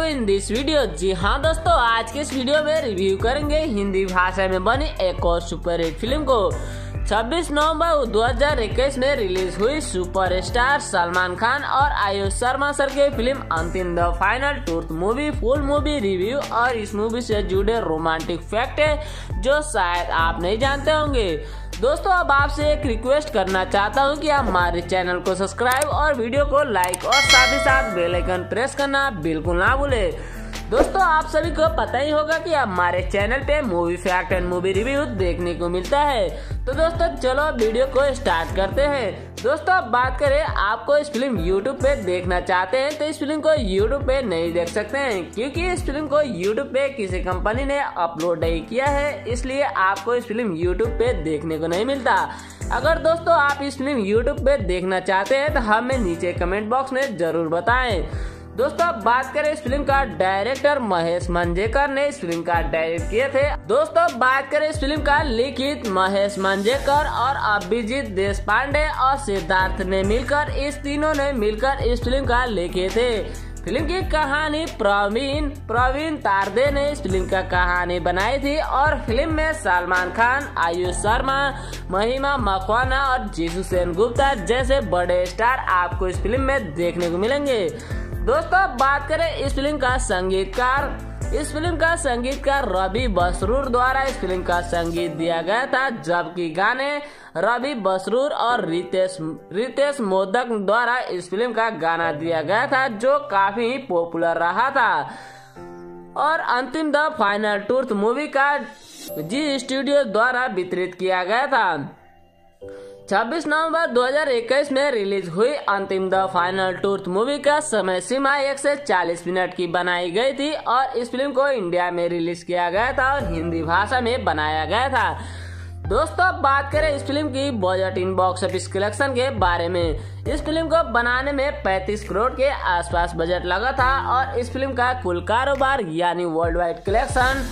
to in this video जी हाँ दोस्तों आज के इस वीडियो में रिव्यू करेंगे हिंदी भाषा में बनी एक और सुपर हिट फिल्म को 26 नवंबर 2021 में रिलीज हुई सुपरस्टार सलमान खान और आयुष शर्मा सर की film Antim the final truth movie full movie review और इस मूवी से जुड़े रोमांटिक फैक्ट है जो शायद आप नहीं जानते होंगे दोस्तों अब आपसे एक रिक्वेस्ट करना चाहता हूँ कि आप हमारे चैनल को सब्सक्राइब और वीडियो को लाइक और साथ ही साथ बेलाइकन प्रेस करना बिल्कुल ना भूले दोस्तों आप सभी को पता ही होगा कि हमारे चैनल पे movie fact and movie review देखने को मिलता है तो दोस्तों चलो वीडियो को स्टार्ट करते हैं दोस्तों अब बात करें आपको इस फिल्म यूट्यूब पे देखना चाहते हैं तो इस फिल्म को यूट्यूब पे नहीं देख सकते हैं क्योंकि इस फिल्म को यूट्यूब पे किसी कंपनी ने अपलोड नहीं किया है इसलिए आपको इस फिल्म यूट्यूब पे देखने को नहीं मिलता अगर दोस्तों आप इस फिल्म यूट्यूब पे देखना चाहते हैं तो हमें नीचे कमेंट बॉक्स में जरूर बताएं दोस्तों अब बात करें इस फिल्म का डायरेक्टर महेश मंजेकर ने इस फिल्म का डायरेक्ट किए थे दोस्तों बात करें इस फिल्म का लिखित महेश मंजेकर और अभिजीत देश पांडे और सिद्धार्थ ने मिलकर इस तीनों ने मिलकर इस फिल्म का लिखे थे फिल्म की कहानी प्रवीण प्रवीण तारदे ने इस फिल्म का कहानी बनाई थी और फिल्म में सलमान खान आयुष शर्मा महिमा मकवाना और जीसू सेन गुप्ता जैसे बड़े स्टार आपको इस फिल्म में देखने को मिलेंगे दोस्तों बात करें इस फिल्म का संगीतकार इस फिल्म का संगीतकार रवि बसरूर द्वारा इस फिल्म का संगीत दिया गया था जबकि गाने रवि बसरूर और रितेश रितेश मोदक द्वारा इस फिल्म का गाना दिया गया था जो काफी पॉपुलर रहा था और अंतिम द फाइनल टूर्थ मूवी का जी स्टूडियो द्वारा वितरित किया गया था छब्बीस नवंबर 2021 में रिलीज हुई अंतिम द फाइनल टूर्थ मूवी का समय सीमा एक से चालीस मिनट की बनाई गई थी और इस फिल्म को इंडिया में रिलीज किया गया था और हिंदी भाषा में बनाया गया था दोस्तों अब बात करें इस फिल्म की budget in box office collection के बारे में इस फिल्म को बनाने में 35 करोड़ के आसपास बजट लगा था और इस फिल्म का कुल कारोबार यानी वर्ल्ड वाइड कलेक्शन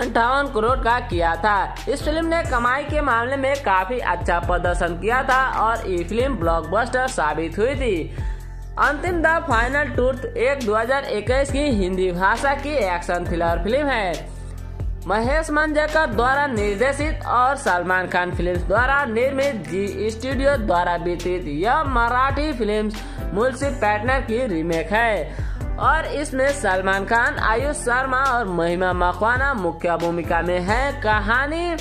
अंठावन करोड़ का किया था इस फिल्म ने कमाई के मामले में काफी अच्छा प्रदर्शन किया था और ये फिल्म ब्लॉकबस्टर साबित हुई थी अंतिम द फाइनल टूर्थ एक 2021 की हिंदी भाषा की एक्शन थ्रिलर फिल्म है महेश मंजेकर द्वारा निर्देशित और सलमान खान फिल्म्स द्वारा निर्मित जी स्टूडियो द्वारा वितरित यह मराठी फिल्म्स मुंशी पैटनर की रीमेक है और इसमें सलमान खान आयुष शर्मा और महिमा मखवाना मुख्य भूमिका में है कहानी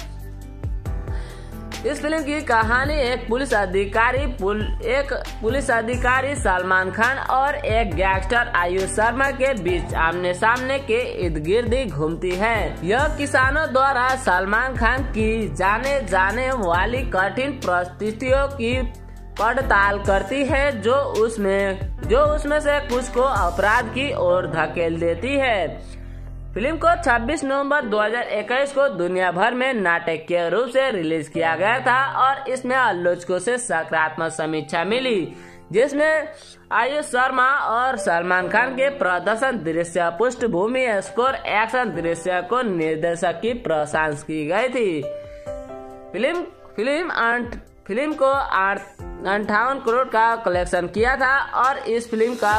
इस फिल्म की कहानी एक पुलिस अधिकारी पुल, एक पुलिस अधिकारी सलमान खान और एक गैंगस्टर आयुष शर्मा के बीच आमने सामने के इर्द गिर्द घूमती है यह किसानों द्वारा सलमान खान की जाने जाने वाली कठिन परिस्थितियों की पड़ताल करती है जो उसमें जो उसमें से कुछ को अपराध की ओर धकेल देती है फिल्म को 26 नवंबर 2021 को दुनिया भर में के रूप से रिलीज किया गया था और इसमें आलोचकों से सकारात्मक समीक्षा मिली जिसमें आयुष शर्मा और सलमान खान के प्रदर्शन दृश्य पृष्ठभूमि स्कोर एक्शन दृश्य को निर्देशक की प्रशंसा की गई थी फिल्म फिल्म फिल्म को अंठावन करोड़ का कलेक्शन किया था और इस फिल्म का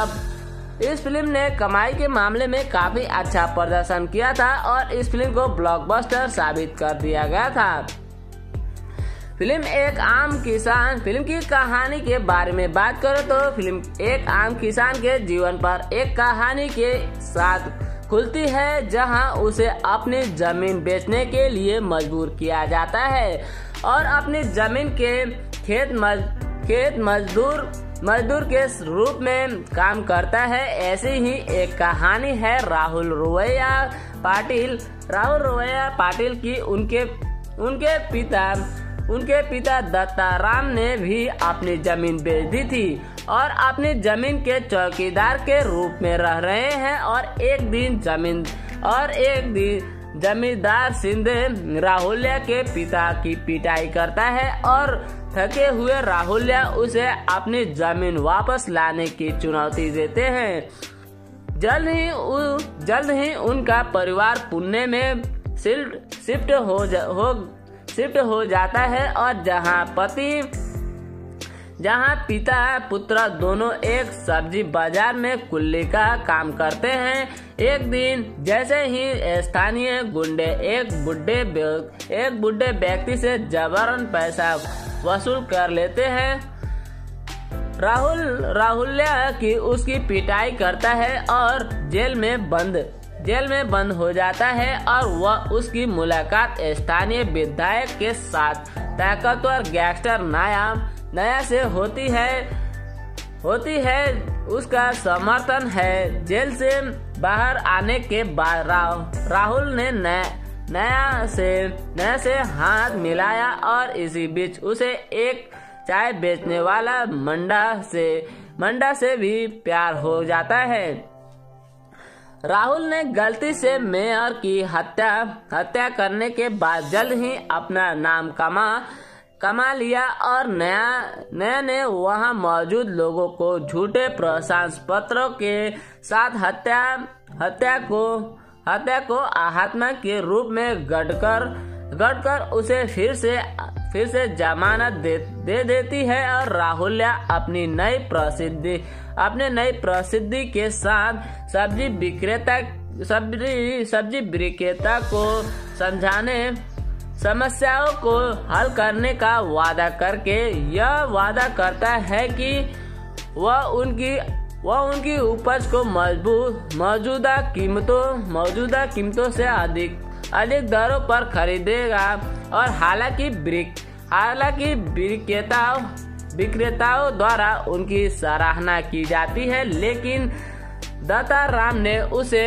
इस फिल्म ने कमाई के मामले में काफी अच्छा प्रदर्शन किया था और इस फिल्म को ब्लॉकबस्टर साबित कर दिया गया था फिल्म एक आम किसान फिल्म की कहानी के बारे में बात करो तो फिल्म एक आम किसान के जीवन पर एक कहानी के साथ खुलती है जहां उसे अपनी जमीन बेचने के लिए मजबूर किया जाता है और अपनी जमीन के खेत मज, खेत मजदूर मजदूर के रूप में काम करता है ऐसी ही एक कहानी है राहुल रोवैया पाटिल राहुल रोवैया पाटिल की उनके उनके पिता उनके पिता दत्ताराम ने भी अपनी जमीन बेच दी थी और अपनी जमीन के चौकीदार के रूप में रह रहे हैं और एक दिन जमीन और एक दिन जमींदार सिंधे राहुल्या के पिता की पिटाई करता है और थके हुए राहुल्या उसे अपनी जमीन वापस लाने की चुनौती देते हैं जल्द ही उ, जल्द ही उनका परिवार पुणे में शिफ्ट शिफ्ट हो, जा, हो शिफ्ट हो जाता है और जहां पति जहां पिता पुत्र दोनों एक सब्जी बाजार में कुल्ली का काम करते हैं एक दिन जैसे ही स्थानीय गुंडे एक बुढ़े एक बुढ़े व्यक्ति से जबरन पैसा वसूल कर लेते हैं राहुल राहुल्या की उसकी पिटाई करता है और जेल में बंद जेल में बंद हो जाता है और वह उसकी मुलाकात स्थानीय विधायक के साथ ताकतवर गैंगस्टर नायाम नया से होती है होती है उसका समर्थन है जेल से बाहर आने के बाद राहुल ने नया से नया से हाथ मिलाया और इसी बीच उसे एक चाय बेचने वाला मंडा से मंडा से भी प्यार हो जाता है राहुल ने गलती से मेयर की हत्या हत्या करने के बाद जल्द ही अपना नाम कमा कमा लिया और नया नए ने वहां मौजूद लोगों को झूठे प्रशंस पत्रों के साथ हत्या हत्या को हत्या को आहात्मा के रूप में गढ़कर गढ़कर उसे फिर से फिर से जमानत दे, दे देती है और राहुल्या अपनी नई प्रसिद्धि अपने नई प्रसिद्धि के साथ सब्जी विक्रेता सब्जी सब्जी विक्रेता को समझाने समस्याओं को हल करने का वादा करके यह वादा करता है कि वह उनकी वह उनकी उपज को मजबूत मौजूदा कीमतों मौजूदा कीमतों से अधिक अधिक दरों पर खरीदेगा और हालांकि ब्रिक हालांकि विक्रेताओं विक्रेताओं द्वारा उनकी सराहना की जाती है लेकिन दत्ताराम ने उसे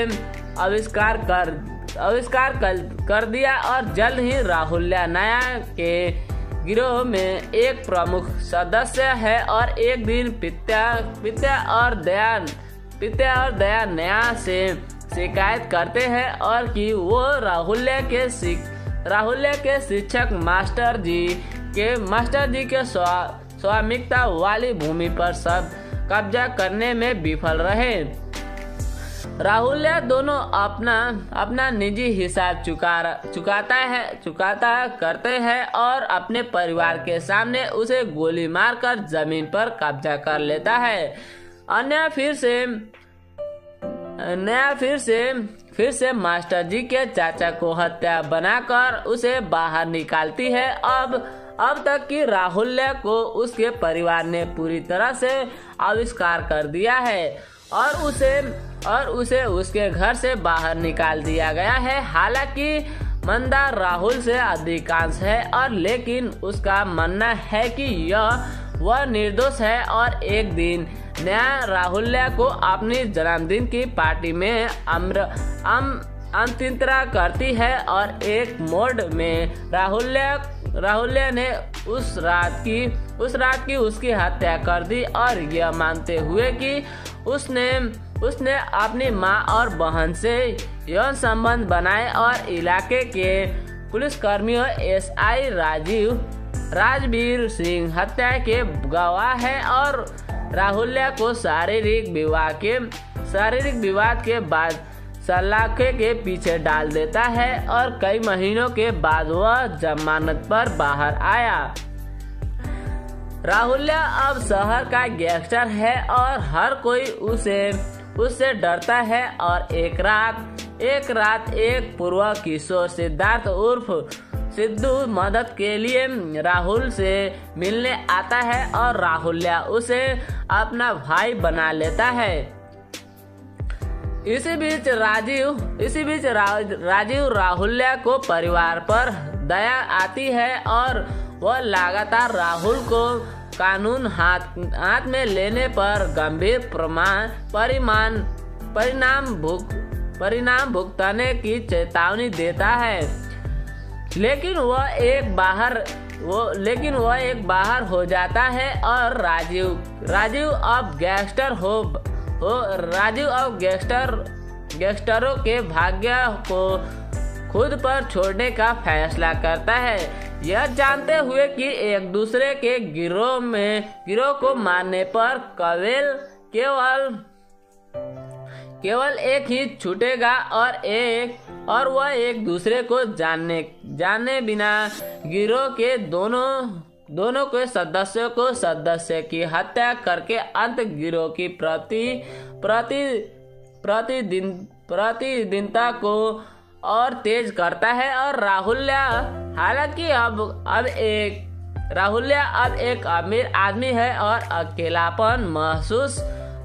आविष्कार कर आविष्कार कर, कर दिया और जल्द ही राहुल नया के गिरोह में एक प्रमुख सदस्य है और एक दिन पित्या पित्या और दया पित्या और दया नया से शिकायत करते हैं और कि वो राहुल के राहुल के शिक्षक मास्टर जी के मास्टर जी के स्वामिकता वाली भूमि पर सब कब्जा करने में विफल रहे राहुल या दोनों अपना अपना निजी हिसाब चुका चुकाता है चुकाता करते हैं और अपने परिवार के सामने उसे गोली मारकर जमीन पर कब्जा कर लेता है अन्य फिर से नया फिर से फिर से मास्टर जी के चाचा को हत्या बनाकर उसे बाहर निकालती है अब अब तक की राहुल को उसके परिवार ने पूरी तरह से आविष्कार कर दिया है और उसे और उसे उसके घर से बाहर निकाल दिया गया है हालांकि मंदा राहुल से अधिकांश है और लेकिन उसका मानना है कि यह वह निर्दोष है और एक दिन नया राहुल्या को अपनी जन्मदिन की पार्टी में अम्र अम अंतरा करती है और एक मोड में राहुल्या राहुल्या ने उस रात की उस रात की उसकी हत्या कर दी और यह मानते हुए कि उसने उसने अपनी मां और बहन से यौन संबंध बनाए और इलाके के पुलिस कर्मियों एस आई राजीव राजवीर सिंह हत्या के गवाह है और राहुल्या को शारीरिक विवाह के शारीरिक विवाद के बाद सलाखे के पीछे डाल देता है और कई महीनों के बाद वह जमानत पर बाहर आया राहुल्या अब शहर का गैंगस्टर है और हर कोई उसे उससे डरता है और एक रात एक रात एक पूर्व किशोर सिद्धार्थ उर्फ सिद्धू मदद के लिए राहुल से मिलने आता है और राहुल उसे अपना भाई बना लेता है इसी बीच राजीव इसी बीच राजीव राहुल्या को परिवार पर दया आती है और वह लगातार राहुल को कानून हाथ हाथ में लेने पर गंभीर प्रमाण परिमाण परिणाम भुग परिणाम भुगताने की चेतावनी देता है लेकिन वह एक बाहर वो लेकिन वह एक बाहर हो जाता है और राजीव राजीव अब गैंगस्टर हो हो राजीव अब गैंगस्टर गैंगस्टरों के भाग्य को खुद पर छोड़ने का फैसला करता है यह जानते हुए कि एक दूसरे के गिरोह में गिरोह को मारने पर कवेल केवल केवल एक ही छूटेगा और एक और वह एक दूसरे को जानने जाने बिना गिरोह के दोनों दोनों के सदस्यों को सदस्य की हत्या करके अंत गिरोह की प्रति प्रति प्रतिदिन प्रतिदिनता को और तेज करता है और राहुल्या हालांकि अब अब एक राहुल्या अब एक अमीर आदमी है और अकेलापन महसूस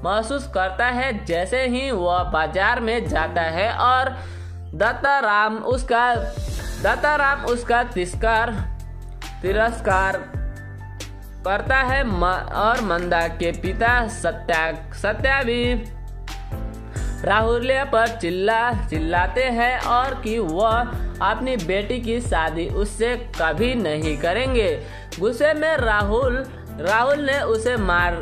महसूस करता है जैसे ही वह बाजार में जाता है और दत्ताराम उसका दत्ताराम उसका तिरस्कार तिरस्कार करता है और मंदा के पिता सत्या सत्या भी राहुल पर चिल्ला चिल्लाते हैं और कि वह अपनी बेटी की शादी उससे कभी नहीं करेंगे गुस्से में राहुल राहुल ने उसे मार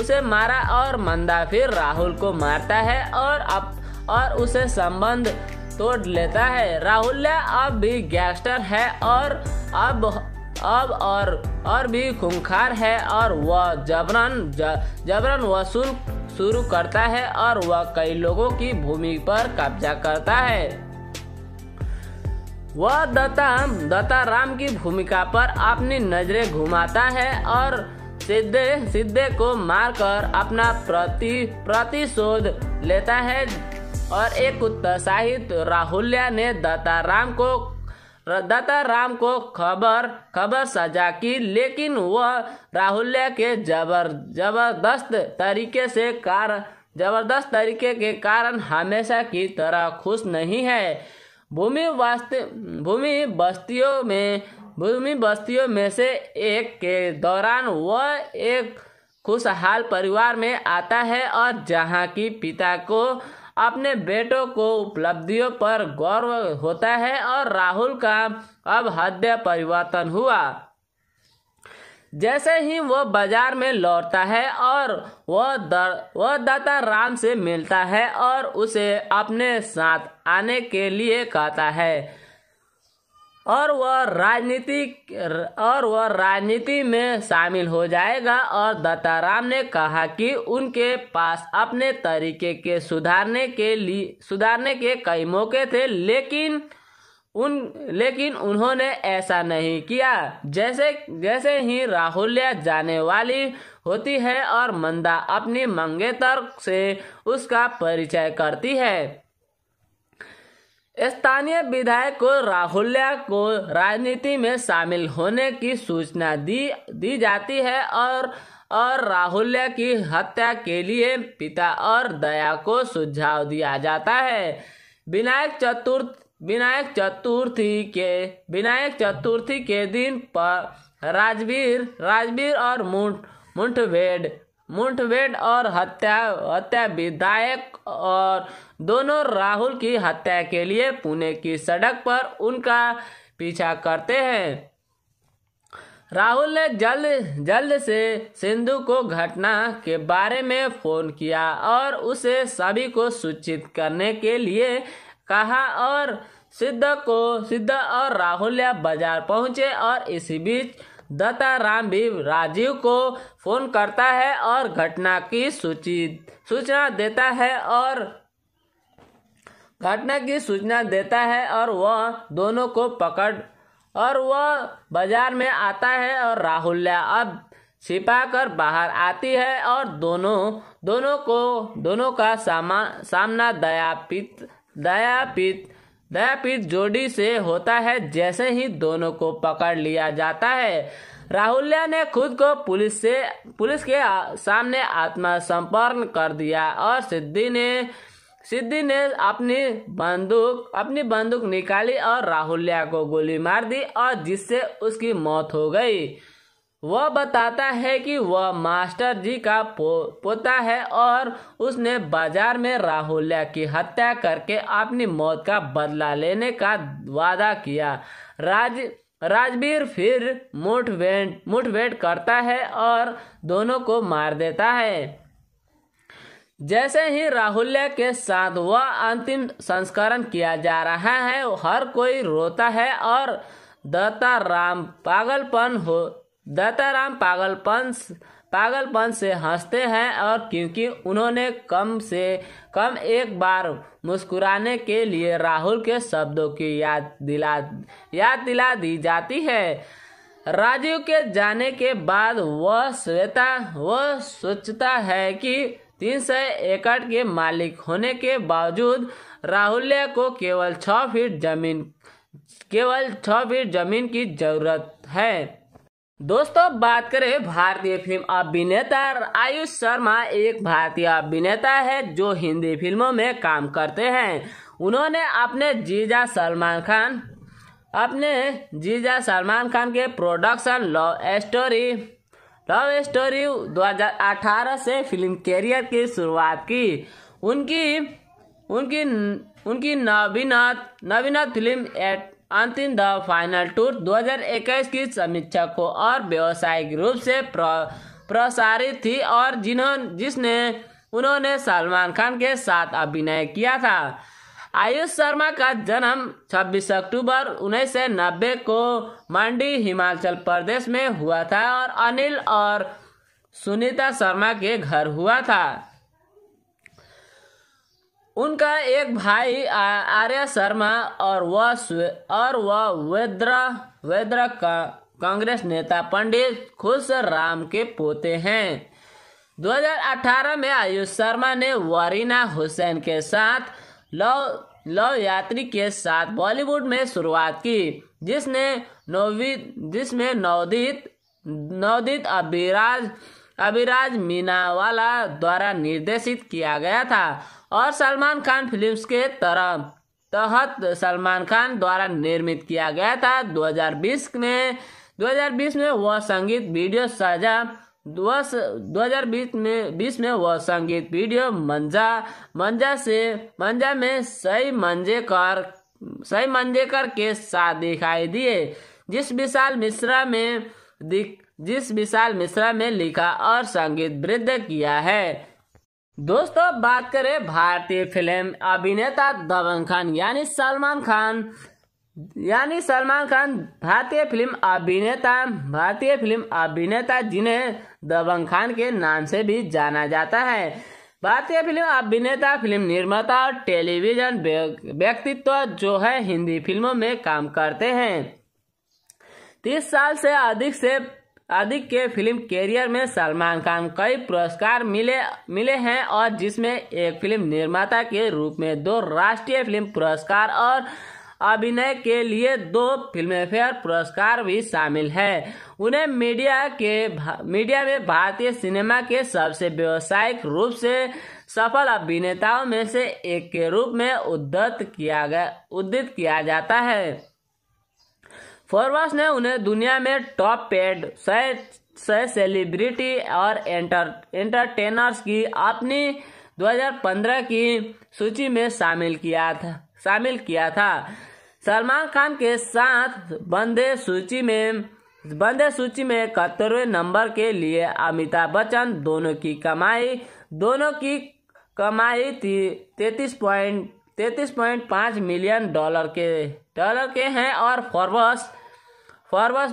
उसे मारा और मंदा फिर राहुल को मारता है और अब और उसे संबंध तोड़ लेता है राहुल अब भी गैंगस्टर है और अब अब और और भी खूंखार है और वह जबरन ज, जबरन वसूल शुरू करता है और वह कई लोगों की भूमि पर कब्जा करता है वह दत्ता दत्ता राम की भूमिका पर अपनी नजरें घुमाता है और सिद्धे सिद्धे को मारकर अपना प्रति प्रतिशोध लेता है और एक उत्साहित राहुल्या ने दत्ता राम को दाता राम को खबर खबर सजा की लेकिन वह राहुल के जबर जबरदस्त तरीके से कार जबरदस्त तरीके के कारण हमेशा की तरह खुश नहीं है भूमि वास्तव भूमि बस्तियों में भूमि बस्तियों में से एक के दौरान वह एक खुशहाल परिवार में आता है और जहाँ की पिता को अपने बेटों को उपलब्धियों पर गौरव होता है और राहुल का अब हृदय परिवर्तन हुआ जैसे ही वो बाजार में लौटता है और वह दर वह दाता राम से मिलता है और उसे अपने साथ आने के लिए कहता है और वह राजनीति और वह राजनीति में शामिल हो जाएगा और दत्ताराम ने कहा कि उनके पास अपने तरीके के सुधारने के लिए सुधारने के कई मौके थे लेकिन उन लेकिन उन्होंने ऐसा नहीं किया जैसे जैसे ही राहुल्या जाने वाली होती है और मंदा अपनी मंगेतर से उसका परिचय करती है स्थानीय विधायक को राहुल्या को राजनीति में शामिल होने की सूचना दी दी जाती है और और राहुल्या की हत्या के लिए पिता और दया को सुझाव दिया जाता है विनायक चतुर्थ विनायक चतुर्थी के विनायक चतुर्थी के दिन पर राजवीर राजवीर और मुंठ मुंठभेड़ मुठभेड़ और हत्या हत्या विधायक और दोनों राहुल की हत्या के लिए पुणे की सड़क पर उनका पीछा करते हैं राहुल ने जल्द जल्द से सिंधु को घटना के बारे में फोन किया और उसे सभी को सूचित करने के लिए कहा और सिद्ध को सिद्ध और राहुल बाजार पहुंचे और इसी बीच दत्ताराम भी राजीव को फोन करता है और घटना की सूची सूचना देता है और घटना की सूचना देता है और वह दोनों को पकड़ और वह बाजार में आता है और राहुल्या अब छिपा कर बाहर आती है और दोनों दोनों को दोनों का सामा सामना दयापित दयापित दया रैपिड जोड़ी से होता है जैसे ही दोनों को पकड़ लिया जाता है राहुल्या ने खुद को पुलिस से पुलिस के सामने आत्मसमर्पण कर दिया और सिद्धि ने सिद्धि ने अपनी बंदूक अपनी बंदूक निकाली और राहुल्या को गोली मार दी और जिससे उसकी मौत हो गई वह बताता है कि वह मास्टर जी का पो, पोता है और उसने बाजार में राहुल्या की हत्या करके अपनी मौत का बदला लेने का वादा किया राज राजबीर फिर मुठभेट मुठभेट करता है और दोनों को मार देता है जैसे ही राहुल्या के साथ वह अंतिम संस्करण किया जा रहा है हर कोई रोता है और दत्ता राम पागलपन हो दत्ताराम पागलपन पागलपन से हंसते हैं और क्योंकि उन्होंने कम से कम एक बार मुस्कुराने के लिए राहुल के शब्दों की याद दिला याद दिला दी जाती है राजीव के जाने के बाद वह श्वेता वह सोचता है कि तीन सौ एकड़ के मालिक होने के बावजूद राहुल्य को केवल छः फीट जमीन केवल छः फीट जमीन की जरूरत है दोस्तों बात करें भारतीय फिल्म अभिनेता आयुष शर्मा एक भारतीय अभिनेता है जो हिंदी फिल्मों में काम करते हैं उन्होंने अपने जीजा सलमान खान अपने जीजा सलमान खान के production love story love story 2018 से फिल्म कैरियर की शुरुआत की उनकी उनकी उनकी नवीनत नवीनत film eight Antim the final tour 2021 की को और व्यावसायिक रूप से प्रसारित थी और जिन्होंने जिसने उन्होंने सलमान खान के साथ अभिनय किया था आयुष शर्मा का जन्म 26 अक्टूबर उन्नीस को मंडी हिमाचल प्रदेश में हुआ था और अनिल और सुनीता शर्मा के घर हुआ था उनका एक भाई आर्या शर्मा और वह और वह वेद्रा वेद्रा का कांग्रेस नेता पंडित खुश राम के पोते हैं 2018 में आयुष शर्मा ने वरीना हुसैन के साथ लव लव यात्री के साथ बॉलीवुड में शुरुआत की जिसने नवदीत जिसमें नवदीत नवदीत अभिराज अभिराज मीनावाला द्वारा निर्देशित किया गया था और सलमान खान फिल्म्स के तरह तहत सलमान खान द्वारा निर्मित किया गया था 2020 में 2020 में वह संगीत वीडियो साझा दो हजार बीस में बीस में वह संगीत वीडियो मंजा मंजा से मंजा में सही मंजेकर सही मंजेकर के साथ दिखाई दिए जिस विशाल मिश्रा में जिस विशाल मिश्रा में लिखा और संगीत वृद्ध किया है दोस्तों बात करें भारतीय फिल्म अभिनेता दबंग खान यानी सलमान खान यानी सलमान खान भारतीय फिल्म अभिनेता भारतीय फिल्म अभिनेता जिन्हें दबंग खान के नाम से भी जाना जाता है भारतीय फिल्म अभिनेता फिल्म निर्माता और टेलीविजन व्यक्तित्व जो है हिंदी फिल्मों में काम करते हैं तीस साल से अधिक से आदि के फिल्म कैरियर में सलमान खान कई पुरस्कार मिले मिले हैं और जिसमें एक फिल्म निर्माता के रूप में दो राष्ट्रीय फिल्म पुरस्कार और अभिनय के लिए दो फिल्मफेयर पुरस्कार भी शामिल है उन्हें मीडिया के मीडिया में भारतीय सिनेमा के सबसे व्यावसायिक रूप से सफल अभिनेताओं में से एक के रूप में उद्धत किया गया उद्धित किया जाता है फोर्ब्स ने उन्हें दुनिया में टॉप पेड सह सेलिब्रिटी और एंटर एंटरटेनर्स की अपनी 2015 की सूची में शामिल किया था शामिल किया था सलमान खान के साथ बंदे सूची में बंदे सूची में इकहत्तरवे नंबर के लिए अमिताभ बच्चन दोनों की कमाई दोनों की कमाई थी तैतीस पॉइंट तैतीस पॉइंट पाँच मिलियन डॉलर के डॉलर के हैं और फॉरवर्स फोर्ब्स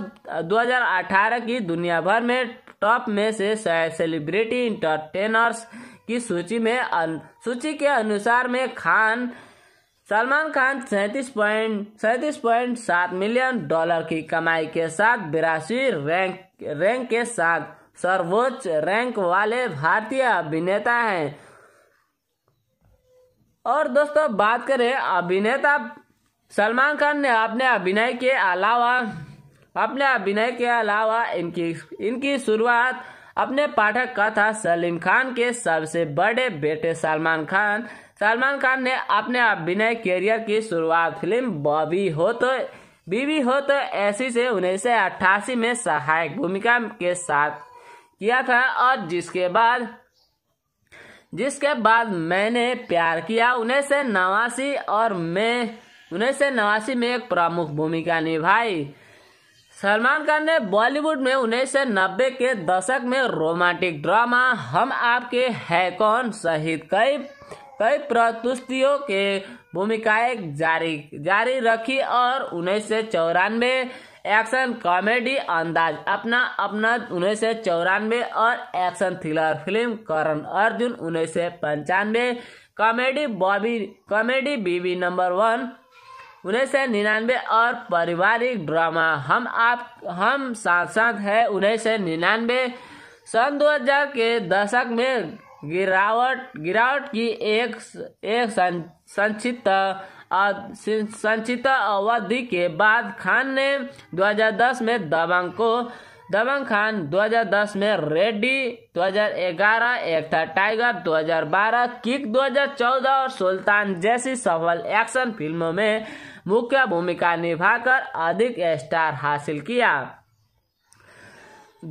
2018 की दुनिया भर में टॉप में से सेलिब्रिटी इंटरटेनर्स की सूची में अन, सूची के अनुसार में खान सलमान खान सैतीस पॉइंट सैतीस पॉइंट सात मिलियन डॉलर की कमाई के साथ बिरासी रैंक रैंक के साथ सर्वोच्च रैंक वाले भारतीय अभिनेता हैं और दोस्तों बात करें अभिनेता सलमान खान ने अपने अभिनय के अलावा अपने अभिनय के अलावा इनकी इनकी शुरुआत अपने पाठक का था सलीम खान के सबसे बड़े बेटे सलमान खान सलमान खान ने अपने अभिनय करियर की शुरुआत फिल्म बॉबी हो तो बीवी हो तो ऐसी से उन्नीस में सहायक भूमिका के साथ किया था और जिसके बाद जिसके बाद मैंने प्यार किया उन्नीस सौ नवासी और मैं उन्नीस सौ नवासी में एक प्रमुख भूमिका निभाई सलमान खान ने बॉलीवुड में उन्नीस सौ नब्बे के दशक में रोमांटिक ड्रामा हम आपके है कौन सहित कई कई प्रस्तुतियों के भूमिकाएं जारी जारी रखी और उन्नीस सौ चौरानवे एक्शन कॉमेडी अंदाज अपना अपना उन्नीस सौ चौरानवे और action thriller film Karan Arjun उन्नीस सौ पंचानवे कॉमेडी बॉबी कॉमेडी बीबी नंबर वन उन्नीस सौ निन्यानवे और पारिवारिक ड्रामा हम आप हम साथ साथ है उन्नीस सौ निन्यानवे सन दो हजार के दशक में गिरावट गिरावट की एक एक संक्षिप्त संक्षिप्त अवधि के बाद खान ने 2010 में दबंग को दबंग खान 2010 में रेड्डी 2011 एक था टाइगर 2012 किक 2014 और सुल्तान जैसी सफल एक्शन फिल्मों में मुख्य भूमिका निभाकर अधिक स्टार हासिल किया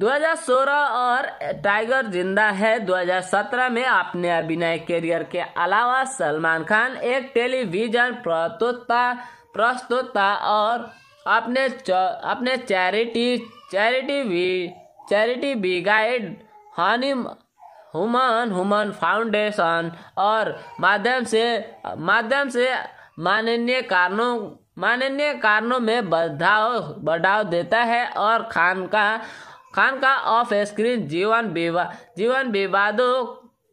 2016 और टाइगर जिंदा है 2017 में अपने अभिनय करियर के अलावा सलमान खान एक टेलीविजन प्रस्तुतता प्रस्तुतता और अपने अपने चैरिटी चैरिटी भी चैरिटी भी गाइड हनी हुमन हुमन फाउंडेशन और माध्यम से माध्यम से माननीय कारणों माननीय कारणों में बढ़ाव बढ़ाव देता है और खान का खान का ऑफ स्क्रीन जीवन विवाद जीवन विवादों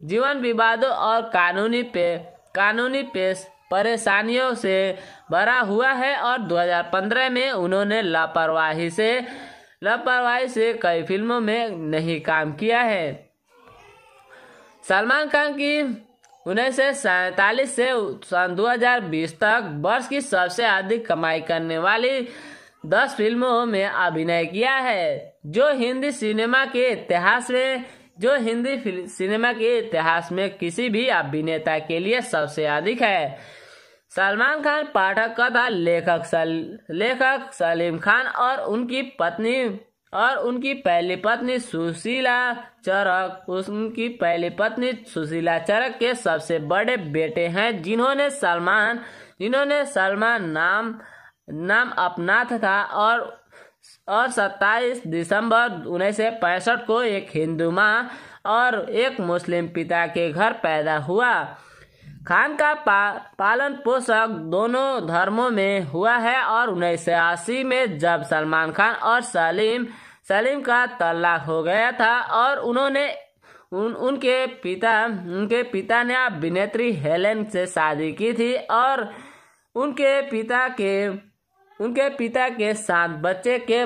जीवन विवादों और कानूनी पे कानूनी पेश परेशानियों से भरा हुआ है और 2015 में उन्होंने लापरवाही से लापरवाही से कई फिल्मों में नहीं काम किया है सलमान खान की उन्नीस सौ सैतालीस से सन 2020 तक वर्ष की सबसे अधिक कमाई करने वाली दस फिल्मों में अभिनय किया है जो हिंदी सिनेमा के इतिहास में जो हिंदी सिनेमा के इतिहास में किसी भी अभिनेता के लिए सबसे अधिक है सलमान खान पाठक कथा लेखक सल, लेखक सलीम खान और उनकी पत्नी और उनकी पहली पत्नी सुशीला चरक उनकी पहली पत्नी सुशीला चरक के सबसे बड़े बेटे हैं जिन्होंने सलमान जिन्होंने सलमान नाम नाम अपना था और और 27 दिसंबर उन्नीस को एक हिंदू माँ और एक मुस्लिम पिता के घर पैदा हुआ खान का पा, पालन पोषक दोनों धर्मों में हुआ है और उन्नीस सौ में जब सलमान खान और सलीम सलीम का तलाक हो गया था और उन्होंने उन उनके पिता उनके पिता ने अभिनेत्री हेलेन से शादी की थी और उनके पिता के उनके पिता के साथ बच्चे के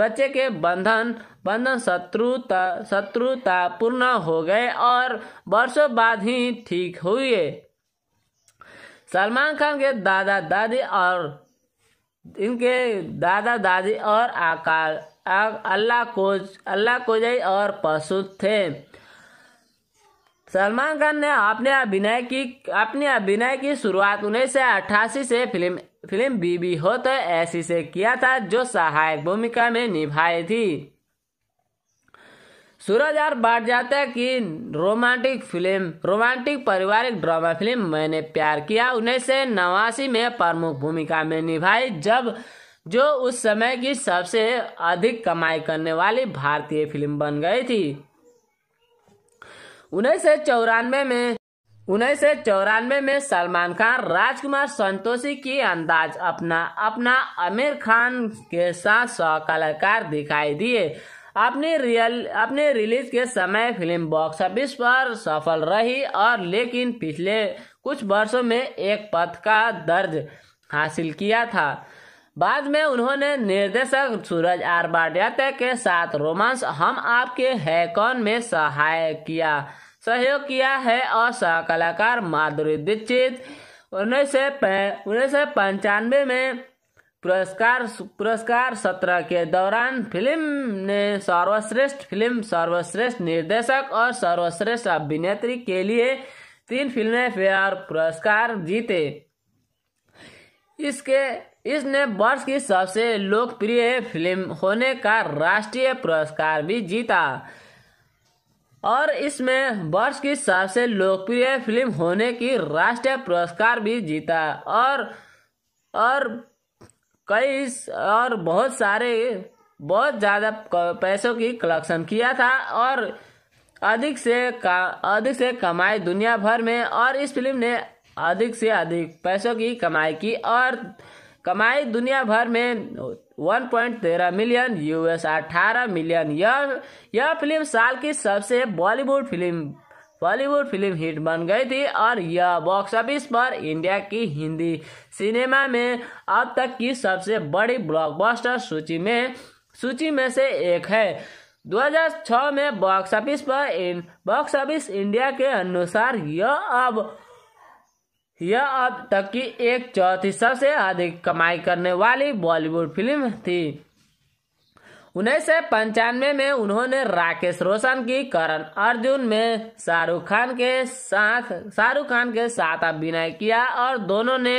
बच्चे के बंधन बंधन शत्रुता शत्रुता पूर्ण हो गए और वर्षों बाद ही ठीक हुए सलमान खान के दादा दादी और इनके दादा दादी और आकार अल्लाह कोज अल्लाह कोजई और पशु थे सलमान खान ने अपने अभिनय की अपने अभिनय की शुरुआत उन्नीस से फिल्म फिल्म बीबी हो तो ऐसी से किया था जो सहायक भूमिका में निभाई थी सूरज और बाट जाता है कि रोमांटिक फिल्म रोमांटिक पारिवारिक ड्रामा फिल्म मैंने प्यार किया उन्नीस सौ नवासी में प्रमुख भूमिका में निभाई जब जो उस समय की सबसे अधिक कमाई करने वाली भारतीय फिल्म बन गई थी उन्नीस सौ चौरानवे में उन्नीस सौ चौरानवे में सलमान खान राजकुमार संतोषी की अंदाज अपना अपना आमिर खान के साथ सौ कलाकार दिखाई दिए अपनी रियल अपने रिलीज के समय फिल्म बॉक्स ऑफिस पर सफल रही और लेकिन पिछले कुछ वर्षों में एक पथ का दर्ज हासिल किया था बाद में उन्होंने निर्देशक सूरज आर बाड्याते के साथ रोमांस हम आपके है कौन में सहाय किया सहयोग किया है और सह कलाकार माधुरी दीक्षित उन्नीस सौ पंचानवे में पुरस्कार पुरस्कार सत्र के दौरान फिल्म ने सर्वश्रेष्ठ फिल्म सर्वश्रेष्ठ निर्देशक और सर्वश्रेष्ठ अभिनेत्री के लिए तीन फिल्में फेयर पुरस्कार जीते इसके इसने वर्ष की सबसे लोकप्रिय फिल्म होने का राष्ट्रीय पुरस्कार भी जीता और इसमें वर्ष की सबसे लोकप्रिय फिल्म होने की राष्ट्रीय पुरस्कार भी जीता और और कई और बहुत सारे बहुत ज़्यादा पैसों की कलेक्शन किया था और अधिक से का अधिक से कमाई दुनिया भर में और इस फिल्म ने अधिक से अधिक पैसों की कमाई की और कमाई दुनिया भर में 1.13 मिलियन यूएस 18 मिलियन यह यह फिल्म साल की सबसे Bollywood film Bollywood film hit बन गई थी और यह बॉक्स ऑफिस पर इंडिया की हिंदी सिनेमा में अब तक की सबसे बड़ी ब्लॉकबस्टर सूची में सूची में से एक है 2006 में बॉक्स ऑफिस पर बॉक्स ऑफिस इंडिया के अनुसार यह अब यह अब तक की एक चौथी सबसे अधिक कमाई करने वाली बॉलीवुड फिल्म थी उन्नीस सौ पंचानवे में उन्होंने राकेश रोशन की करण अर्जुन में शाहरुख खान के साथ शाहरुख खान के साथ अभिनय किया और दोनों ने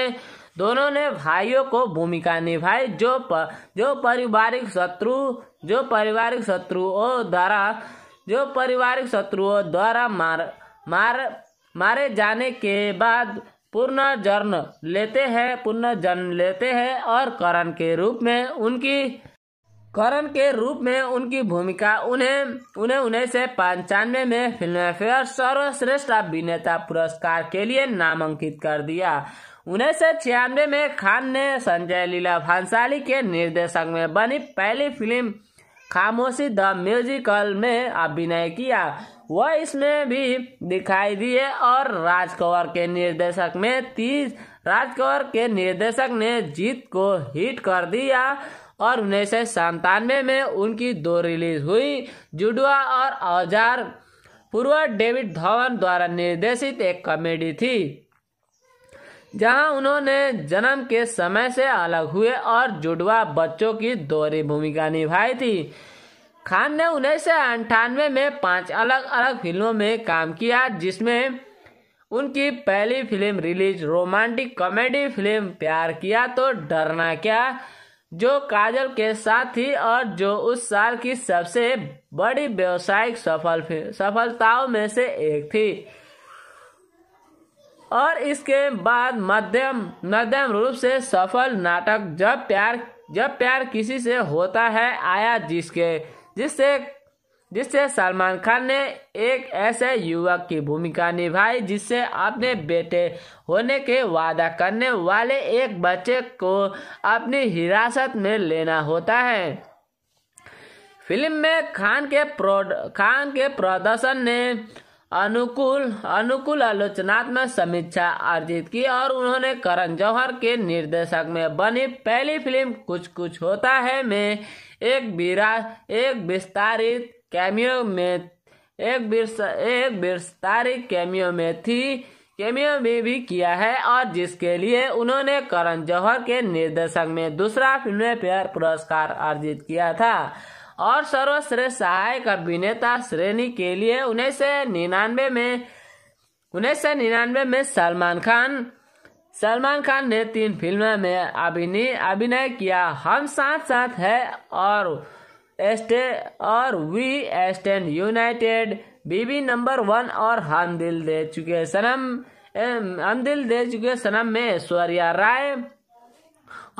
दोनों ने भाइयों को भूमिका निभाई जो प, जो पारिवारिक शत्रु जो पारिवारिक शत्रुओं द्वारा जो पारिवारिक शत्रुओं द्वारा मार मार मारे जाने के बाद जन्म लेते हैं जन्म लेते हैं और करण के रूप में उनकी करण के रूप में उनकी भूमिका उन्हें उन्हें उन्नीस सौ पंचानवे में फिल्म फेयर सर्वश्रेष्ठ अभिनेता पुरस्कार के लिए नामांकित कर दिया उन्नीस सौ छियानवे में खान ने संजय लीला भंसाली के निर्देशक में बनी पहली फिल्म खामोशी द म्यूजिकल में अभिनय किया वह इसमें भी दिखाई दिए और राजकंवर के निर्देशक में तीस राजकंवर के निर्देशक ने जीत को हिट कर दिया और उन्नीस सौ संतानवे में उनकी दो रिलीज हुई जुडुआ और औजार पूर्व डेविड धवन द्वारा निर्देशित एक कॉमेडी थी जहां उन्होंने जन्म के समय से अलग हुए और जुड़वा बच्चों की दोहरी भूमिका निभाई थी खान ने उन्नीस सौ अंठानवे में पांच अलग अलग फिल्मों में काम किया जिसमें उनकी पहली film release romantic comedy film Pyar Kiya तो डरना क्या जो काजल के साथ थी और जो उस साल की सबसे बड़ी व्यवसायिक सफल सफलताओं में से एक थी और इसके बाद मध्यम मध्यम रूप से सफल नाटक जब प्यार जब प्यार किसी से होता है आया जिसके जिससे जिससे सलमान खान ने एक ऐसे युवक की भूमिका निभाई जिससे अपने बेटे होने के वादा करने वाले एक बच्चे को अपनी हिरासत में लेना होता है फिल्म में खान के प्रोड खान के प्रदर्शन ने अनुकूल अनुकूल आलोचनात्मक समीक्षा अर्जित की और उन्होंने करण जौहर के निर्देशक में बनी पहली फिल्म कुछ कुछ होता है में एक बिरा एक विस्तारित कैमियो में एक एक विस्तारित कैमियो में थी कैमियो में भी किया है और जिसके लिए उन्होंने करण जौहर के निर्देशक में दूसरा फिल्म फेयर पुरस्कार अर्जित किया था और सर्वश्रेष्ठ सहायक अभिनेता श्रेणी के लिए उन्नीस सौ निन्यानवे में उन्नीस सौ निन्यानवे में सलमान खान सलमान खान ने तीन फिल्म में अभिनय अभिनय किया हम साथ साथ है और एस्टे और we stand united Biwi number one और हम दिल दे चुके सनम हम दिल दे चुके सनम में ऐश्वर्या राय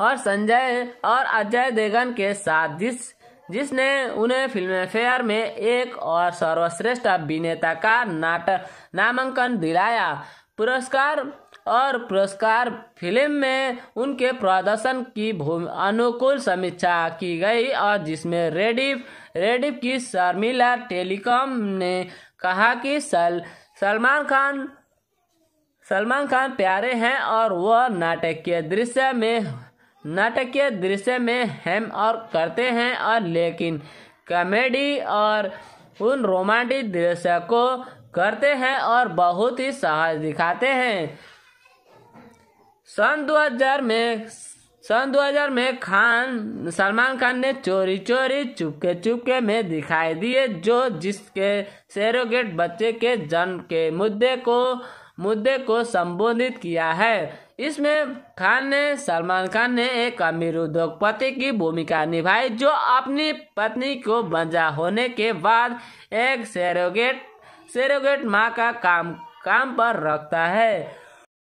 और संजय और अजय देवगन के साथ जिस जिसने उन्हें फिल्म फेयर में एक और सर्वश्रेष्ठ अभिनेता का नाटक नामांकन दिलाया पुरस्कार और पुरस्कार फिल्म में उनके प्रदर्शन की अनुकूल समीक्षा की गई और जिसमें रेडिफ रेडिफ की शर्मिला टेलीकॉम ने कहा कि सल सलमान खान सलमान खान प्यारे हैं और वह नाटकीय दृश्य में नाटकीय दृश्य में हेम और करते हैं और लेकिन कॉमेडी और उन रोमांटिक दृश्य को करते हैं और बहुत ही सहज दिखाते हैं सन 2000 में सन 2000 में खान सलमान खान ने चोरी चोरी चुपके चुपके में दिखाई दिए जो जिसके सेरोगेट बच्चे के जन्म के मुद्दे को मुद्दे को संबोधित किया है इसमें खान ने सलमान खान ने एक अमीर उद्योगपति की भूमिका निभाई जो अपनी पत्नी को बंजा होने के बाद एक सेरोगेट सेरोगेट माँ का काम काम पर रखता है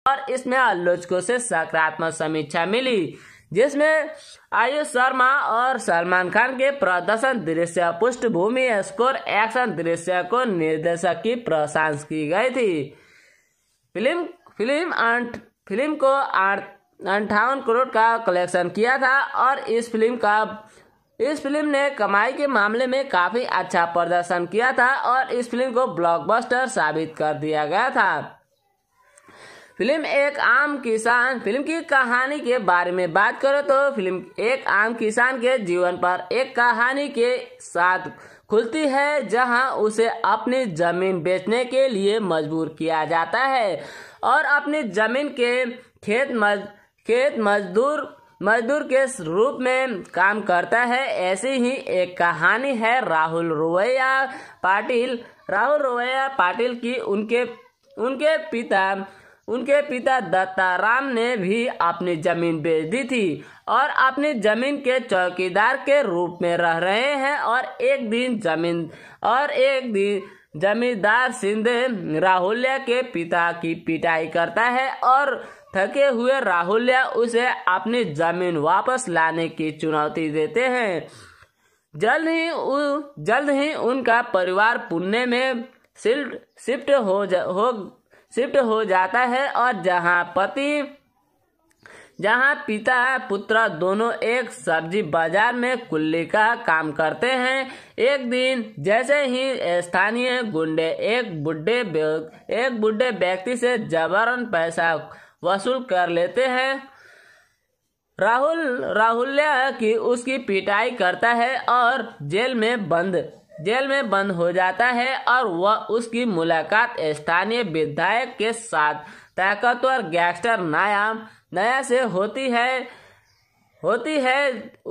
और इसमें आलोचकों से सकारात्मक समीक्षा मिली जिसमें आयुष शर्मा और सलमान खान के प्रदर्शन दृश्य पृष्ठभूमि स्कोर एक्शन दृश्य को निर्देशक की प्रशंस की गई थी फिल्म फिल्म आंट फिल्म को अंठावन करोड़ का कलेक्शन किया था और इस फिल्म का इस फिल्म ने कमाई के मामले में काफ़ी अच्छा प्रदर्शन किया था और इस फिल्म को ब्लॉकबस्टर साबित कर दिया गया था फिल्म एक आम किसान फिल्म की कहानी के बारे में बात करो तो फिल्म एक आम किसान के जीवन पर एक कहानी के साथ खुलती है जहां उसे अपनी जमीन बेचने के लिए मजबूर किया जाता है और अपनी जमीन के खेत मज खेत मजदूर मजदूर के रूप में काम करता है ऐसी ही एक कहानी है राहुल रोवैया पाटिल राहुल रोवैया पाटिल की उनके उनके पिता उनके पिता दत्ताराम ने भी अपनी जमीन बेच दी थी और अपनी जमीन के चौकीदार के रूप में रह रहे हैं और एक दिन जमीन और एक दिन जमींदार सिंधे राहुल्या के पिता की पिटाई करता है और थके हुए राहुल्या उसे अपनी जमीन वापस लाने की चुनौती देते हैं जल्द ही उ, जल्द ही उनका परिवार पुणे में शिफ्ट हो जा, हो शिफ्ट हो जाता है और जहाँ पति जहाँ पिता पुत्र दोनों एक सब्जी बाजार में कुल्ली का काम करते हैं एक दिन जैसे ही स्थानीय गुंडे एक बुढ़े एक बुढ़े व्यक्ति से जबरन पैसा वसूल कर लेते हैं राहुल राहुल्या की उसकी पिटाई करता है और जेल में बंद जेल में बंद हो जाता है और वह उसकी मुलाकात स्थानीय विधायक के साथ ताकतवर गैंगस्टर नायाम नया से होती है होती है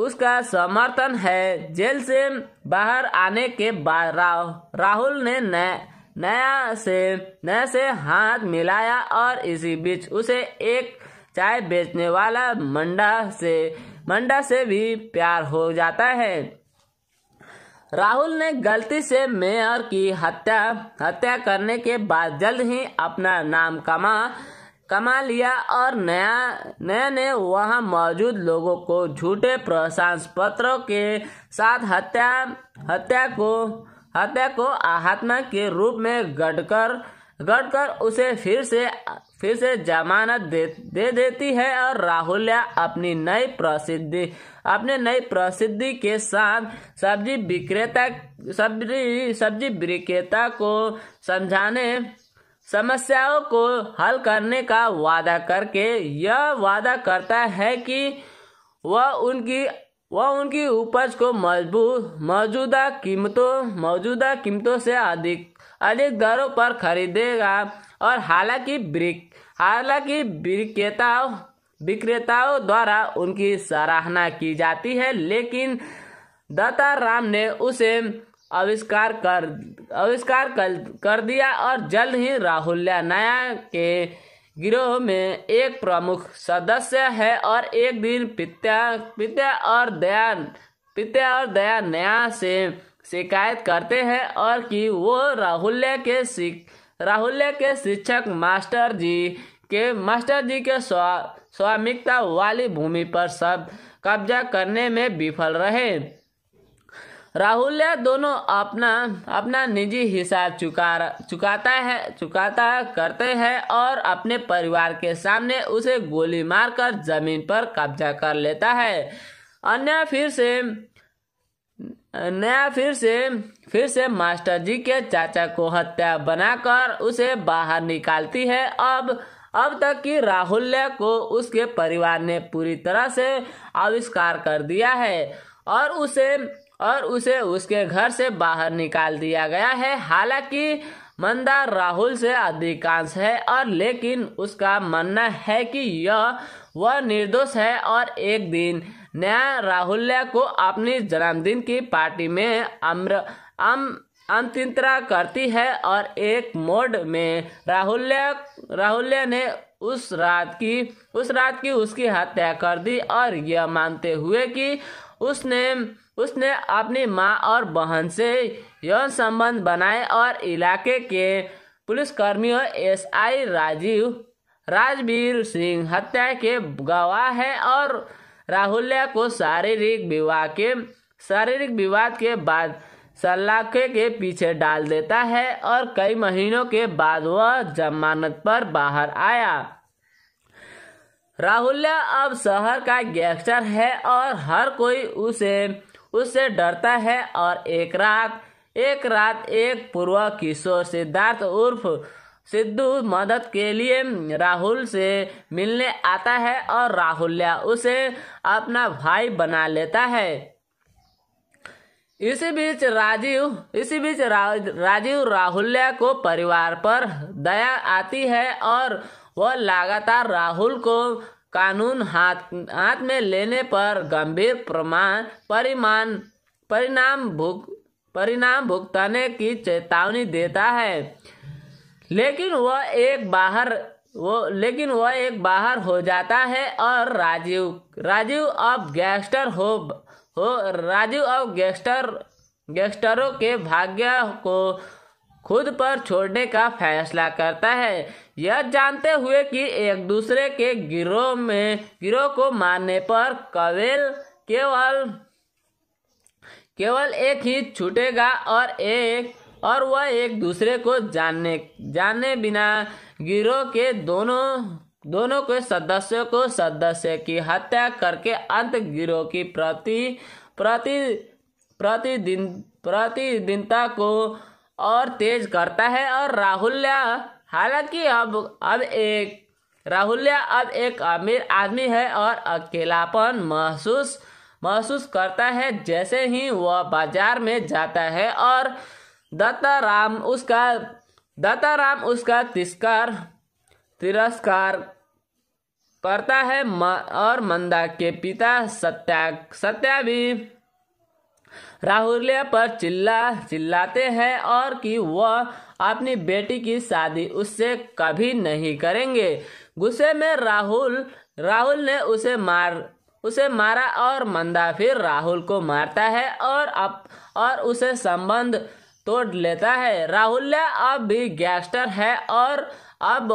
उसका समर्थन है जेल से बाहर आने के बाद राह, राहुल ने नया नया से नया से हाथ मिलाया और इसी बीच उसे एक चाय बेचने वाला मंडा से मंडा से भी प्यार हो जाता है राहुल ने गलती से मेयर की हत्या हत्या करने के बाद जल्द ही अपना नाम कमा कमा लिया और नया नया ने वहां मौजूद लोगों को झूठे प्रशांस पत्रों के साथ हत्या हत्या को हत्या को आत्मा के रूप में गढ़कर गढ़कर उसे फिर से फिर से जमानत दे दे देती है और राहुल अपनी नई प्रसिद्धि अपने नई प्रसिद्धि के साथ सब्जी विक्रेता सब्जी सब्जी विक्रेता को समझाने समस्याओं को हल करने का वादा करके यह वादा करता है कि वह उनकी वह उनकी उपज को मजबूत मौजूदा कीमतों मौजूदा कीमतों से अधिक अधिक दरों पर खरीदेगा और हालांकि ब्रिक हालांकि विक्रेताओं विक्रेताओं द्वारा उनकी सराहना की जाती है लेकिन दत्ताराम ने उसे आविष्कार कर आविष्कार कर, कर दिया और जल्द ही राहुल नया के गिरोह में एक प्रमुख सदस्य है और एक दिन पित्या पित्या और दया पित्या और दया नया से शिकायत करते हैं और कि वो राहुल्य के राहुल्य के शिक्षक मास्टर जी के मास्टर जी के स्वामिकता वाली भूमि पर सब कब्जा करने में विफल रहे राहुल्या दोनों अपना अपना निजी हिस्सा चुका चुकाता है चुकाता करते हैं और अपने परिवार के सामने उसे गोली मारकर जमीन पर कब्जा कर लेता है अन्य फिर से नया फिर से फिर से मास्टर जी के चाचा को हत्या बनाकर उसे बाहर निकालती है अब अब तक की राहुल को उसके परिवार ने पूरी तरह से आविष्कार कर दिया है और उसे और उसे उसके घर से बाहर निकाल दिया गया है हालांकि मंदा राहुल से अधिकांश है और लेकिन उसका मानना है कि यह वह निर्दोष है और एक दिन नया राहुल्या को अपने जन्मदिन की पार्टी में अम्र अम अंतरा करती है और एक मोड में राहुल्या राहुल्या ने उस रात की उस रात की उसकी हत्या कर दी और यह मानते हुए कि उसने उसने अपनी माँ और बहन से यौन संबंध बनाए और इलाके के पुलिसकर्मियों आई राजीव राजवीर सिंह हत्या के गवाह है और राहुल्या को शारीरिक विवाह के शारीरिक विवाद के बाद सलाखे के पीछे डाल देता है और कई महीनों के बाद वह जमानत पर बाहर आया राहुल्या अब शहर का गैंगस्टर है और हर कोई उसे उससे डरता है और एक रात एक रात एक पूर्व किशोर सिद्धार्थ उर्फ सिद्धू मदद के लिए राहुल से मिलने आता है और राहुल्या उसे अपना भाई बना लेता है इसी बीच राजीव इसी बीच रा, राजीव राहुल्या को परिवार पर दया आती है और वह लगातार राहुल को कानून हाथ हाथ में लेने पर गंभीर प्रमाण परिमाण परिणाम भुग परिणाम भुगताने की चेतावनी देता है लेकिन वह एक बाहर वो लेकिन वह एक बाहर हो जाता है और राजीव राजीव अब गैंगस्टर हो हो राजीव अब गैंगस्टर गैंगस्टरों के भाग्य को खुद पर छोड़ने का फैसला करता है यह जानते हुए कि एक दूसरे के गिरोह में गिरोह को मारने पर कवेल केवल केवल एक ही छूटेगा और एक और वह एक दूसरे को जानने जाने बिना गिरोह के दोनों दोनों के सदस्यों को सदस्य की हत्या करके अंत गिरोह की प्रति प्रति प्रतिदिन प्रतिदिनता को और तेज करता है और राहुल्या हालांकि अब अब एक राहुल्या अब एक अमीर आदमी है और अकेलापन महसूस महसूस करता है जैसे ही वह बाजार में जाता है और दत्ताराम उसका दत्ताराम उसका तिस्कार तिरस्कार करता है म, और मंदा के पिता सत्या सत्या भी राहुल्य पर चिल्ला चिल्लाते हैं और कि वह अपनी बेटी की शादी उससे कभी नहीं करेंगे गुस्से में राहुल राहुल ने उसे मार उसे मारा और मंदा फिर राहुल को मारता है और अप, और उसे संबंध तोड़ लेता है राहुल अब भी गैंगस्टर है और अब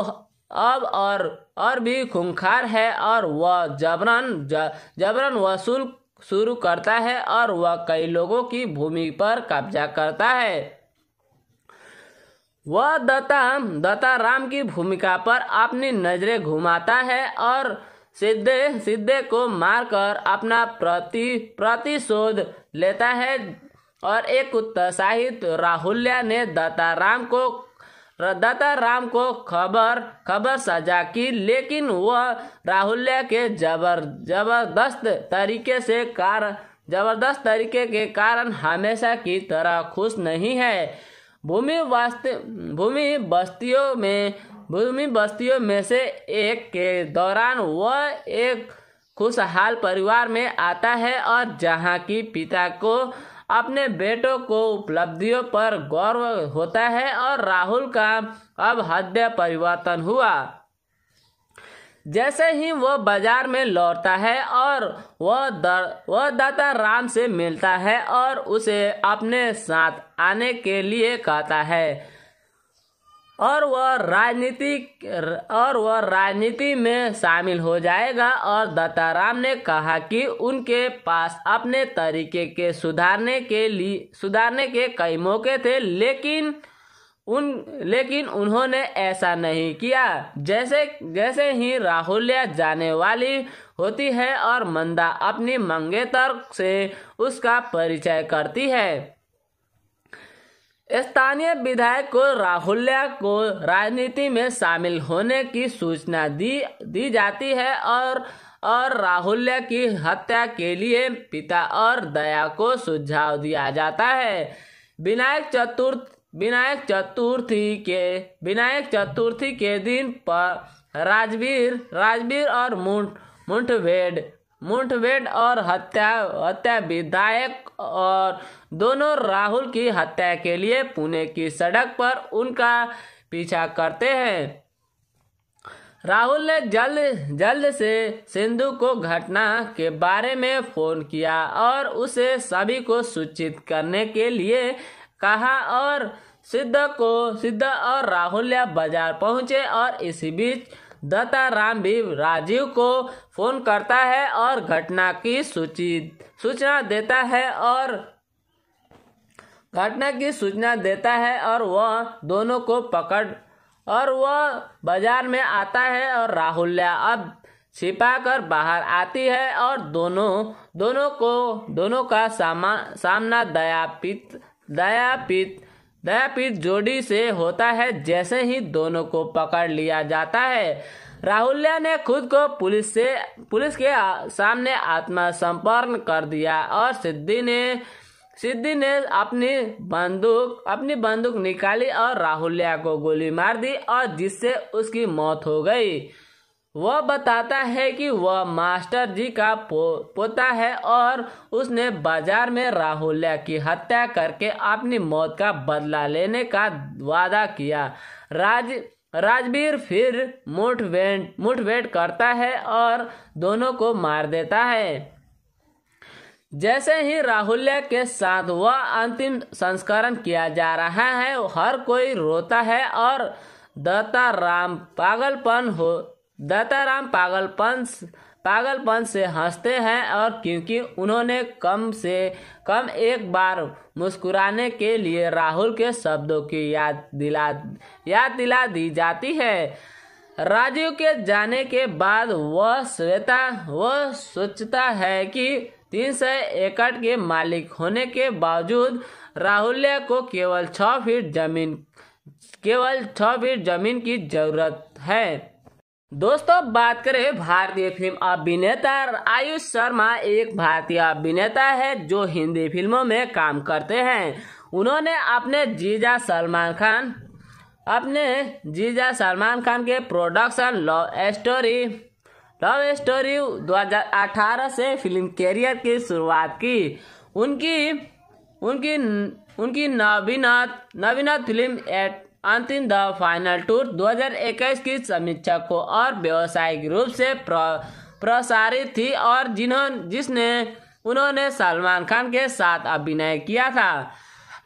अब और और भी खूंखार है और वह जबरन जबरन वसूल शुरू करता है और वह कई लोगों की भूमि पर कब्जा करता है वह दत्ता दत्ता राम की भूमिका पर अपनी नजरें घुमाता है और सिद्धे सिद्धे को मारकर अपना प्रति प्रतिशोध लेता है और एक उत्तर साहित्य राहुल्या ने दत्ताराम को दत्ताराम को खबर खबर सजा की लेकिन वह राहुल्या के जबर जबरदस्त तरीके से कार जबरदस्त तरीके के कारण हमेशा की तरह खुश नहीं है भूमि वास्त भूमि बस्तियों में भूमि बस्तियों में से एक के दौरान वह एक खुशहाल परिवार में आता है और जहाँ की पिता को अपने बेटों को उपलब्धियों पर गौरव होता है और राहुल का अब हृदय परिवर्तन हुआ जैसे ही वह बाजार में लौटता है और वह दर, वह दाता राम से मिलता है और उसे अपने साथ आने के लिए कहता है और वह राजनीतिक और वह राजनीति में शामिल हो जाएगा और दत्ताराम ने कहा कि उनके पास अपने तरीके के सुधारने के लिए सुधारने के कई मौके थे लेकिन उन लेकिन उन्होंने ऐसा नहीं किया जैसे जैसे ही राहुल्या जाने वाली होती है और मंदा अपनी मंगेतर से उसका परिचय करती है स्थानीय विधायक को राहुल्या को राजनीति में शामिल होने की सूचना दी दी जाती है और और राहुल्य की हत्या के लिए पिता और दया को सुझाव दिया जाता है विनायक चतुर्थ विनायक चतुर्थी के विनायक चतुर्थी के दिन पर राजवीर राजवीर और मुंठ मुंठभेड़ मुठभेड़ और हत्या हत्या विधायक और दोनों राहुल की हत्या के लिए पुणे की सड़क पर उनका पीछा करते हैं राहुल ने जल्द जल्द से सिंधु को घटना के बारे में फोन किया और उसे सभी को सूचित करने के लिए कहा और सिद्ध को सिद्ध और राहुल बाजार पहुंचे और इसी बीच दत्ताराम भी राजीव को फोन करता है और घटना की सूची सूचना देता है और घटना की सूचना देता है और वह दोनों को पकड़ और वह बाजार में आता है और राहुल्या अब छिपा कर बाहर आती है और दोनों दोनों को दोनों का सामा सामना दयापित दयापित दयापीठ जोड़ी से होता है जैसे ही दोनों को पकड़ लिया जाता है राहुल्या ने खुद को पुलिस से पुलिस के सामने आत्मसमर्पण कर दिया और सिद्धि ने सिद्धि ने अपनी बंदूक अपनी बंदूक निकाली और राहुल्या को गोली मार दी और जिससे उसकी मौत हो गई वह बताता है कि वह मास्टर जी का पो, पोता है और उसने बाजार में राहुल्या की हत्या करके अपनी मौत का बदला लेने का वादा किया राज राजवीर फिर मुठभेट मुठभेट करता है और दोनों को मार देता है जैसे ही राहुल्या के साथ वह अंतिम संस्करण किया जा रहा है हर कोई रोता है और दत्ता राम पागलपन हो दत्ताराम पागलपन पागलपन से हंसते हैं और क्योंकि उन्होंने कम से कम एक बार मुस्कुराने के लिए राहुल के शब्दों की याद दिला याद दिला दी जाती है राजीव के जाने के बाद वह श्वेता वह सोचता है कि तीन सौ एकड़ के मालिक होने के बावजूद राहुल को केवल छः फीट जमीन केवल छः फीट जमीन की जरूरत है दोस्तों बात करें भारतीय फिल्म अभिनेता आयुष शर्मा एक भारतीय अभिनेता है जो हिंदी फिल्मों में काम करते हैं उन्होंने अपने जीजा सलमान खान अपने जीजा सलमान खान के production love story love story 2018 से फिल्म कैरियर की शुरुआत की उनकी उनकी उनकी नवीनत नवीनत film eight Antim the final tour 2021 की समीक्षकों और व्यावसायिक रूप से प्रसारित थी और जिन्होंने जिसने उन्होंने सलमान खान के साथ अभिनय किया था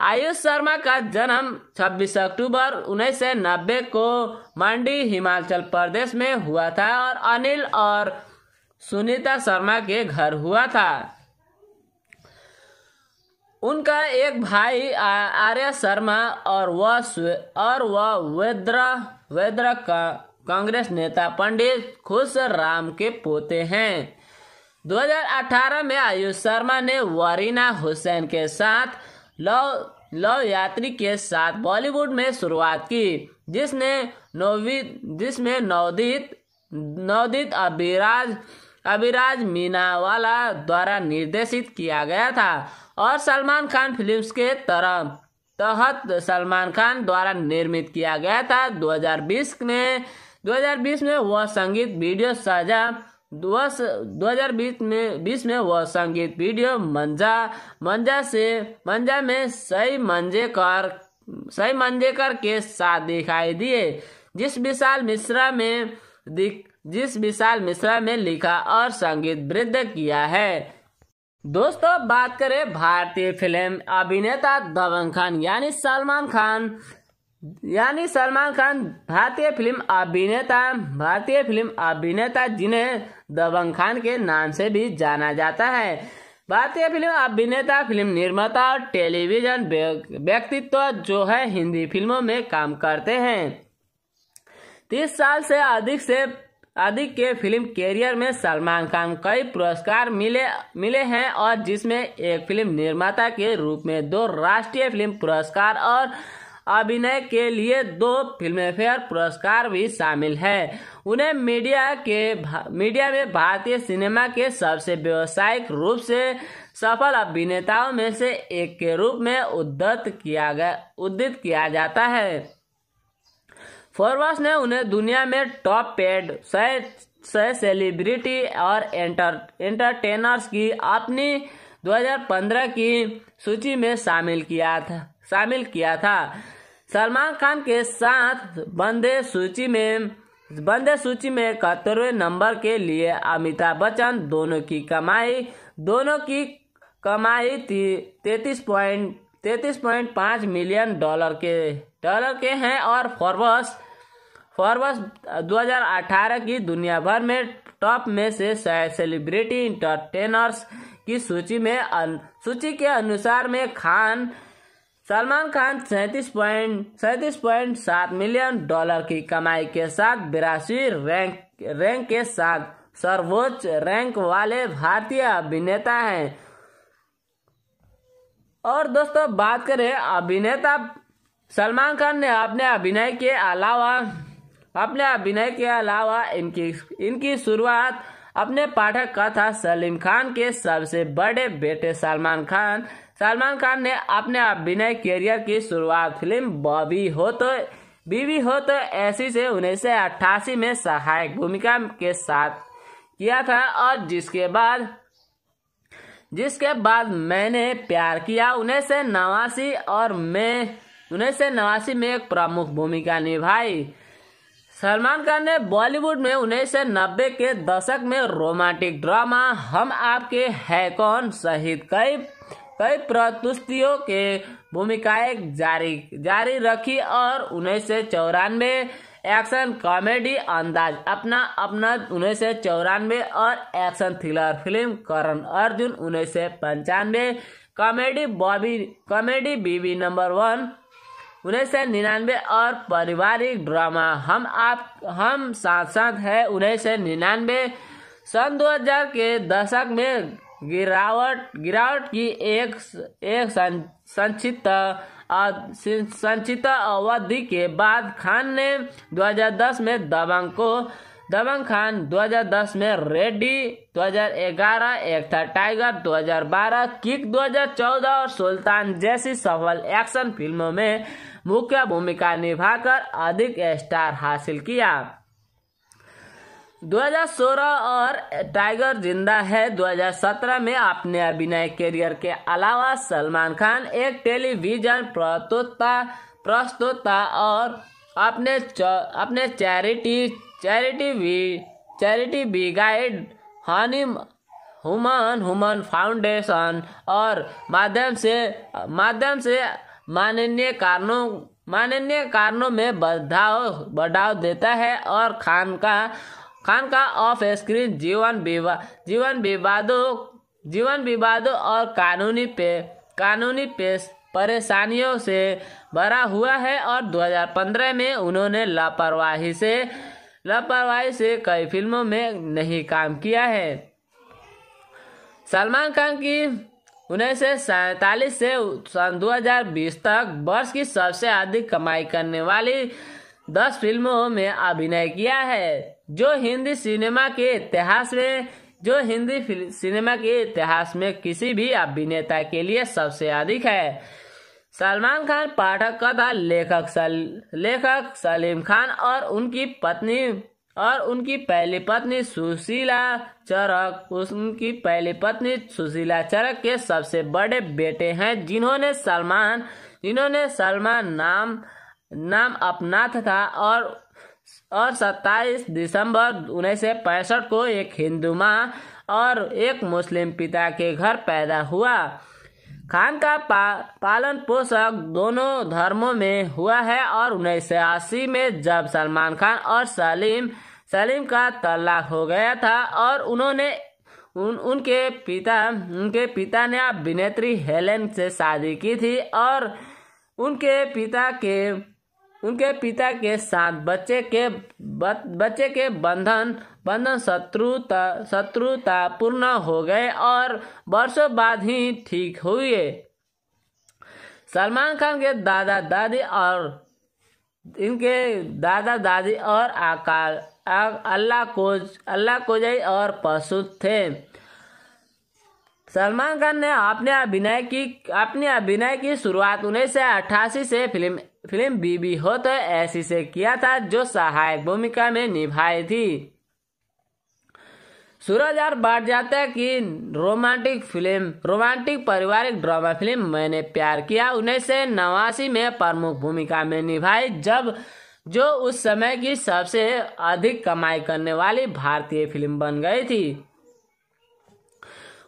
आयुष शर्मा का जन्म 26 अक्टूबर उन्नीस को मंडी हिमाचल प्रदेश में हुआ था और अनिल और सुनीता शर्मा के घर हुआ था उनका एक भाई आर्य शर्मा और वह और वह वेद्रा वेद्रा का कांग्रेस नेता पंडित खुश राम के पोते हैं 2018 में आयुष शर्मा ने वरीना हुसैन के साथ लव लव यात्री के साथ बॉलीवुड में शुरुआत की जिसने नवदीत जिसमें नवदीत नवदीत अभिराज अभिराज मीनावाला द्वारा निर्देशित किया गया था और सलमान खान फिल्म्स के तरह तहत सलमान खान द्वारा निर्मित किया गया था 2020 में 2020 में वह संगीत वीडियो साझा दो हजार बीस में बीस में वह संगीत वीडियो मंजा मंजा से मंजा में सई मंजेकर सही मंजेकर के साथ दिखाई दिए जिस विशाल मिश्रा में जिस विशाल मिश्रा में लिखा और संगीत वृद्ध किया है दोस्तों बात करें भारतीय फिल्म अभिनेता दबंग खान यानी सलमान खान यानी सलमान खान भारतीय फिल्म अभिनेता भारतीय फिल्म अभिनेता जिन्हें दबंग खान के नाम से भी जाना जाता है भारतीय फिल्म अभिनेता फिल्म निर्माता और टेलीविजन व्यक्तित्व बे, जो है हिंदी फिल्मों में काम करते हैं तीस साल से अधिक से आदि के फिल्म कैरियर में सलमान खान कई पुरस्कार मिले मिले हैं और जिसमें एक फिल्म निर्माता के रूप में दो राष्ट्रीय फिल्म पुरस्कार और अभिनय के लिए दो फिल्मफेयर पुरस्कार भी शामिल है उन्हें मीडिया के मीडिया में भारतीय सिनेमा के सबसे व्यावसायिक रूप से सफल अभिनेताओं में से एक के रूप में उद्धत किया गया उद्धित किया जाता है फॉरवास ने उन्हें दुनिया में टॉप पेड सह सेलिब्रिटी और एंटर एंटरटेनर्स की अपनी 2015 की सूची में शामिल किया था शामिल किया था सलमान खान के साथ बंदे सूची में बंदे सूची में इकहत्तरवे नंबर के लिए अमिताभ बच्चन दोनों की कमाई दोनों की कमाई तैतीस पॉइंट तैतीस पॉइंट पाँच मिलियन डॉलर के डॉलर के हैं और फॉरवर्स फॉरवर्स 2018 की दुनिया भर में टॉप में से सेलिब्रिटी इंटरटेनर्स की सूची में अन, सूची के अनुसार में खान सलमान खान सैतीस पॉइंट सैतीस पॉइंट सात मिलियन डॉलर की कमाई के साथ बिरासी रैंक रैंक के साथ सर्वोच्च रैंक वाले भारतीय अभिनेता हैं और दोस्तों बात करें अभिनेता सलमान खान ने अपने अभिनय के अलावा अपने अभिनय के अलावा इनकी इनकी शुरुआत अपने पाठक कथा सलीम खान के सबसे बड़े बेटे सलमान खान सलमान खान ने अपने अभिनय करियर की शुरुआत फिल्म बॉबी हो तो बीवी हो तो ऐसी से उन्नीस सौ अट्ठासी में सहायक भूमिका के साथ किया था और जिसके बाद जिसके बाद मैंने प्यार किया उन्नीस सौ नवासी और मैं उन्नीस सौ नवासी में एक प्रमुख भूमिका निभाई सलमान खान ने बॉलीवुड में उन्नीस सौ नब्बे के दशक में रोमांटिक ड्रामा हम आपके है कौन सहित कई कई प्रतुष्टियों के भूमिकाएं जारी जारी रखी और उन्नीस सौ चौरानवे एक्शन कॉमेडी अंदाज अपना अपना उन्नीस सौ चौरानवे और action thriller film Karan Arjun उन्नीस सौ पंचानवे कॉमेडी बॉबी कॉमेडी बीबी नंबर वन उन्नीस सौ निन्यानवे और पारिवारिक ड्रामा हम आप हम सांसद है उन्नीस सौ निन्यानवे सन दो हजार के दशक में गिरावट गिरावट की एक एक संक्षिप्त संक्षिप्त अवधि के बाद खान ने 2010 में दबंग को दबंग खान 2010 में रेड्डी 2011 एक था टाइगर 2012 किक 2014 और सुल्तान जैसी सफल एक्शन फिल्मों में मुख्य भूमिका निभाकर अधिक स्टार हासिल किया 2016 और टाइगर जिंदा है 2017 में अपने अभिनय करियर के अलावा सलमान खान एक टेलीविजन प्रस्तुता प्रस्तुता और अपने अपने चैरिटी चैरिटी भी चैरिटी बी गाइड हनी हुमन हुमन फाउंडेशन और माध्यम से माध्यम से माननीय कारणों माननीय कारणों में बढ़ाव बढ़ाव देता है और खान का खान का ऑफ स्क्रीन जीवन विवाद जीवन विवादों जीवन विवादों और कानूनी पे कानूनी पेश परेशानियों से भरा हुआ है और 2015 में उन्होंने लापरवाही से लापरवाही से कई फिल्मों में नहीं काम किया है सलमान खान की उन्नीस सौ सैतालीस से सन 2020 तक वर्ष की सबसे अधिक कमाई करने वाली दस फिल्मों में अभिनय किया है जो हिंदी सिनेमा के इतिहास में जो हिंदी सिनेमा के इतिहास में किसी भी अभिनेता के लिए सबसे अधिक है सलमान खान पाठक कथा लेखक सल, लेखक सलीम खान और उनकी पत्नी और उनकी पहली पत्नी सुशीला चरक उनकी पहली पत्नी सुशीला चरक के सबसे बड़े बेटे हैं जिन्होंने सलमान जिन्होंने सलमान नाम नाम अपना था और और 27 दिसंबर उन्नीस को एक हिंदू माँ और एक मुस्लिम पिता के घर पैदा हुआ खान का पा, पालन पोषक दोनों धर्मों में हुआ है और उन्नीस में जब सलमान खान और सलीम सलीम का तलाक हो गया था और उन्होंने उन उनके पिता उनके पिता ने अभिनेत्री हेलेन से शादी की थी और उनके पिता के उनके पिता के साथ बच्चे के बच्चे के बंधन बंधन शत्रुता शत्रुता पूर्ण हो गए और वर्षों बाद ही ठीक हुए सलमान खान के दादा दादी और इनके दादा दादी और आकाल अल्लाह को अल्लाह को जय और पशु थे सलमान खान ने अपने अभिनय की अपने अभिनय की शुरुआत उन्नीस सौ अट्ठासी से फिल्म फिल्म बीबी हो तो ऐसी से किया था जो सहायक भूमिका में निभाई थी सूरज और बाट जाता है कि रोमांटिक फिल्म रोमांटिक पारिवारिक ड्रामा फिल्म मैंने प्यार किया उन्नीस सौ नवासी में प्रमुख भूमिका में निभाई जब जो उस समय की सबसे अधिक कमाई करने वाली भारतीय फिल्म बन गई थी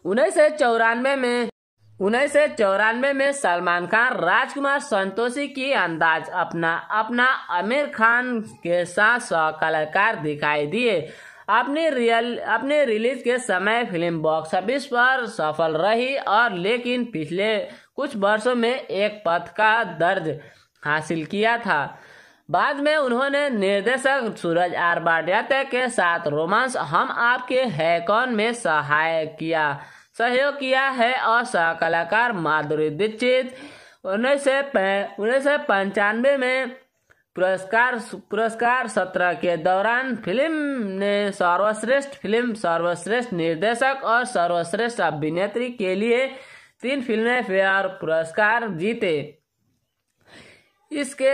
उन्नीस सौ चौरानवे में उन्नीस सौ चौरानवे में सलमान खान राजकुमार संतोषी की अंदाज अपना अपना आमिर खान के साथ सौ कलाकार दिखाई दिए अपनी रियल अपने रिलीज के समय फिल्म बॉक्स ऑफिस पर सफल रही और लेकिन पिछले कुछ वर्षों में एक पथ का दर्ज हासिल किया था बाद में उन्होंने निर्देशक सूरज आर बाड्याते के साथ रोमांस हम आपके है कौन में सहायक किया सहयोग किया है और सहकलाकार माधुरी दीक्षित उन्नीस सौ पंचानवे में पुरस्कार पुरस्कार सत्र के दौरान फिल्म ने सर्वश्रेष्ठ फिल्म सर्वश्रेष्ठ निर्देशक और सर्वश्रेष्ठ अभिनेत्री के लिए तीन फिल्में फेयर पुरस्कार जीते इसके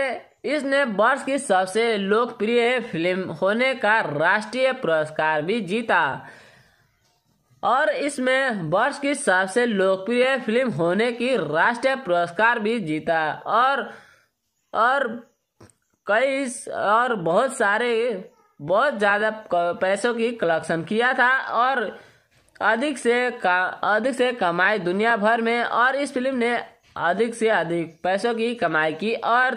इसने वर्ष की सबसे लोकप्रिय फिल्म होने का राष्ट्रीय पुरस्कार भी जीता और इसमें वर्ष की सबसे लोकप्रिय फिल्म होने की राष्ट्रीय पुरस्कार भी जीता और और कई और बहुत सारे बहुत ज़्यादा पैसों की कलेक्शन किया था और अधिक से का अधिक से कमाई दुनिया भर में और इस फिल्म ने अधिक से अधिक पैसों की कमाई की और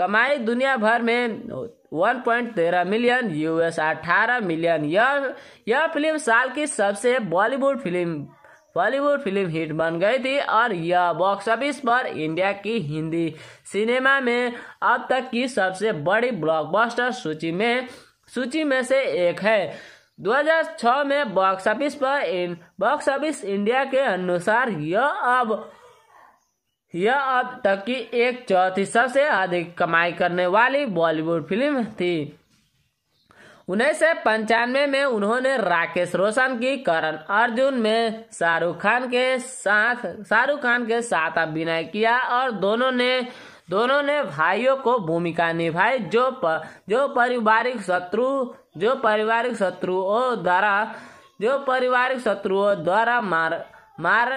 कमाई दुनिया भर में 1.13 मिलियन यूएस 18 मिलियन यह यह फिल्म साल की सबसे Bollywood film Bollywood film hit बन गई थी और यह बॉक्स ऑफिस पर इंडिया की हिंदी सिनेमा में अब तक की सबसे बड़ी ब्लॉकबस्टर सूची में सूची में से एक है 2006 में बॉक्स ऑफिस पर बॉक्स ऑफिस इंडिया के अनुसार यह अब यह अब तक की एक चौथी सबसे अधिक कमाई करने वाली बॉलीवुड फिल्म थी उन्नीस सौ पंचानवे में उन्होंने राकेश रोशन की करण अर्जुन में शाहरुख खान के साथ शाहरुख खान के साथ अभिनय किया और दोनों ने दोनों ने भाइयों को भूमिका निभाई जो प, जो पारिवारिक शत्रु जो पारिवारिक शत्रुओं द्वारा जो पारिवारिक शत्रुओं द्वारा मार मार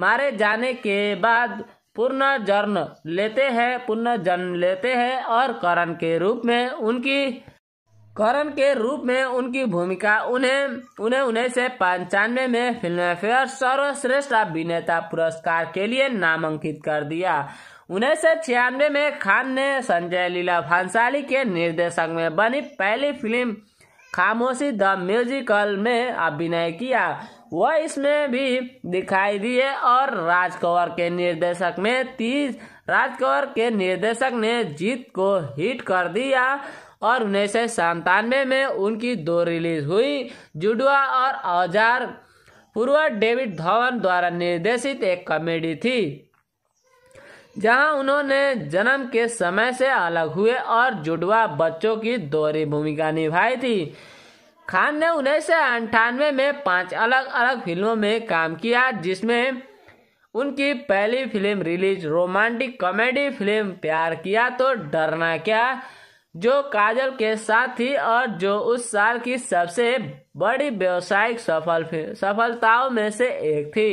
मारे जाने के बाद पुनर्जन्म लेते हैं पुनर्जन्म लेते हैं और करण के रूप में उनकी करण के रूप में उनकी भूमिका उन्हें उन्हें उन्नीस सौ पंचानवे में फिल्म फेयर सर्वश्रेष्ठ अभिनेता पुरस्कार के लिए नामांकित कर दिया उन्नीस सौ छियानवे में खान ने संजय लीला भंसाली के निर्देशक में बनी पहली फिल्म खामोशी द म्यूजिकल में अभिनय किया वह इसमें भी दिखाई दिए और राजकंवर के निर्देशक में तीस राजकंवर के निर्देशक ने जीत को हिट कर दिया और उन्नीस सौ संतानवे में उनकी दो रिलीज हुई जुडुआ और औजार पूर्व डेविड धवन द्वारा निर्देशित एक कॉमेडी थी जहां उन्होंने जन्म के समय से अलग हुए और जुडवा बच्चों की दोहरी भूमिका निभाई थी खान ने उन्नीस सौ अंठानवे में पांच अलग अलग फिल्मों में काम किया जिसमें उनकी पहली film release romantic comedy film Pyar Kiya तो डरना क्या जो काजल के साथ थी और जो उस साल की सबसे बड़ी व्यवसायिक सफल सफलताओं में से एक थी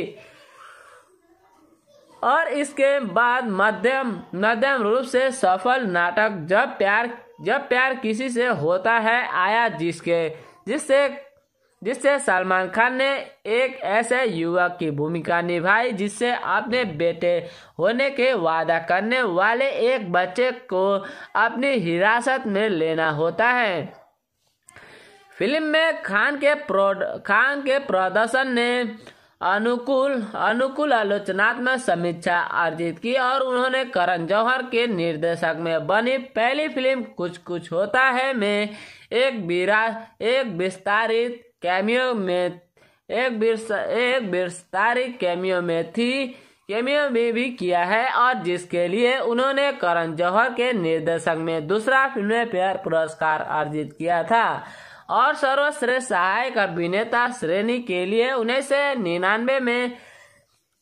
और इसके बाद मध्यम मध्यम रूप से सफल नाटक जब प्यार जब प्यार किसी से होता है आया जिसके जिससे जिससे सलमान खान ने एक ऐसे युवक की भूमिका निभाई जिससे अपने बेटे होने के वादा करने वाले एक बच्चे को अपनी हिरासत में लेना होता है फिल्म में खान के प्रोड खान के प्रदर्शन ने अनुकूल अनुकूल आलोचनात्मक समीक्षा अर्जित की और उन्होंने करण जौहर के निर्देशक में बनी पहली फिल्म कुछ कुछ होता है में एक बीरा एक विस्तारित कैमियो में एक एक विस्तारित कैमियो में थी कैमियो में भी किया है और जिसके लिए उन्होंने करण जौहर के निर्देशक में दूसरा फिल्म फेयर पुरस्कार अर्जित किया था और सर्वश्रेष्ठ सहायक अभिनेता श्रेणी के लिए उन्नीस सौ निन्यानवे में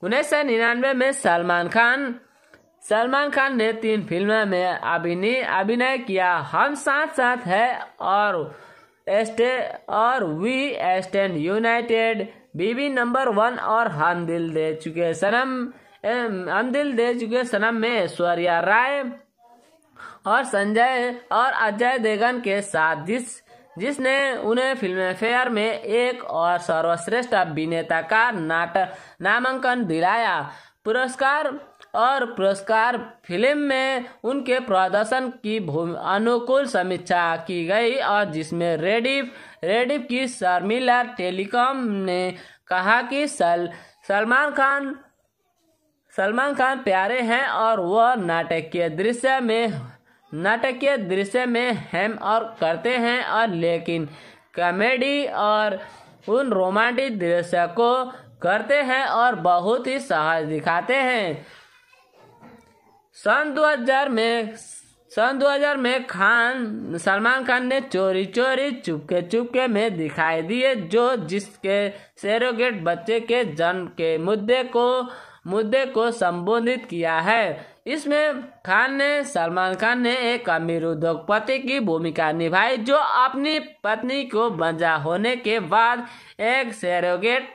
उन्नीस सौ निन्यानवे में सलमान खान सलमान खान ने तीन फिल्मों में अभिनय अभिनय किया हम साथ साथ है और एस्टे और we stand united Biwi number one और हम दिल दे चुके सनम हम दिल दे चुके सनम में ऐश्वर्या राय और संजय और अजय देवगन के साथ जिस जिसने उन्हें फिल्म फेयर में एक और सर्वश्रेष्ठ अभिनेता का नाट नामांकन दिलाया पुरस्कार और पुरस्कार फिल्म में उनके प्रदर्शन की अनुकूल समीक्षा की गई और जिसमें रेडिफ रेडिफ की शर्मिला टेलीकॉम ने कहा कि सल सलमान खान सलमान खान प्यारे हैं और वह नाटक के दृश्य में नाटकीय दृश्य में हेम और करते हैं और लेकिन कॉमेडी और उन रोमांटिक दृश्य को करते हैं और बहुत ही साहस दिखाते हैं सन 2000 में सन 2000 में खान सलमान खान ने चोरी चोरी चुपके चुपके में दिखाई दिए जो जिसके सेरोगेट बच्चे के जन्म के मुद्दे को मुद्दे को संबोधित किया है इसमें खान ने सलमान खान ने एक अमीर उद्योगपति की भूमिका निभाई जो अपनी पत्नी को बंजा होने के बाद एक सेरोगेट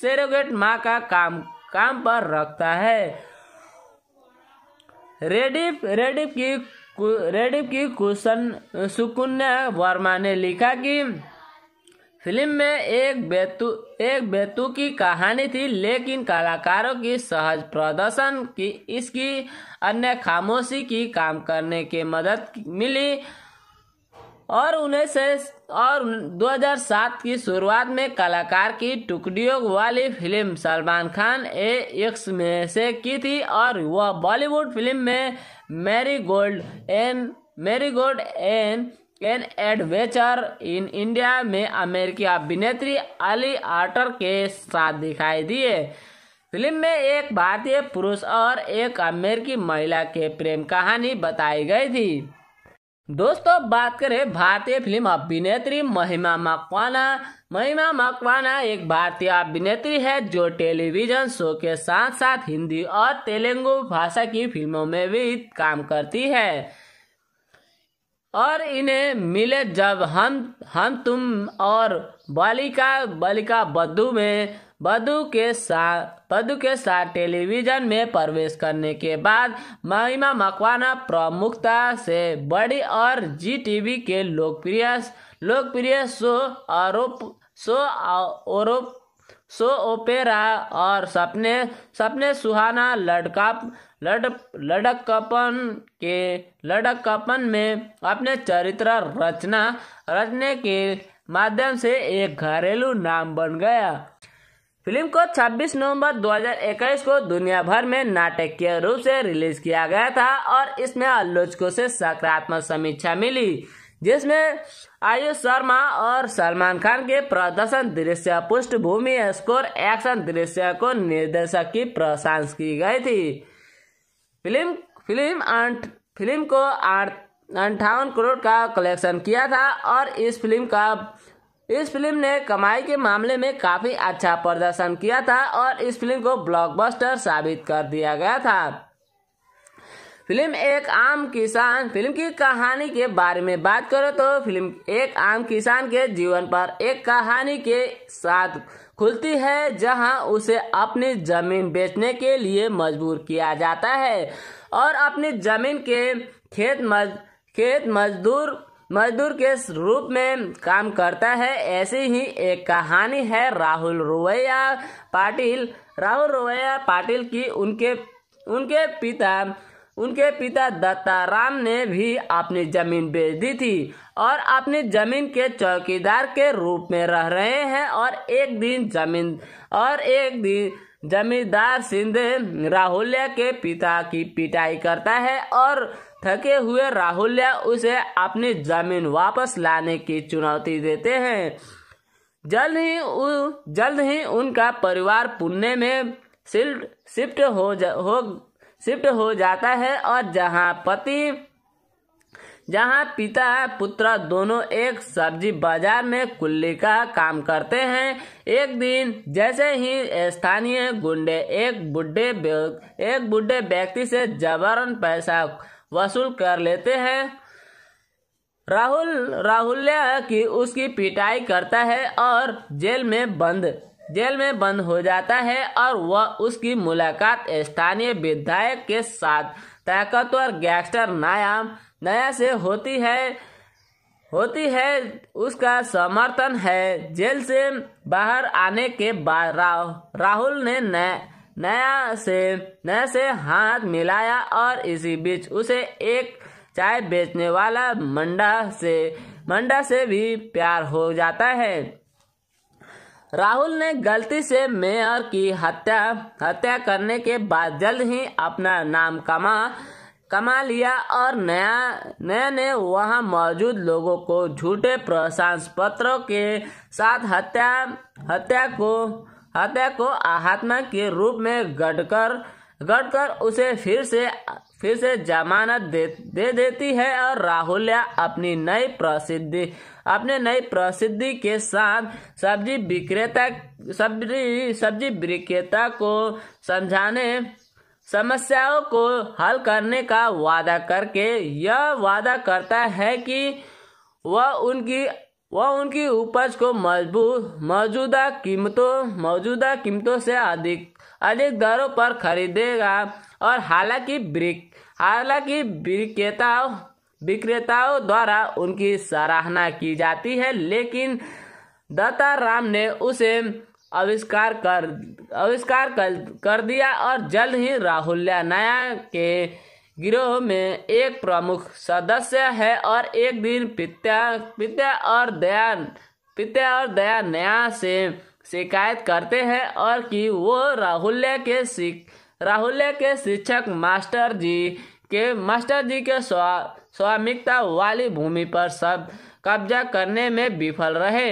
सेरोगेट माँ का काम काम पर रखता है रेडिफ रेडिफ की रेडिफ की कुशन सुकुन्या वर्मा ने लिखा कि फिल्म में एक बेतु एक बेतु की कहानी थी लेकिन कलाकारों की सहज प्रदर्शन की इसकी अन्य खामोशी की काम करने की मदद मिली और उन्हें से और 2007 की शुरुआत में कलाकार की टुकड़ियों वाली फिल्म सलमान खान ए एक्स में से की थी और वह बॉलीवुड फिल्म में marigold an marigold an an adventure in India में अमेरिकी अभिनेत्री अली आर्टर के साथ दिखाई दिए फिल्म में एक भारतीय पुरुष और एक अमेरिकी महिला के प्रेम कहानी बताई गई थी दोस्तों बात करें भारतीय फिल्म अभिनेत्री महिमा मकवाना महिमा मकवाना एक भारतीय अभिनेत्री है जो टेलीविजन शो के साथ साथ हिंदी और तेलुगु भाषा की फिल्मों में भी काम करती है और इन्हें मिले जब हम हम तुम और बालिका बालिका बधु में बधु के साथ बधु के साथ टेलीविजन में प्रवेश करने के बाद महिमा मकवाना प्रमुखता से बड़ी और जी टीवी के लोकप्रिय लोकप्रिय शो आरोप शो आरोप शो ओपेरा और सपने सपने सुहाना लड़का लड़ लड़कपन के लड़कपन में अपने चरित्र रचना रचने के माध्यम से एक घरेलू नाम बन गया फिल्म को 26 नवंबर 2021 को दुनिया भर में नाटकीय रूप से रिलीज किया गया था और इसमें आलोचकों से सकारात्मक समीक्षा मिली जिसमें आयुष शर्मा और सलमान खान के प्रदर्शन दृश्य पृष्ठभूमि स्कोर एक्शन दृश्य को निर्देशक की प्रशंसा की गई थी फिल्म फिल्म आठ फिल्म को आठ अंठावन करोड़ का कलेक्शन किया था और इस फिल्म का इस फिल्म ने कमाई के मामले में काफी अच्छा प्रदर्शन किया था और इस फिल्म को ब्लॉकबस्टर साबित कर दिया गया था फिल्म एक आम किसान फिल्म की कहानी के बारे में बात करो तो फिल्म एक आम किसान के जीवन पर एक कहानी के साथ खुलती है जहां उसे अपनी जमीन बेचने के लिए मजबूर किया जाता है और अपनी जमीन के खेत मज खेत मजदूर मजदूर के रूप में काम करता है ऐसी ही एक कहानी है राहुल रोवैया पाटिल राहुल रोवैया पाटिल की उनके उनके पिता उनके पिता दत्ताराम ने भी अपनी जमीन बेच दी थी और अपनी जमीन के चौकीदार के रूप में रह रहे हैं और एक दिन जमीन और एक दिन जमींदार सिंधे राहुल्या के पिता की पिटाई करता है और थके हुए राहुल्या उसे अपनी जमीन वापस लाने की चुनौती देते हैं जल्द ही उ, जल्द ही उनका परिवार पुणे में शिफ्ट हो जा, हो शिफ्ट हो जाता है और जहाँ पति जहाँ पिता पुत्र दोनों एक सब्जी बाजार में कुल्ली का काम करते हैं एक दिन जैसे ही स्थानीय गुंडे एक बुढ़े एक बुढ़े व्यक्ति से जबरन पैसा वसूल कर लेते हैं राहुल राहुल्या की उसकी पिटाई करता है और जेल में बंद जेल में बंद हो जाता है और वह उसकी मुलाकात स्थानीय विधायक के साथ ताकतवर गैंगस्टर नया नया से होती है होती है उसका समर्थन है जेल से बाहर आने के बाद राह, राहुल ने नया से नया से हाथ मिलाया और इसी बीच उसे एक चाय बेचने वाला मंडा से मंडा से भी प्यार हो जाता है राहुल ने गलती से मेयर की हत्या हत्या करने के बाद जल्द ही अपना नाम कमा कमा लिया और नया नया ने वहां मौजूद लोगों को झूठे प्रशांस पत्रों के साथ हत्या हत्या को हत्या को आहात्मा के रूप में गढ़कर गढ़कर उसे फिर से फिर से जमानत दे, दे देती है और राहुल अपनी नई प्रसिद्धि अपने नई प्रसिद्धि के साथ सब्जी विक्रेता सब्जी सब्जी विक्रेता को समझाने समस्याओं को हल करने का वादा करके यह वादा करता है कि वह उनकी वह उनकी उपज को मजबूत मौजूदा कीमतों मौजूदा कीमतों से अधिक अधिक दरों पर खरीदेगा और हालांकि ब्रिक हालांकि विक्रेता विक्रेताओं द्वारा उनकी सराहना की जाती है लेकिन दत्ताराम ने उसे आविष्कार कर आविष्कार कर, कर दिया और जल्द ही राहुल नया के गिरोह में एक प्रमुख सदस्य है और एक दिन पित्या पित्या और दया पित्या और दया नया से शिकायत करते हैं और कि वो राहुल के राहुल्य के शिक्षक मास्टर जी के मास्टर जी के स्वा स्वामिकता वाली भूमि पर सब कब्जा करने में विफल रहे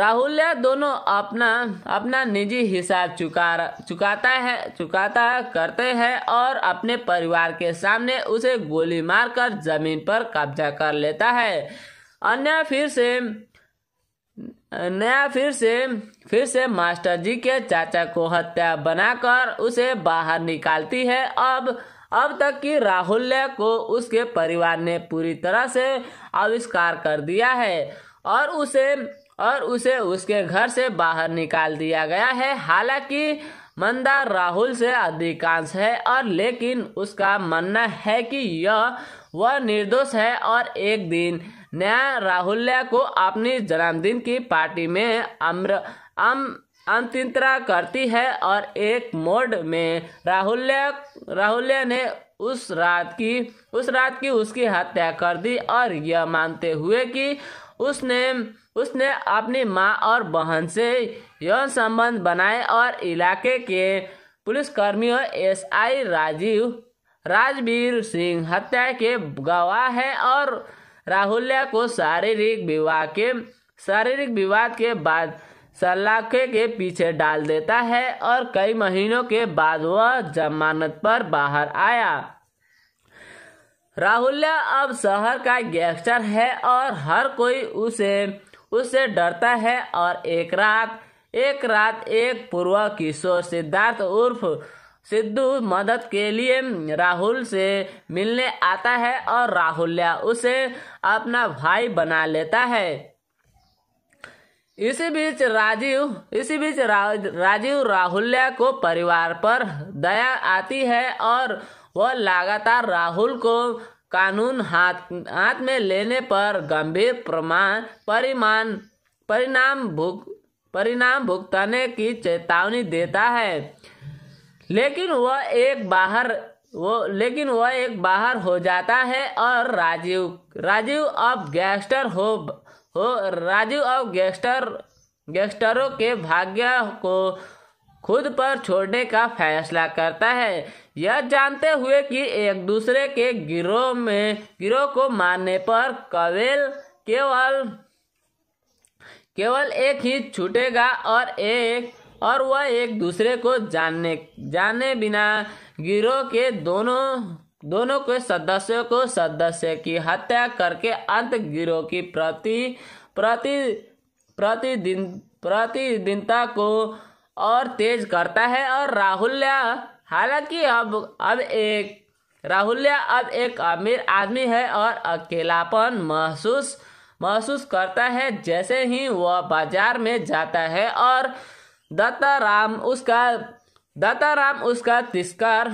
राहुल्या दोनों अपना अपना निजी हिसाब चुका चुकाता है चुकाता करते हैं और अपने परिवार के सामने उसे गोली मारकर जमीन पर कब्जा कर लेता है अन्य फिर से नया फिर से फिर से मास्टर जी के चाचा को हत्या बनाकर उसे बाहर निकालती है अब अब तक की राहुल को उसके परिवार ने पूरी तरह से आविष्कार कर दिया है और उसे और उसे उसके घर से बाहर निकाल दिया गया है हालांकि मंदा राहुल से अधिकांश है और लेकिन उसका मानना है कि यह वह निर्दोष है और एक दिन नया राहुल को अपनी जन्मदिन की पार्टी में अम्र अम अंतरा करती है और एक मोड में राहुल राहुल्य ने उस रात की उस रात की उसकी हत्या कर दी और यह मानते हुए कि उसने उसने अपनी माँ और बहन से यौन संबंध बनाए और इलाके के पुलिसकर्मियों एस आई राजीव राजवीर सिंह हत्या के गवाह है और राहुल्या को शारीरिक विवाह के शारीरिक विवाद के बाद सलाखे के पीछे डाल देता है और कई महीनों के बाद वह जमानत पर बाहर आया राहुल्या अब शहर का गैंगस्टर है और हर कोई उसे उससे डरता है और एक रात एक रात एक पूर्व किशोर सिद्धार्थ उर्फ सिद्धू मदद के लिए राहुल से मिलने आता है और राहुल्या उसे अपना भाई बना लेता है इसी बीच राजीव इसी बीच रा, राजीव राहुल्या को परिवार पर दया आती है और वह लगातार राहुल को कानून हाथ हाथ में लेने पर गंभीर प्रमाण परिमाण परिणाम भुग परिणाम भुगतने की चेतावनी देता है लेकिन वह एक बाहर वो लेकिन वह एक बाहर हो जाता है और राजीव राजीव अब गैंगस्टर हो हो राजू और गैंगस्टर गैंगस्टरों के भाग्य को खुद पर छोड़ने का फैसला करता है यह जानते हुए कि एक दूसरे के गिरोह में गिरोह को मारने पर कवेल केवल केवल एक ही छूटेगा और एक और वह एक दूसरे को जानने जाने बिना गिरोह के दोनों दोनों के सदस्यों को सदस्य की हत्या करके अंत गिरोह की प्रति प्रति प्रतिदिन प्रतिदिनता को और तेज करता है और राहुल्या हालांकि अब अब एक राहुल्या अब एक अमीर आदमी है और अकेलापन महसूस महसूस करता है जैसे ही वह बाजार में जाता है और दत्ताराम उसका दत्ताराम उसका तिस्कार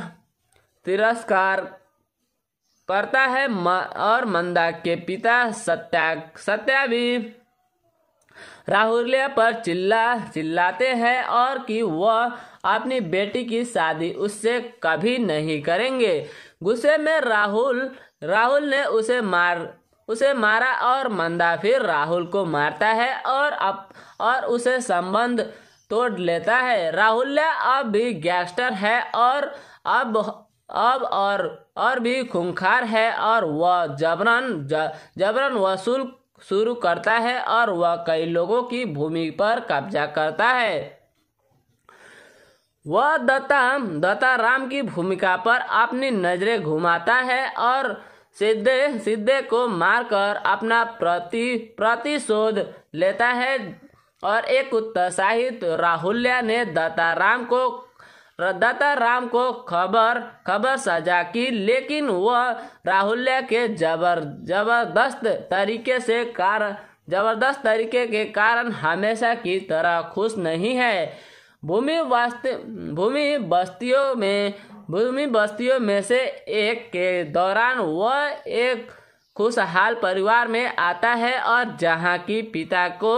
तिरस्कार करता है म, और मंदा के पिता सत्या सत्या भी राहुल पर चिल्ला चिल्लाते हैं और कि वह अपनी बेटी की शादी उससे कभी नहीं करेंगे गुस्से में राहुल राहुल ने उसे मार उसे मारा और मंदा फिर राहुल को मारता है और अप, और उसे संबंध तोड़ लेता है राहुल अब भी गैंगस्टर है और अब अब और और भी खूंखार है और वह जबरन जबरन वसूल शुरू करता है और वह कई लोगों की भूमि पर कब्जा करता है वह दत्ता दत्ता राम की भूमिका पर अपनी नजरें घुमाता है और सिद्धे सिद्धे को मारकर अपना प्रति प्रतिशोध लेता है और एक उत्साहित राहुल्या ने दत्ताराम को दाता राम को खबर खबर सजा की लेकिन वह राहुल के जबर जबरदस्त तरीके से कार जबरदस्त तरीके के कारण हमेशा की तरह खुश नहीं है भूमि भूमि बस्तियों में भूमि बस्तियों में से एक के दौरान वह एक खुशहाल परिवार में आता है और जहाँ की पिता को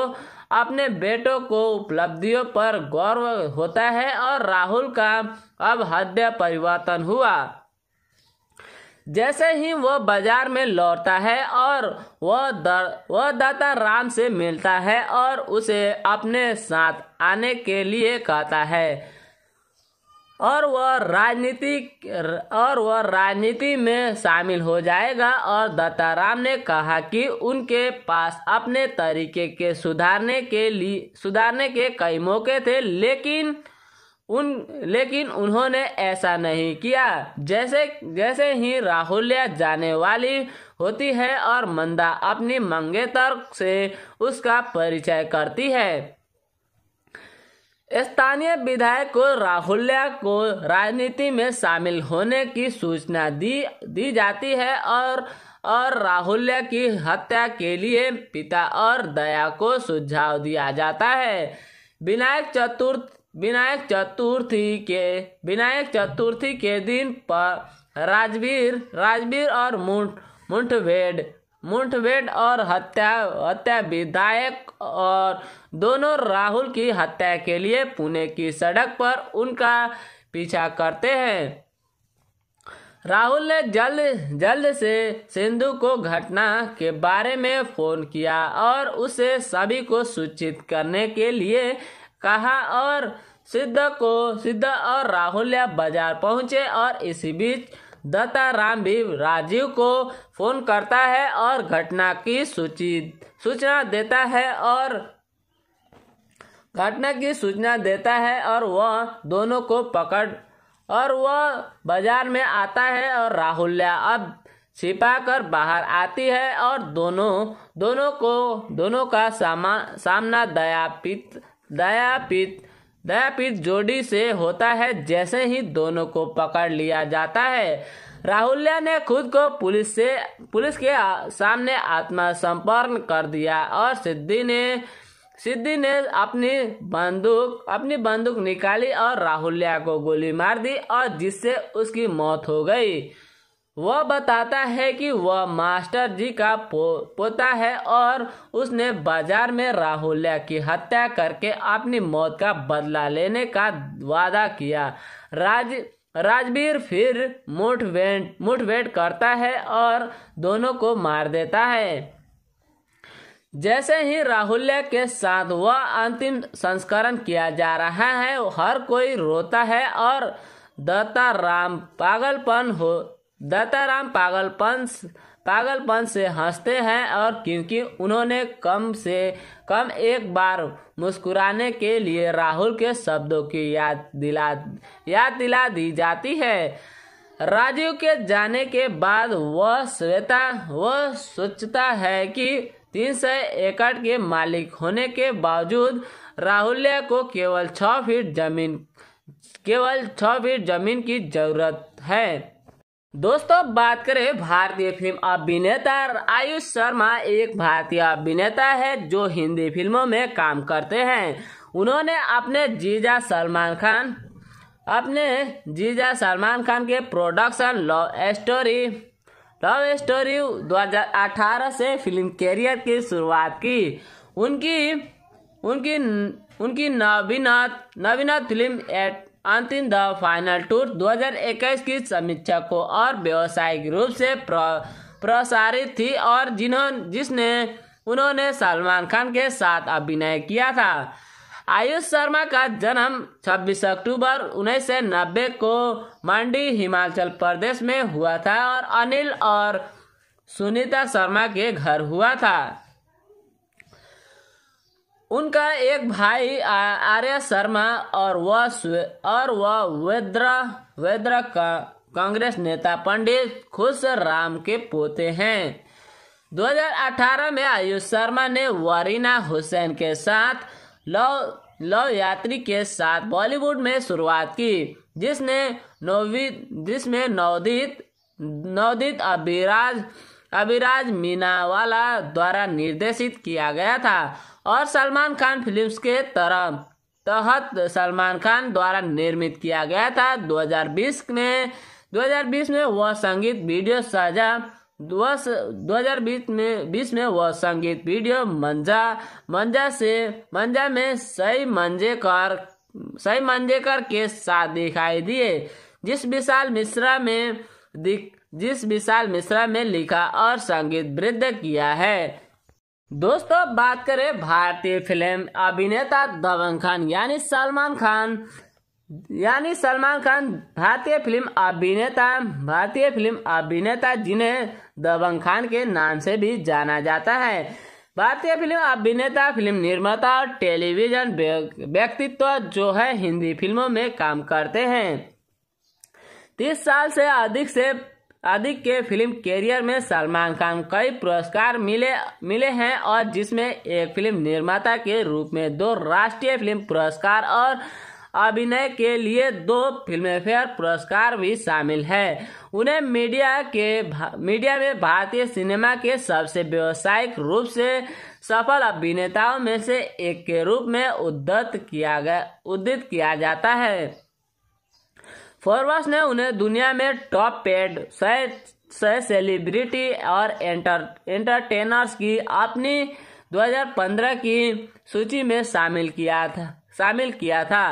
अपने बेटों को उपलब्धियों पर गौरव होता है और राहुल का अब हद्य परिवर्तन हुआ जैसे ही वह बाजार में लौटता है और वह दर, वह दाता राम से मिलता है और उसे अपने साथ आने के लिए कहता है और वह राजनीति और वह राजनीति में शामिल हो जाएगा और दत्ताराम ने कहा कि उनके पास अपने तरीके के सुधारने के लिए सुधारने के कई मौके थे लेकिन उन लेकिन उन्होंने ऐसा नहीं किया जैसे जैसे ही राहुल्या जाने वाली होती है और मंदा अपनी मंगेतर से उसका परिचय करती है स्थानीय विधायक को राहुल्या को राजनीति में शामिल होने की सूचना दी दी जाती है और और राहुल्या की हत्या के लिए पिता और दया को सुझाव दिया जाता है विनायक चतुर्थ विनायक चतुर्थी के विनायक चतुर्थी के दिन पर राजवीर राजवीर और मुंठ मुंठभेड़ मुठभेड़ और हत्या हत्या विधायक और दोनों राहुल की हत्या के लिए पुणे की सड़क पर उनका पीछा करते हैं राहुल ने जल्द जल्द से सिंधु को घटना के बारे में फोन किया और उसे सभी को सूचित करने के लिए कहा और सिद्ध को सिद्ध और राहुल बाजार पहुंचे और इसी बीच दत्ताराम भी राजीव को फोन करता है और घटना की सूची सूचना देता है और घटना की सूचना देता है और वह दोनों को पकड़ और वह बाजार में आता है और राहुल अब छिपा कर बाहर आती है और दोनों दोनों को दोनों का सामा सामना दयापित दयापित दयापीठ जोड़ी से होता है जैसे ही दोनों को पकड़ लिया जाता है राहुल्या ने खुद को पुलिस से पुलिस के सामने आत्मसमर्पण कर दिया और सिद्धि ने सिद्धि ने अपनी बंदूक अपनी बंदूक निकाली और राहुल्या को गोली मार दी और जिससे उसकी मौत हो गई वह बताता है कि वह मास्टर जी का पो, पोता है और उसने बाजार में राहुल्या की हत्या करके अपनी मौत का बदला लेने का वादा किया राज राजवीर फिर मुठभेट मुठभेट करता है और दोनों को मार देता है जैसे ही राहुल्या के साथ वह अंतिम संस्करण किया जा रहा है हर कोई रोता है और दत्ता राम पागलपन हो दत्ताराम पागलपन पागलपन से हंसते हैं और क्योंकि उन्होंने कम से कम एक बार मुस्कुराने के लिए राहुल के शब्दों की याद दिला याद दिला दी जाती है राजीव के जाने के बाद वह श्वेता वह सोचता है कि तीन सौ एकड़ के मालिक होने के बावजूद राहुल को केवल छः फीट जमीन केवल छः फीट जमीन की जरूरत है दोस्तों बात करें भारतीय फिल्म अभिनेता आयुष शर्मा एक भारतीय अभिनेता है जो हिंदी फिल्मों में काम करते हैं उन्होंने अपने जीजा सलमान खान अपने जीजा सलमान खान के production love story love story 2018 से फिल्म कैरियर की शुरुआत की उनकी उनकी उनकी नवीनत नवीनत film eight Antim the final tour 2021 की समीक्षकों और व्यावसायिक रूप से प्रसारित थी और जिन्होंने जिसने उन्होंने सलमान खान के साथ अभिनय किया था आयुष शर्मा का जन्म 26 अक्टूबर उन्नीस को मंडी हिमाचल प्रदेश में हुआ था और अनिल और सुनीता शर्मा के घर हुआ था उनका एक भाई आर्य शर्मा और वह और वह वेद्रा वेद्रा का कांग्रेस नेता पंडित खुश राम के पोते हैं 2018 में आयुष शर्मा ने वरीना हुसैन के साथ लव लव यात्री के साथ बॉलीवुड में शुरुआत की जिसने जिसमें नवदीत नवदीत अभिराज अभिराज मीनावाला द्वारा निर्देशित किया गया था और सलमान खान फिल्म्स के तरह तहत सलमान खान द्वारा निर्मित किया गया था 2020 में 2020 में वह संगीत वीडियो साझा दो हजार बीस में बीस में वह संगीत वीडियो मंजा मंजा से मंजा में सही मंजेकर सही मंजेकर के साथ दिखाई दिए जिस विशाल मिश्रा में जिस विशाल मिश्रा में लिखा और संगीत वृद्ध किया है दोस्तों बात करें भारतीय फिल्म अभिनेता दबंग खान यानी सलमान खान यानी सलमान खान भारतीय फिल्म अभिनेता भारतीय फिल्म अभिनेता जिन्हें दबंग खान के नाम से भी जाना जाता है भारतीय फिल्म अभिनेता फिल्म निर्माता और टेलीविजन व्यक्तित्व जो है हिंदी फिल्मों में काम करते हैं तीस साल से अधिक से आदि के फिल्म कैरियर में सलमान खान कई पुरस्कार मिले मिले हैं और जिसमें एक फिल्म निर्माता के रूप में दो राष्ट्रीय फिल्म पुरस्कार और अभिनय के लिए दो फिल्मफेयर पुरस्कार भी शामिल है उन्हें मीडिया के मीडिया में भारतीय सिनेमा के सबसे व्यावसायिक रूप से सफल अभिनेताओं में से एक के रूप में उद्धत किया गया उद्धित किया जाता है फोर्ब्स ने उन्हें दुनिया में टॉप पेड सह सह सेलिब्रिटी और एंटर एंटरटेनर्स की अपनी 2015 की सूची में शामिल किया था शामिल किया था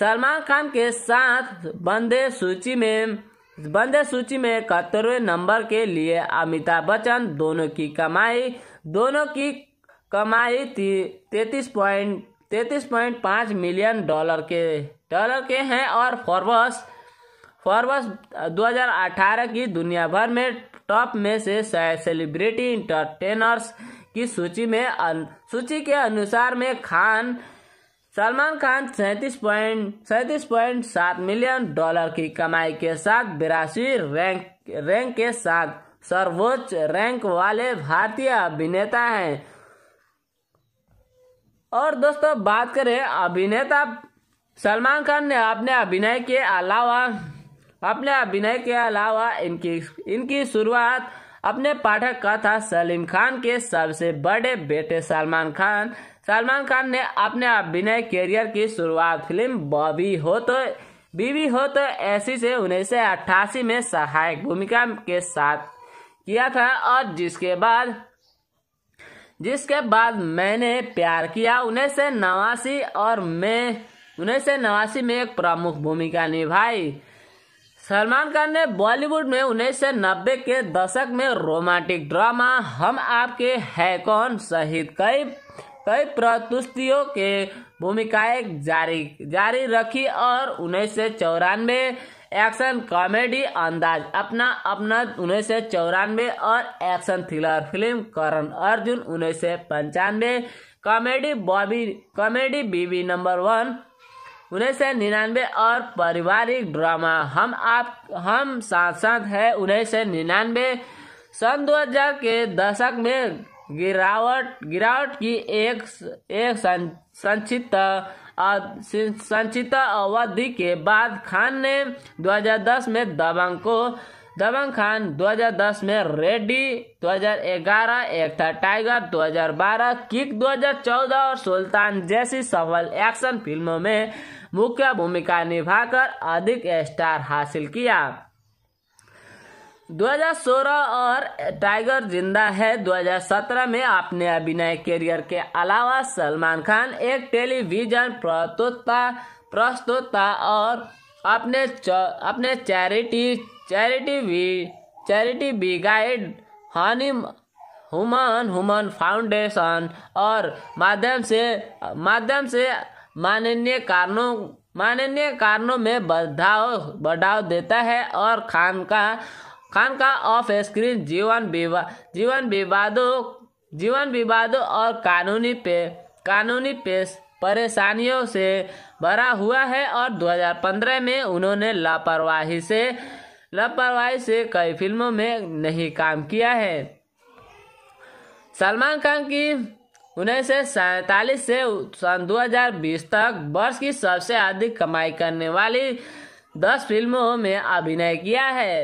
सलमान खान के साथ बंदे सूची में बंदे सूची में इकहत्तरवे नंबर के लिए अमिताभ बच्चन दोनों की कमाई दोनों की कमाई तैतीस पॉइंट तैतीस पॉइंट पाँच मिलियन डॉलर के डॉलर के हैं और फॉरवर्स फॉरवर्स 2018 की दुनिया भर में टॉप में से सेलिब्रिटी इंटरटेनर्स की सूची में सूची के अनुसार में खान सलमान खान सैतीस पॉइंट सैतीस पॉइंट सात मिलियन डॉलर की कमाई के साथ बिरासी रैंक रैंक के साथ सर्वोच्च रैंक वाले भारतीय अभिनेता हैं और दोस्तों बात करें अभिनेता सलमान खान ने अपने अभिनय के अलावा अपने अभिनय के अलावा इनकी इनकी शुरुआत अपने पाठक कथा सलीम खान के सबसे बड़े बेटे सलमान खान सलमान खान ने अपने अभिनय करियर की शुरुआत फिल्म बॉबी हो तो बीवी हो तो ऐसी से उन्नीस में सहायक भूमिका के साथ किया था और जिसके बाद जिसके बाद मैंने प्यार किया उन्नीस नवासी और मैं उन्नीस नवासी में एक प्रमुख भूमिका निभाई सलमान खान ने बॉलीवुड में उन्नीस सौ नब्बे के दशक में रोमांटिक ड्रामा हम आपके है कौन सहित कई कई प्रतुष्टियों के भूमिकाएं जारी जारी रखी और उन्नीस सौ चौरानवे एक्शन कॉमेडी अंदाज अपना अपना उन्नीस सौ चौरानवे और action thriller film Karan Arjun उन्नीस सौ पंचानवे कॉमेडी बॉबी कॉमेडी बीबी नंबर वन उन्नीस सौ निन्यानवे और पारिवारिक ड्रामा हम आप हम सांसद है उन्नीस सौ निन्यानवे सन दो हजार के दशक में गिरावट गिरावट की एक एक संक्षिप्त संक्षिप्त अवधि के बाद खान ने 2010 में दबंग को दबंग खान 2010 में रेड्डी 2011 एक था टाइगर 2012 किक 2014 और सुल्तान जैसी सफल एक्शन फिल्मों में मुख्य भूमिका निभाकर अधिक स्टार हासिल किया 2016 और टाइगर जिंदा है 2017 में अपने अभिनय करियर के अलावा सलमान खान एक टेलीविजन प्रस्तुतता प्रस्तुतता और अपने अपने चैरिटी चैरिटी वी चैरिटी बी गाइड हनी हुमन हुमन फाउंडेशन और माध्यम से माध्यम से माननीय कारणों माननीय कारणों में बढ़ाव बढ़ाव देता है और खान का खान का ऑफ स्क्रीन जीवन विवा जीवन विवादों जीवन विवादों और कानूनी पे कानूनी पेश परेशानियों से भरा हुआ है और 2015 में उन्होंने लापरवाही से लापरवाही से कई फिल्मों में नहीं काम किया है सलमान खान की उन्नीस सौ सैतालीस से सन 2020 तक वर्ष की सबसे अधिक कमाई करने वाली दस फिल्मों में अभिनय किया है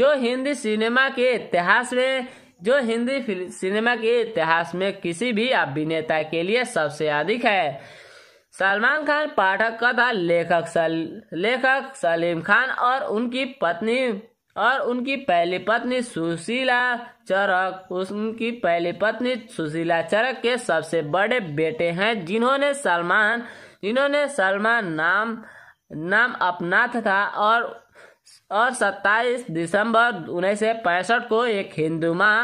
जो हिंदी सिनेमा के इतिहास में जो हिंदी सिनेमा के इतिहास में किसी भी अभिनेता के लिए सबसे अधिक है सलमान खान पाठक कथा लेखक सल, लेखक सलीम खान और उनकी पत्नी और उनकी पहली पत्नी सुशीला चरक उनकी पहली पत्नी सुशीला चरक के सबसे बड़े बेटे हैं जिन्होंने सलमान जिन्होंने सलमान नाम नाम अपना था और और 27 दिसंबर उन्नीस को एक हिंदू माँ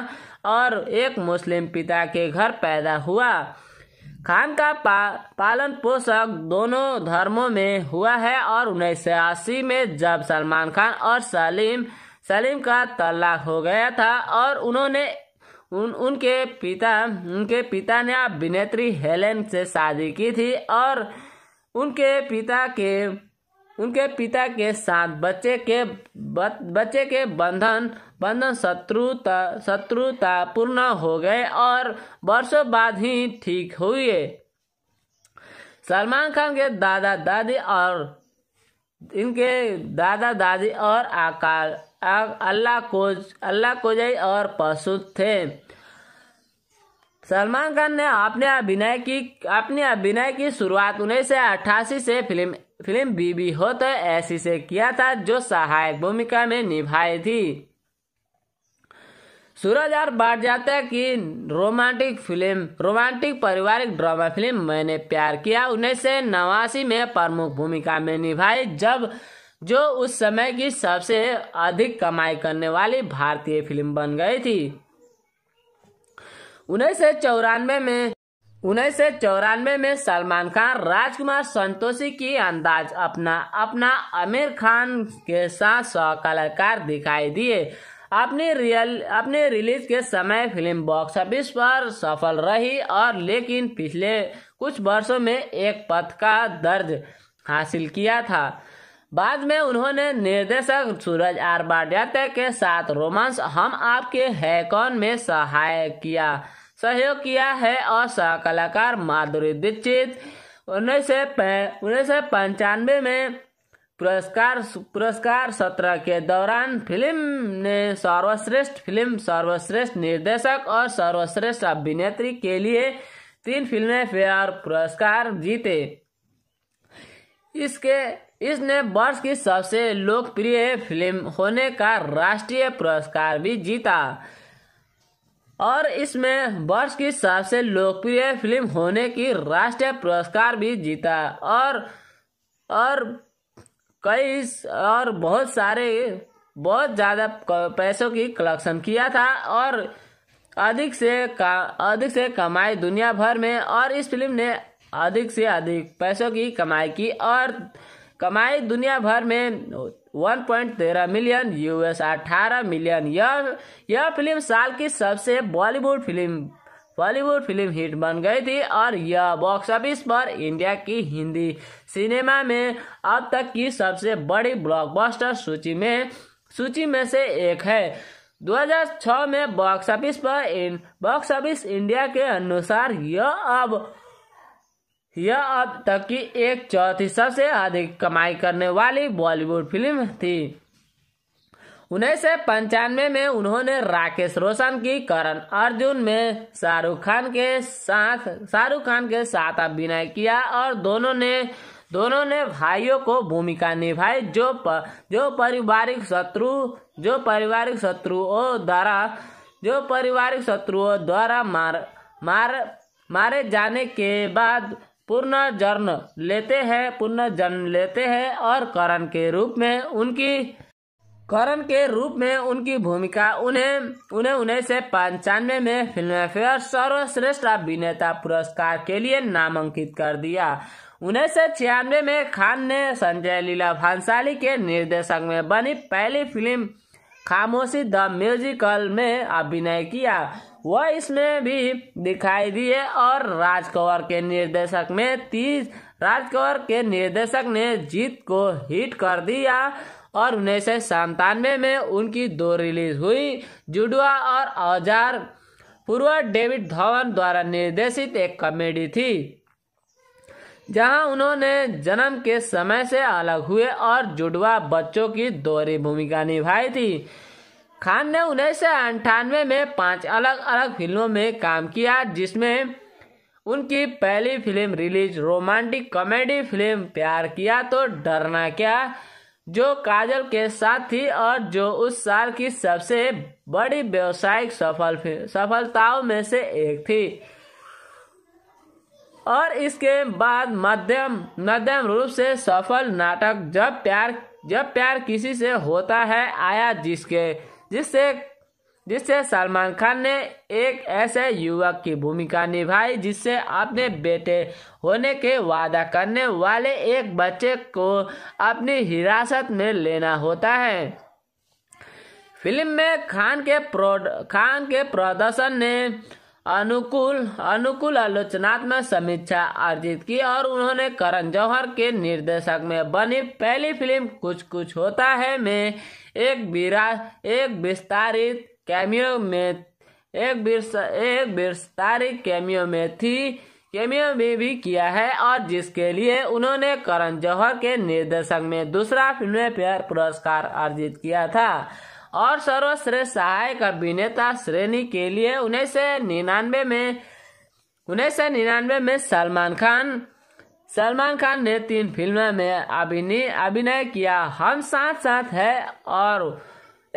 और एक मुस्लिम पिता के घर पैदा हुआ खान का पा, पालन पोषक दोनों धर्मों में हुआ है और उन्नीस में जब सलमान खान और सलीम सलीम का तलाक हो गया था और उन्होंने उन उनके पिता उनके पिता ने अभिनेत्री हेलेन से शादी की थी और उनके पिता के उनके पिता के साथ बच्चे के बच, बच्चे के बंधन बंधन शत्रुता शत्रुता पूर्ण हो गए और वर्षों बाद ही ठीक हुए सलमान खान के दादा दादी और इनके दादा दादी और आकाश अल्लाह को अल्लाह को जय और पशु थे सलमान खान ने अपने अभिनय की अपने अभिनय की शुरुआत उन्नीस सौ अट्ठासी से फिल्म फिल्म बीबी हो तो ऐसी से किया था जो सहायक भूमिका में निभाई थी सूरज और बढ़ जाते की रोमांटिक फिल्म रोमांटिक पारिवारिक ड्रामा फिल्म मैंने प्यार किया उन्नीस सौ नवासी में प्रमुख भूमिका में निभाई जब जो उस समय की सबसे अधिक कमाई करने वाली भारतीय फिल्म बन गई थी उन्नीस सौ चौरानवे में उन्नीस सौ चौरानवे में सलमान खान राजकुमार संतोषी की अंदाज अपना अपना आमिर खान के साथ सौ कलाकार दिखाई दिए अपने रियल अपने रिलीज के समय फिल्म बॉक्स ऑफिस पर सफल रही और लेकिन पिछले कुछ वर्षों में एक पथ का दर्ज हासिल किया था बाद में उन्होंने निर्देशक सूरज आर बाड्याते के साथ रोमांस हम आपके हैकॉन में सहायक किया सहयोग किया है और कलाकार माधुरी दीक्षित उन्नीस सौ उन्नीस पंचानवे में पुरस्कार पुरस्कार सत्र के दौरान फिल्म ने सर्वश्रेष्ठ फिल्म सर्वश्रेष्ठ निर्देशक और सर्वश्रेष्ठ अभिनेत्री के लिए तीन फिल्में फेयर पुरस्कार जीते इसके इसने वर्ष की सबसे लोकप्रिय फिल्म होने का राष्ट्रीय पुरस्कार भी जीता और इसमें वर्ष की सबसे लोकप्रिय फिल्म होने की राष्ट्रीय पुरस्कार भी जीता और और कई और बहुत सारे बहुत ज़्यादा पैसों की कलेक्शन किया था और अधिक से का अधिक से कमाई दुनिया भर में और इस फिल्म ने अधिक से अधिक पैसों की कमाई की और कमाई दुनिया भर में 1.13 मिलियन यूएस 18 मिलियन यह यह फिल्म साल की सबसे Bollywood film Bollywood film hit बन गई थी और यह बॉक्स ऑफिस पर इंडिया की हिंदी सिनेमा में अब तक की सबसे बड़ी ब्लॉकबस्टर सूची में सूची में से एक है 2006 में बॉक्स ऑफिस पर बॉक्स ऑफिस इंडिया के अनुसार यह अब यह अब तक की एक चौथी सबसे अधिक कमाई करने वाली बॉलीवुड फिल्म थी उन्नीस सौ पंचानवे में उन्होंने राकेश रोशन की करण अर्जुन में शाहरुख खान के साथ शाहरुख खान के साथ अभिनय किया और दोनों ने दोनों ने भाइयों को भूमिका निभाई जो प, जो पारिवारिक शत्रु जो पारिवारिक शत्रुओं द्वारा जो पारिवारिक शत्रुओं द्वारा मार मार मारे जाने के बाद पूर्ण जन्म लेते हैं पूर्ण जन्म लेते हैं और करण के रूप में उनकी करण के रूप में उनकी भूमिका उन्हें उन्हें उन्नीस सौ पंचानवे में फिल्म फेयर सर्वश्रेष्ठ अभिनेता पुरस्कार के लिए नामांकित कर दिया उन्नीस सौ छियानवे में खान ने संजय लीला भंसाली के निर्देशक में बनी पहली फिल्म खामोशी द म्यूजिकल में अभिनय किया वह इसमें भी दिखाई दिए और राजकंवर के निर्देशक में तीस राजकंवर के निर्देशक ने जीत को हिट कर दिया और उन्नीस सौ संतानवे में उनकी दो रिलीज हुई जुडुआ और औजार पूर्व डेविड धवन द्वारा निर्देशित एक कॉमेडी थी जहां उन्होंने जन्म के समय से अलग हुए और जुड़वा बच्चों की दोहरी भूमिका निभाई थी खान ने उन्नीस सौ में पांच अलग अलग फिल्मों में काम किया जिसमें उनकी पहली film release romantic comedy film Pyar Kiya तो डरना क्या जो काजल के साथ थी और जो उस साल की सबसे बड़ी व्यवसायिक सफल सफलताओं में से एक थी और इसके बाद मध्यम मध्यम रूप से सफल नाटक जब प्यार जब प्यार किसी से होता है आया जिसके जिससे जिससे सलमान खान ने एक ऐसे युवक की भूमिका निभाई जिससे अपने बेटे होने के वादा करने वाले एक बच्चे को अपनी हिरासत में लेना होता है फिल्म में खान के प्रोड खान के प्रदर्शन ने अनुकूल अनुकूल आलोचनात्मक समीक्षा अर्जित की और उन्होंने करण जौहर के निर्देशक में बनी पहली फिल्म कुछ कुछ होता है में एक बिरा एक विस्तारित कैमियो में एक एक विस्तारित कैमियो में थी कैमियो में भी किया है और जिसके लिए उन्होंने करण जौहर के निर्देशक में दूसरा फिल्म फेयर पुरस्कार अर्जित किया था और सर्वश्रेष्ठ सहायक अभिनेता श्रेणी के लिए उन्नीस सौ निन्यानवे में उन्नीस सौ निन्यानवे में सलमान खान सलमान खान ने तीन फिल्मों में अभिनय अभिनय किया हम साथ साथ है और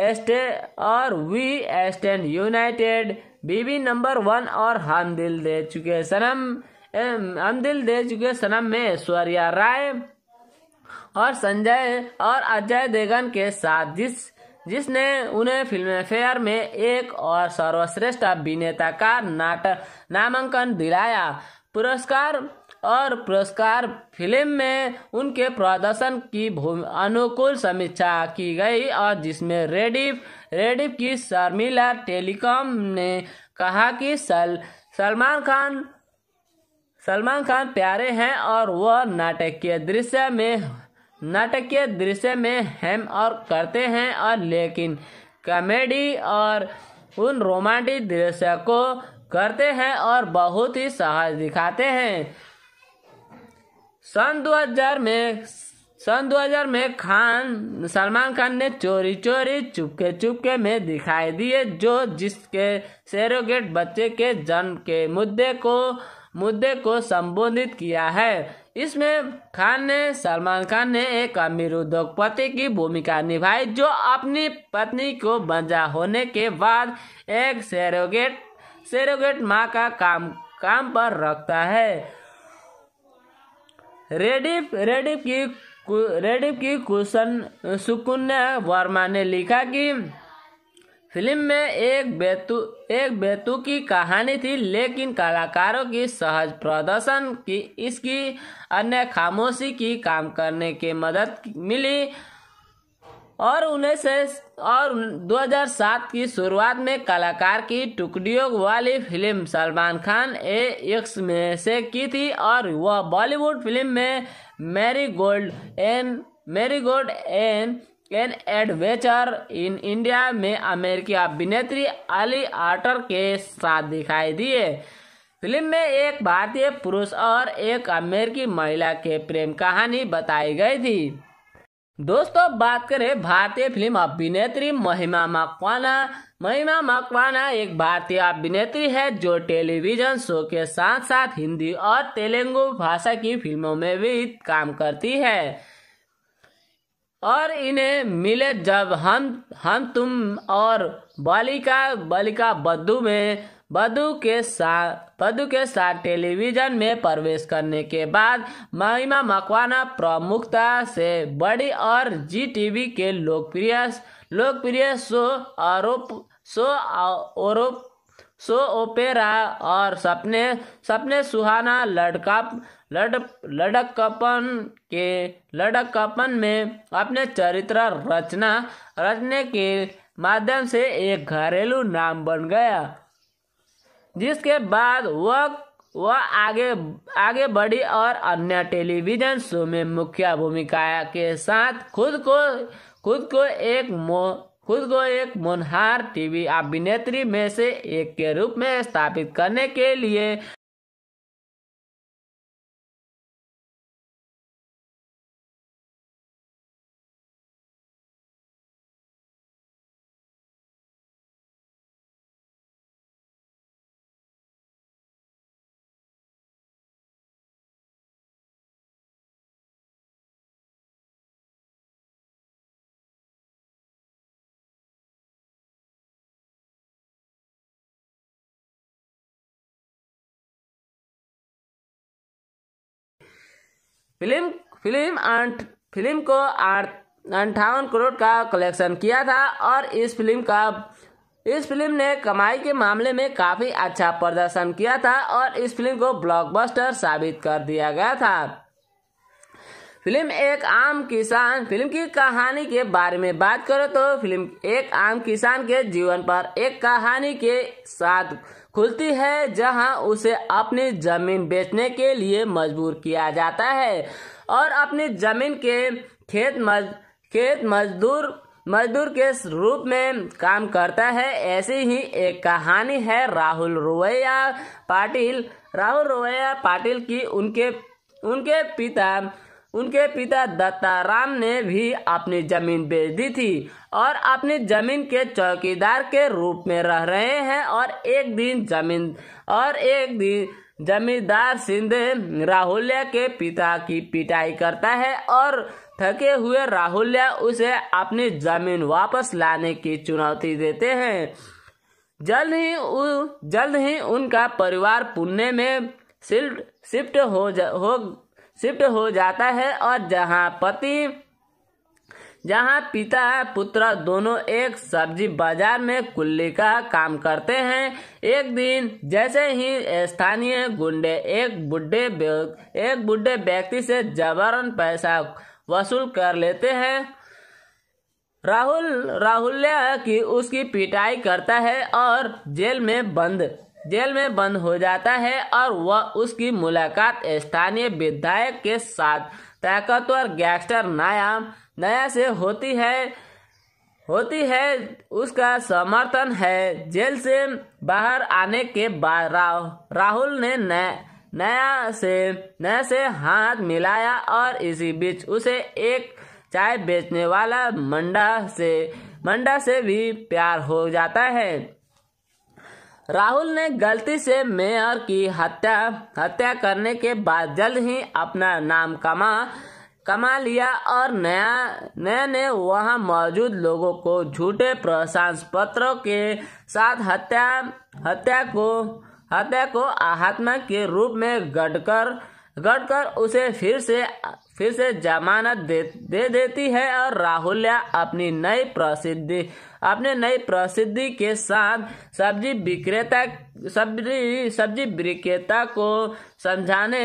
एस्टे और we stand united Biwi number one और हम दिल दे चुके सनम हम दिल दे चुके सनम में ऐश्वर्या राय और संजय और अजय देवगन के साथ जिस जिसने उन्हें फिल्म फेयर में एक और सर्वश्रेष्ठ अभिनेता का नाटक नामांकन दिलाया पुरस्कार और पुरस्कार फिल्म में उनके प्रदर्शन की अनुकूल समीक्षा की गई और जिसमें रेडिफ रेडिफ की शर्मिला टेलीकॉम ने कहा कि सल सलमान खान सलमान खान प्यारे हैं और वह नाटकीय दृश्य में नाटकीय दृश्य में हेम और करते हैं और लेकिन कॉमेडी और उन रोमांटिक दृश्य को करते हैं और बहुत ही सहज दिखाते हैं सन 2000 में सन 2000 में खान सलमान खान ने चोरी चोरी चुपके चुपके में दिखाई दिए जो जिसके सेरोगेट बच्चे के जन्म के मुद्दे को मुद्दे को संबोधित किया है इसमें खान ने सलमान खान ने एक अमीर उद्योगपति की भूमिका निभाई जो अपनी पत्नी को बंजा होने के बाद एक सेरोगेट सेरोगेट माँ का काम काम पर रखता है रेडिप रेडिप की रेडिप की कुशन सुकुन्या वर्मा ने लिखा कि फिल्म में एक बेतु एक बेतु की कहानी थी लेकिन कलाकारों की सहज प्रदर्शन की इसकी अन्य खामोशी की काम करने की मदद मिली और उन्हें से और 2007 की शुरुआत में कलाकार की टुकड़ियों वाली फिल्म सलमान खान ए एक्स में से की थी और वह बॉलीवुड फिल्म में marigold an marigold an an adventure in India में अमेरिकी अभिनेत्री अली आर्टर के साथ दिखाई दिए फिल्म में एक भारतीय पुरुष और एक अमेरिकी महिला के प्रेम कहानी बताई गई थी दोस्तों बात करें भारतीय फिल्म अभिनेत्री महिमा मकवाना महिमा मकवाना एक भारतीय अभिनेत्री है जो टेलीविजन शो के साथ साथ हिंदी और तेलुगु भाषा की फिल्मों में भी काम करती है और इन्हें मिले जब हम हम तुम और बालिका बालिका बद्दू में बधु के साथ बधु के साथ टेलीविजन में प्रवेश करने के बाद महिमा मकवाना प्रमुखता से बड़ी और जी टीवी के लोकप्रिय लोकप्रिय शो आरोप शो आरोप सो ओपेरा और सपने सपने सुहाना लड़का लड़ लड़कपन के लड़कपन में अपने चरित्र रचना रचने के माध्यम से एक घरेलू नाम बन गया जिसके बाद वह वह आगे आगे बढ़ी और अन्य टेलीविजन शो में मुख्य भूमिका के साथ खुद को खुद को एक मो खुद को एक मोनहार टीवी अभिनेत्री में से एक के रूप में स्थापित करने के लिए फिल्म फिल्म आठ फिल्म को आठ अंठावन करोड़ का कलेक्शन किया था और इस फिल्म का इस फिल्म ने कमाई के मामले में काफ़ी अच्छा प्रदर्शन किया था और इस फिल्म को ब्लॉकबस्टर साबित कर दिया गया था फिल्म एक आम किसान फिल्म की कहानी के बारे में बात करो तो फिल्म एक आम किसान के जीवन पर एक कहानी के साथ खुलती है जहां उसे अपनी जमीन बेचने के लिए मजबूर किया जाता है और अपनी जमीन के खेत मज खेत मजदूर मजदूर के रूप में काम करता है ऐसी ही एक कहानी है राहुल रोवैया पाटिल राहुल रोवैया पाटिल की उनके उनके पिता उनके पिता दत्ताराम ने भी अपनी जमीन बेच दी थी और अपनी जमीन के चौकीदार के रूप में रह रहे हैं और एक दिन जमीन और एक दिन जमींदार सिंधे राहुल्या के पिता की पिटाई करता है और थके हुए राहुल्या उसे अपनी जमीन वापस लाने की चुनौती देते हैं जल्द ही उ, जल्द ही उनका परिवार पुणे में शिफ्ट हो जा हो शिफ्ट हो जाता है और जहाँ पति जहाँ पिता पुत्र दोनों एक सब्जी बाजार में कुल्ली का काम करते हैं एक दिन जैसे ही स्थानीय गुंडे एक बुढ़े एक बुढ़े व्यक्ति से जबरन पैसा वसूल कर लेते हैं राहुल राहुल्या की उसकी पिटाई करता है और जेल में बंद जेल में बंद हो जाता है और वह उसकी मुलाकात स्थानीय विधायक के साथ ताकतवर गैंगस्टर नया नया से होती है होती है उसका समर्थन है जेल से बाहर आने के बाद राह, राहुल ने नया से नया से हाथ मिलाया और इसी बीच उसे एक चाय बेचने वाला मंडा से मंडा से भी प्यार हो जाता है राहुल ने गलती से मेयर की हत्या हत्या करने के बाद जल्द ही अपना नाम कमा कमा लिया और नया नया ने वहां मौजूद लोगों को झूठे प्रशंस पत्रों के साथ हत्या हत्या को हत्या को आत्मा के रूप में गढ़कर गढ़कर उसे फिर से फिर से जमानत दे, दे देती है और राहुल्या अपनी नई प्रसिद्धि अपने नई प्रसिद्धि के साथ सब्जी विक्रेता सब्जी सब्जी विक्रेता को समझाने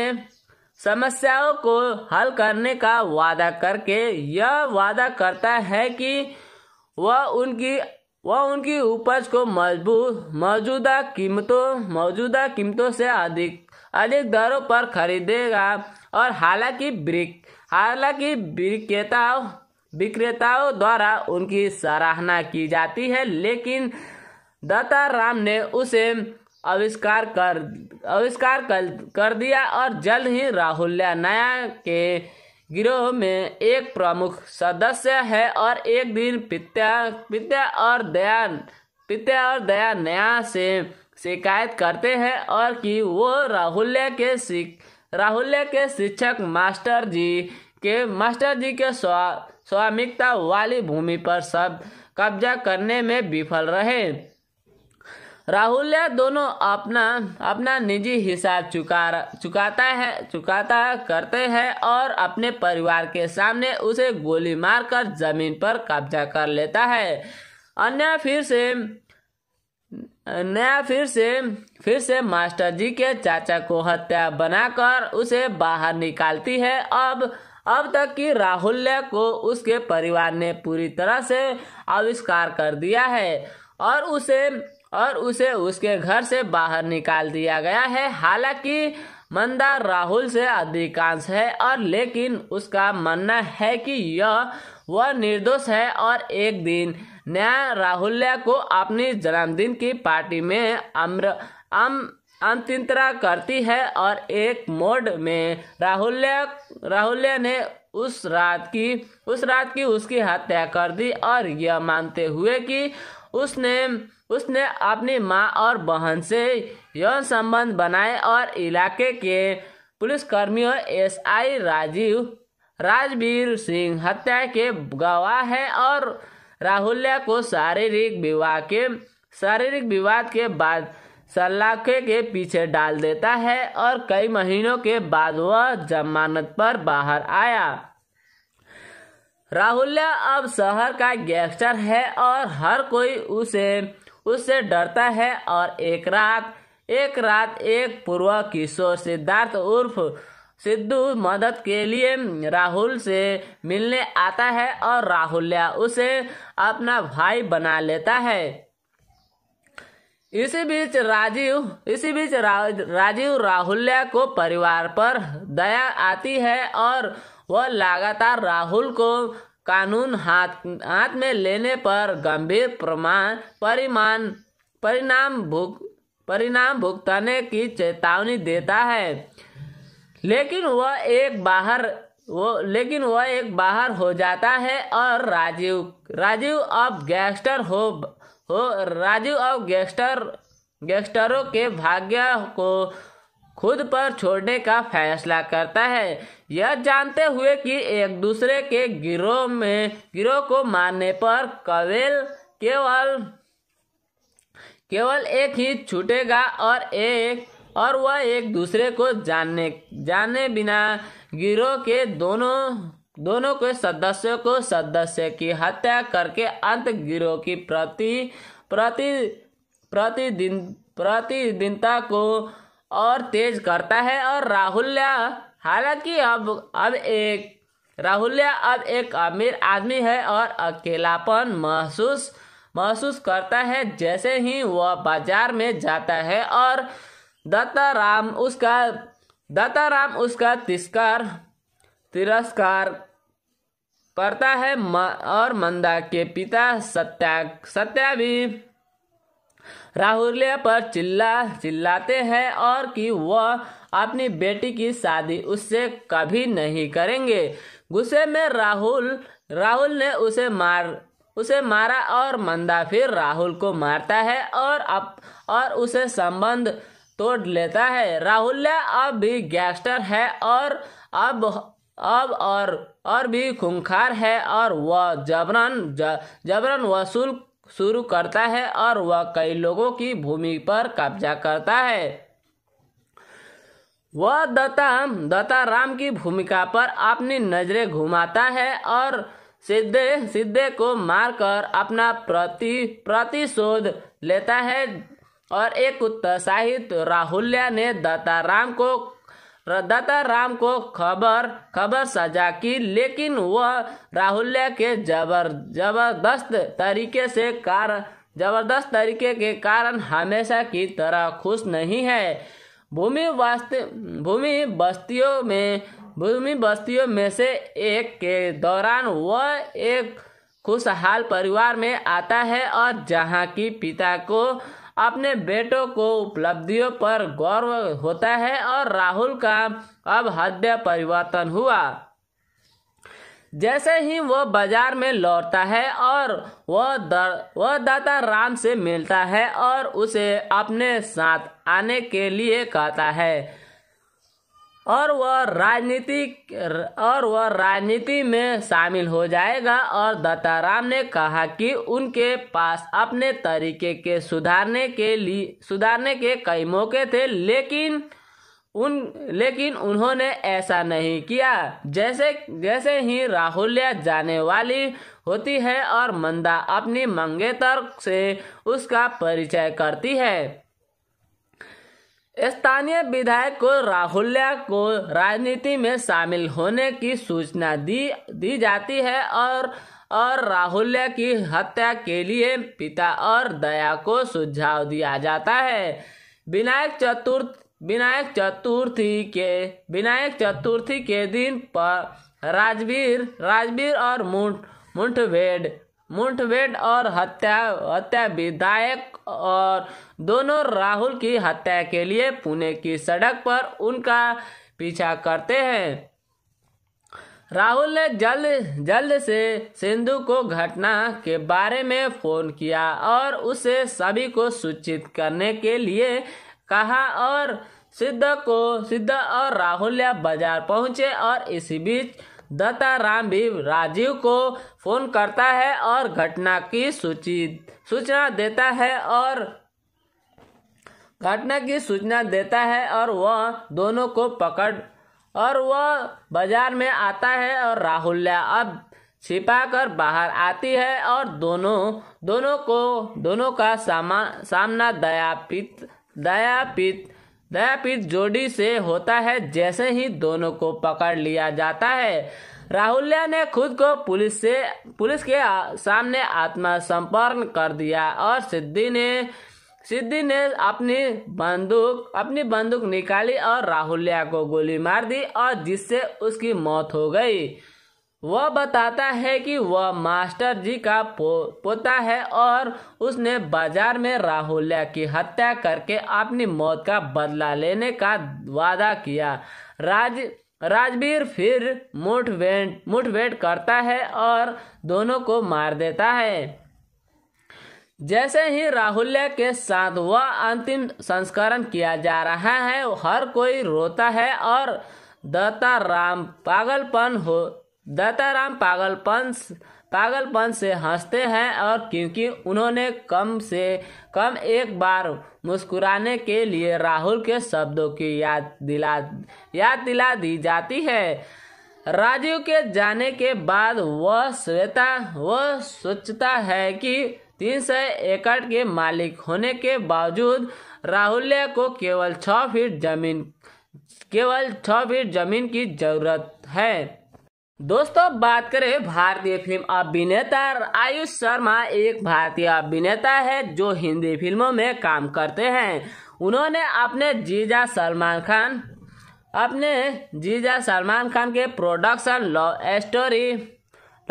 समस्याओं को हल करने का वादा करके यह वादा करता है कि वह उनकी वह उनकी उपज को मजबूत मौजूदा कीमतों मौजूदा कीमतों से अधिक अधिक दरों पर खरीदेगा और हालांकि ब्रिक हालांकि विक्रेताओं विक्रेताओं द्वारा उनकी सराहना की जाती है लेकिन दत्ताराम ने उसे आविष्कार कर आविष्कार कर, कर दिया और जल्द ही राहुल्या नया के गिरोह में एक प्रमुख सदस्य है और एक दिन पित्या पित्या और दया पित्या और दया नया से शिकायत करते हैं और कि वो राहुल्या के सिख राहुल के शिक्षक मास्टर जी के मास्टर जी के स्वा स्वामिकता वाली भूमि पर सब कब्जा करने में विफल रहे राहुल दोनों अपना अपना निजी हिसाब चुका चुकाता है चुकाता करते हैं और अपने परिवार के सामने उसे गोली मारकर जमीन पर कब्जा कर लेता है अन्य फिर से नया फिर से फिर से मास्टर जी के चाचा को हत्या बनाकर उसे बाहर निकालती है अब अब तक की राहुल को उसके परिवार ने पूरी तरह से आविष्कार कर दिया है और उसे और उसे उसके घर से बाहर निकाल दिया गया है हालांकि मंदा राहुल से अधिकांश है और लेकिन उसका मानना है कि यह वह निर्दोष है और एक दिन न्या राहुल्या को अपने जन्मदिन की पार्टी में अम्र अम अंतरा करती है और एक मोड में राहुल्या राहुल्या ने उस रात की उस रात की उसकी हत्या कर दी और यह मानते हुए कि उसने उसने अपनी माँ और बहन से यौन संबंध बनाए और इलाके के पुलिसकर्मियों आई राजीव राजवीर सिंह हत्या के गवाह है और राहुल्या को शारीरिक विवाह के शारीरिक विवाद के बाद सलाखे के पीछे डाल देता है और कई महीनों के बाद वह जमानत पर बाहर आया राहुल्या अब शहर का गैंगस्टर है और हर कोई उसे उससे डरता है और एक रात एक रात एक पूर्व किशोर सिद्धार्थ उर्फ सिद्धू मदद के लिए राहुल से मिलने आता है और राहुल्या उसे अपना भाई बना लेता है इसी बीच राजीव इसी बीच राजीव राहुल्या को परिवार पर दया आती है और वह लगातार राहुल को कानून हाथ हाथ में लेने पर गंभीर प्रमाण परिमाण परिणाम भुग परिणाम भुगतने की चेतावनी देता है लेकिन वह एक बाहर वो लेकिन वह एक बाहर हो जाता है और राजीव राजीव अब गैंगस्टर हो हो राजीव अब गैंगस्टर गैंगस्टरों के भाग्य को खुद पर छोड़ने का फैसला करता है यह जानते हुए कि एक दूसरे के गिरोह में गिरोह को मारने पर कवेल केवल केवल एक ही छूटेगा और एक और वह एक दूसरे को जानने जाने बिना गिरोह के दोनों दोनों के सदस्यों को सदस्य की हत्या करके अंत गिरोह की प्रति प्रति प्रतिदिन प्रतिदिनता को और तेज करता है और राहुल्या हालांकि अब अब एक राहुल्या अब एक अमीर आदमी है और अकेलापन महसूस महसूस करता है जैसे ही वह बाजार में जाता है और दत्ताराम उसका दत्ताराम उसका तिरस्कार तिरस्कार करता है म, और मंदा के पिता सत्या सत्या भी राहुल पर चिल्ला चिल्लाते हैं और कि वह अपनी बेटी की शादी उससे कभी नहीं करेंगे गुस्से में राहुल राहुल ने उसे मार उसे मारा और मंदा फिर राहुल को मारता है और अप, और उसे संबंध तोड़ लेता है राहुल अब भी गैंगस्टर है और अब अब और और भी खूंखार है और वह जबरन जबरन वसूल शुरू करता है और वह कई लोगों की भूमि पर कब्जा करता है वह दत्ता दत्ता राम की भूमिका पर अपनी नजरें घुमाता है और सिद्धे सिद्धे को मारकर अपना प्रति प्रतिशोध लेता है और एक उत्साहित राहुल्या ने दत्ताराम को दत्ताराम को खबर खबर सजा की लेकिन वह राहुल्या के जबर जबरदस्त तरीके से कार जबरदस्त तरीके के कारण हमेशा की तरह खुश नहीं है भूमि वास्त भूमि बस्तियों में भूमि बस्तियों में से एक के दौरान वह एक खुशहाल परिवार में आता है और जहाँ की पिता को अपने बेटों को उपलब्धियों पर गौरव होता है और राहुल का अब हृदय परिवर्तन हुआ जैसे ही वह बाजार में लौटता है और वह दर, वह दाता राम से मिलता है और उसे अपने साथ आने के लिए कहता है और वह राजनीति और वह राजनीति में शामिल हो जाएगा और दत्ताराम ने कहा कि उनके पास अपने तरीके के सुधारने के लिए सुधारने के कई मौके थे लेकिन उन लेकिन उन्होंने ऐसा नहीं किया जैसे जैसे ही राहुल्या जाने वाली होती है और मंदा अपनी मंगेतर से उसका परिचय करती है स्थानीय विधायक को राहुल्या को राजनीति में शामिल होने की सूचना दी दी जाती है और और राहुल्या की हत्या के लिए पिता और दया को सुझाव दिया जाता है विनायक चतुर्थ विनायक चतुर्थी के विनायक चतुर्थी के दिन पर राजवीर राजवीर और मुंठ मुंठभेड़ मुठभेड़ और हत्या हत्या विधायक और दोनों राहुल की हत्या के लिए पुणे की सड़क पर उनका पीछा करते हैं राहुल ने जल्द जल्द से सिंधु को घटना के बारे में फोन किया और उसे सभी को सूचित करने के लिए कहा और सिद्ध को सिद्ध और राहुल बाजार पहुंचे और इसी बीच दत्ता राम भी राजीव को फोन करता है और घटना की सूची सूचना देता है और घटना की सूचना देता है और वह दोनों को पकड़ और वह बाजार में आता है और राहुल अब छिपा कर बाहर आती है और दोनों दोनों को दोनों का सामा सामना दयापित दयापित दयापीठ जोड़ी से होता है जैसे ही दोनों को पकड़ लिया जाता है राहुल्या ने खुद को पुलिस से पुलिस के सामने आत्मसमर्पण कर दिया और सिद्धि ने सिद्धि ने अपनी बंदूक अपनी बंदूक निकाली और राहुल्या को गोली मार दी और जिससे उसकी मौत हो गई वह बताता है कि वह मास्टर जी का पो, पोता है और उसने बाजार में राहुल्या की हत्या करके अपनी मौत का बदला लेने का वादा किया राज राजवीर फिर मुठभेट मुठभेट करता है और दोनों को मार देता है जैसे ही राहुल्या के साथ वह अंतिम संस्करण किया जा रहा है हर कोई रोता है और दत्ता राम पागलपन हो दत्ताराम पागलपन पागलपन से हंसते हैं और क्योंकि उन्होंने कम से कम एक बार मुस्कुराने के लिए राहुल के शब्दों की याद दिला याद दिला दी जाती है राजीव के जाने के बाद वह श्वेता वह सोचता है कि तीन सौ एकड़ के मालिक होने के बावजूद राहुल्य को केवल छः फीट जमीन केवल छः फीट जमीन की जरूरत है दोस्तों बात करें भारतीय फिल्म अभिनेता आयुष शर्मा एक भारतीय अभिनेता है जो हिंदी फिल्मों में काम करते हैं उन्होंने अपने जीजा सलमान खान अपने जीजा सलमान खान के production love story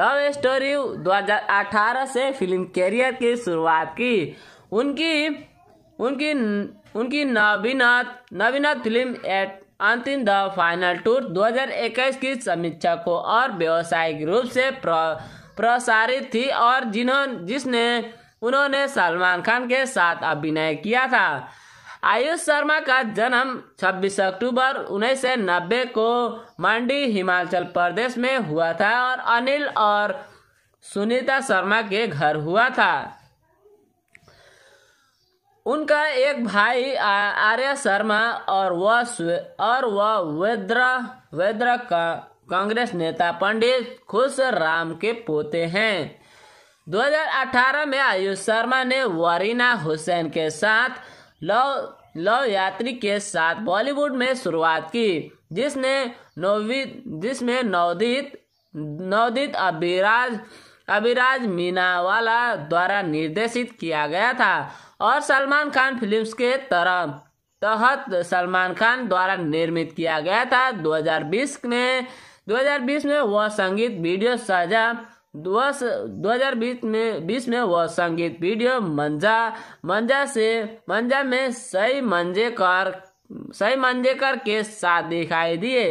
love story 2018 से फिल्म कैरियर की शुरुआत की उनकी उनकी उनकी नवीनत नवीनत film eight Antim the final tour 2021 की समीक्षा को और व्यावसायिक रूप से प्रसारित थी और जिन्होंने जिसने उन्होंने सलमान खान के साथ अभिनय किया था आयुष शर्मा का जन्म 26 अक्टूबर उन्नीस को मंडी हिमाचल प्रदेश में हुआ था और अनिल और सुनीता शर्मा के घर हुआ था उनका एक भाई आर्या शर्मा और वह और वह वेद्रा वेद्रा का कांग्रेस नेता पंडित खुश राम के पोते हैं 2018 में आयुष शर्मा ने वरीना हुसैन के साथ लव लव यात्री के साथ बॉलीवुड में शुरुआत की जिसने नवीद जिसमें नवदीत नवदीत अभिराज अभिराज मीनावाला द्वारा निर्देशित किया गया था और सलमान खान फिल्म्स के तरह तहत सलमान खान द्वारा निर्मित किया गया था 2020 में 2020 में वह संगीत वीडियो साझा दो हजार बीस में बीस में वह संगीत वीडियो मंजा मंजा से मंजा में सई मंजेकर सही मंजेकर के साथ दिखाई दिए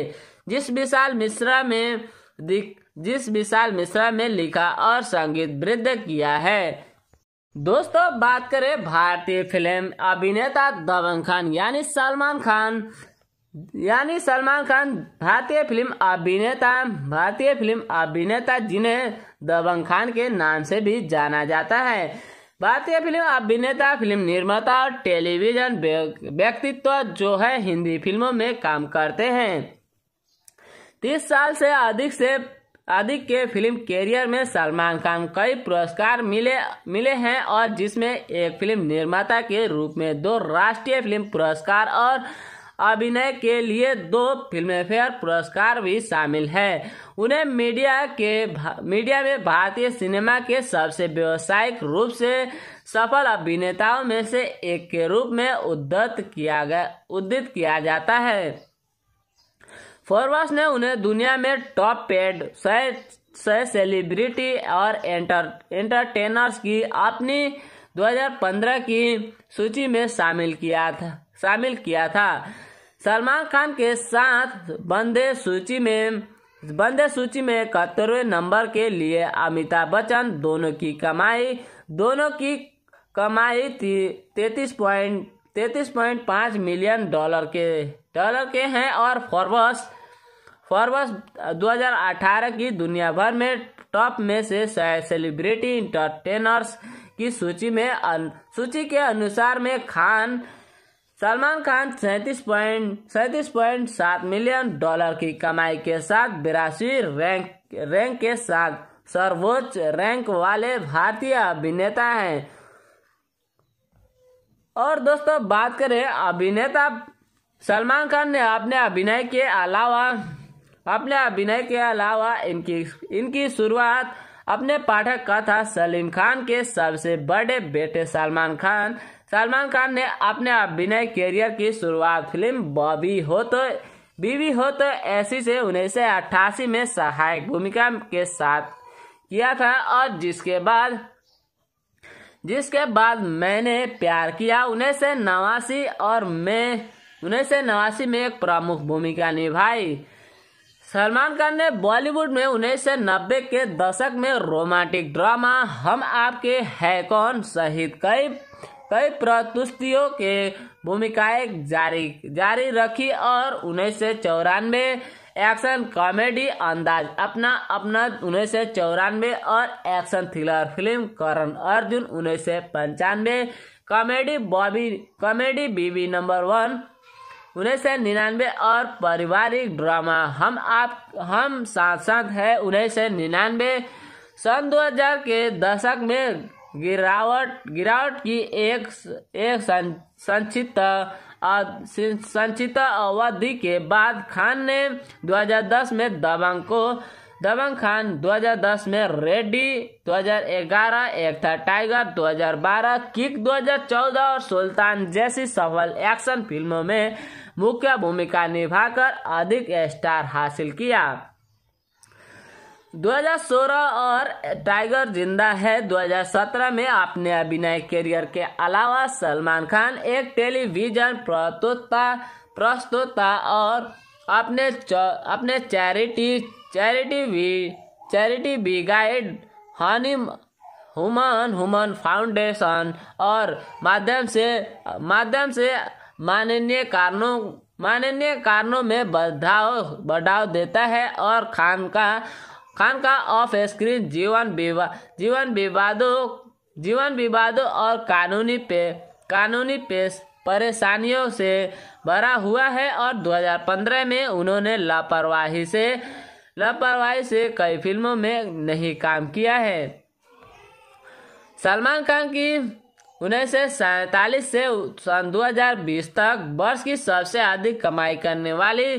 जिस विशाल मिश्रा में जिस विशाल मिश्रा में लिखा और संगीत वृद्ध किया है दोस्तों बात करें भारतीय फिल्म अभिनेता दबंग खान यानी सलमान खान यानी सलमान खान भारतीय फिल्म अभिनेता भारतीय फिल्म अभिनेता जिन्हें दबंग खान के नाम से भी जाना जाता है भारतीय फिल्म अभिनेता फिल्म निर्माता और टेलीविजन व्यक्तित्व जो है हिंदी फिल्मों में काम करते हैं तीस साल से अधिक से आदि के फिल्म कैरियर में सलमान खान कई पुरस्कार मिले मिले हैं और जिसमें एक फिल्म निर्माता के रूप में दो राष्ट्रीय फिल्म पुरस्कार और अभिनय के लिए दो फिल्मफेयर पुरस्कार भी शामिल है उन्हें मीडिया के मीडिया में भारतीय सिनेमा के सबसे व्यावसायिक रूप से सफल अभिनेताओं में से एक के रूप में उद्धत किया गया उद्धित किया जाता है फोर्ब्स ने उन्हें दुनिया में टॉप पेड सह सेलिब्रिटी और एंटर एंटरटेनर्स की अपनी 2015 की सूची में शामिल किया था शामिल किया था सलमान खान के साथ बंदे सूची में बंदे सूची में इकहत्तरवे नंबर के लिए अमिताभ बच्चन दोनों की कमाई दोनों की कमाई तैतीस पॉइंट तैतीस पॉइंट पाँच मिलियन डॉलर के डॉलर के हैं और फॉरवर्स फॉरवर्स 2018 की दुनिया भर में टॉप में से सेलिब्रिटी इंटरटेनर्स की सूची में अन, सूची के अनुसार में खान सलमान खान सैतीस पॉइंट सैतीस पॉइंट सात मिलियन डॉलर की कमाई के साथ बिरासी रैंक रैंक के साथ सर्वोच्च रैंक वाले भारतीय अभिनेता हैं और दोस्तों बात करें अभिनेता सलमान खान ने अपने अभिनय के अलावा अपने अभिनय के अलावा इनकी इनकी शुरुआत अपने पाठक कथा सलीम खान के सबसे बड़े बेटे सलमान खान सलमान खान ने अपने अभिनय करियर की शुरुआत फिल्म बॉबी हो तो बीवी हो तो ऐसी से उन्नीस अट्ठासी में सहायक भूमिका के साथ किया था और जिसके बाद जिसके बाद मैंने प्यार किया उन्नीस नवासी और मैं उन्नीस नवासी में एक प्रमुख भूमिका निभाई सलमान खान ने बॉलीवुड में उन्नीस सौ नब्बे के दशक में रोमांटिक ड्रामा हम आपके है कौन सहित कई कई प्रतुष्टियों के भूमिकाएं जारी जारी रखी और उन्नीस सौ चौरानवे एक्शन कॉमेडी अंदाज अपना अपना उन्नीस सौ चौरानवे और action thriller film Karan Arjun उन्नीस सौ पंचानवे कॉमेडी बॉबी कॉमेडी बीबी नंबर वन उन्नीस सौ निन्यानवे और पारिवारिक ड्रामा हम आप हम सांसद है उन्नीस सौ निन्यानवे सन 2000 के दशक में गिरावट गिरावट की एक एक संक्षिप्त संक्षिप्त अवधि के बाद खान ने 2010 में दबंग को दबंग खान 2010 में रेड्डी 2011 एक था टाइगर 2012 किक 2014 और सुल्तान जैसी सफल एक्शन फिल्मों में मुख्य भूमिका निभाकर अधिक स्टार हासिल किया 2016 और टाइगर जिंदा है 2017 में अपने अभिनय करियर के अलावा सलमान खान एक टेलीविजन प्रस्तुतता प्रस्तुतता और अपने अपने चैरिटी चैरिटी भी चैरिटी बी गाइड हनी हुमन हुमन फाउंडेशन और माध्यम से माध्यम से माननीय कारणों माननीय कारणों में बढ़ाव बढ़ाव देता है और खान का खान का ऑफ स्क्रीन जीवन विवा जीवन विवादों जीवन विवादों और कानूनी पे कानूनी पेश परेशानियों से भरा हुआ है और 2015 में उन्होंने लापरवाही से लापरवाही से कई फिल्मों में नहीं काम किया है सलमान खान की उन्नीस सौ सैतालीस से सन 2020 तक वर्ष की सबसे अधिक कमाई करने वाली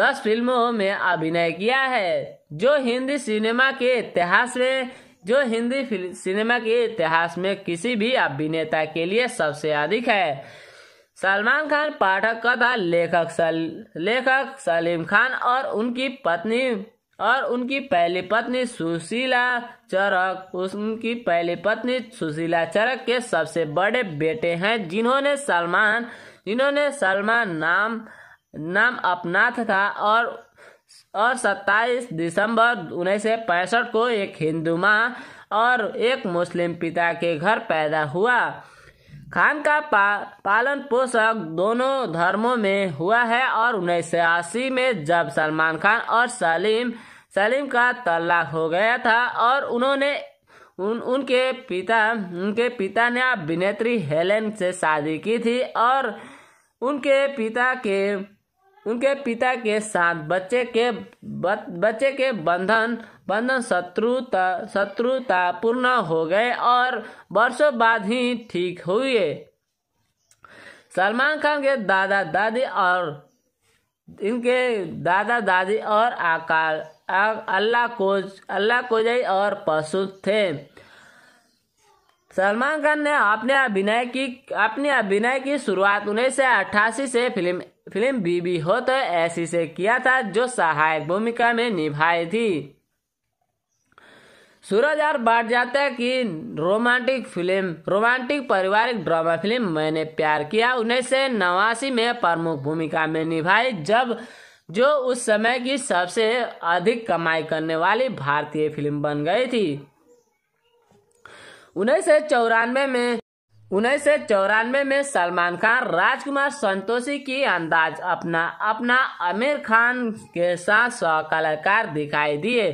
दस फिल्मों में अभिनय किया है जो हिंदी सिनेमा के इतिहास में जो हिंदी सिनेमा के इतिहास में किसी भी अभिनेता के लिए सबसे अधिक है सलमान खान पाठक कथा लेखक सल, लेखक सलीम खान और उनकी पत्नी और उनकी पहली पत्नी सुशीला चरक उनकी पहली पत्नी सुशीला चरक के सबसे बड़े बेटे हैं जिन्होंने सलमान जिन्होंने सलमान नाम नाम अपना था और और 27 दिसंबर उन्नीस को एक हिंदू माँ और एक मुस्लिम पिता के घर पैदा हुआ खान का पा, पालन पोषक दोनों धर्मों में हुआ है और उन्नीस में जब सलमान खान और सलीम सलीम का तलाक हो गया था और उन्होंने उन उनके पिता उनके पिता ने अभिनेत्री हेलेन से शादी की थी और उनके पिता के उनके पिता के साथ बच्चे के बच, बच्चे के बंधन बंधन शत्रुता शत्रुता पूर्ण हो गए और वर्षों बाद ही ठीक हुए सलमान खान के दादा दादी और इनके दादा दादी और आकाश अल्लाह को अल्लाह कोजई और पशु थे सलमान खान ने अपने अभिनय की अपने अभिनय की शुरुआत उन्नीस सौ अट्ठासी से फिल्म फिल्म बीबी हो तो ऐसी से किया था जो सहायक भूमिका में निभाई थी सूरज और बढ़ जाते की रोमांटिक फिल्म रोमांटिक पारिवारिक ड्रामा फिल्म मैंने प्यार किया उन्नीस सौ नवासी में प्रमुख भूमिका में निभाई जब जो उस समय की सबसे अधिक कमाई करने वाली भारतीय फिल्म बन गई थी उन्नीस सौ चौरानवे में उन्नीस सौ चौरानवे में सलमान खान राजकुमार संतोषी की अंदाज अपना अपना आमिर खान के साथ कलाकार दिखाई दिए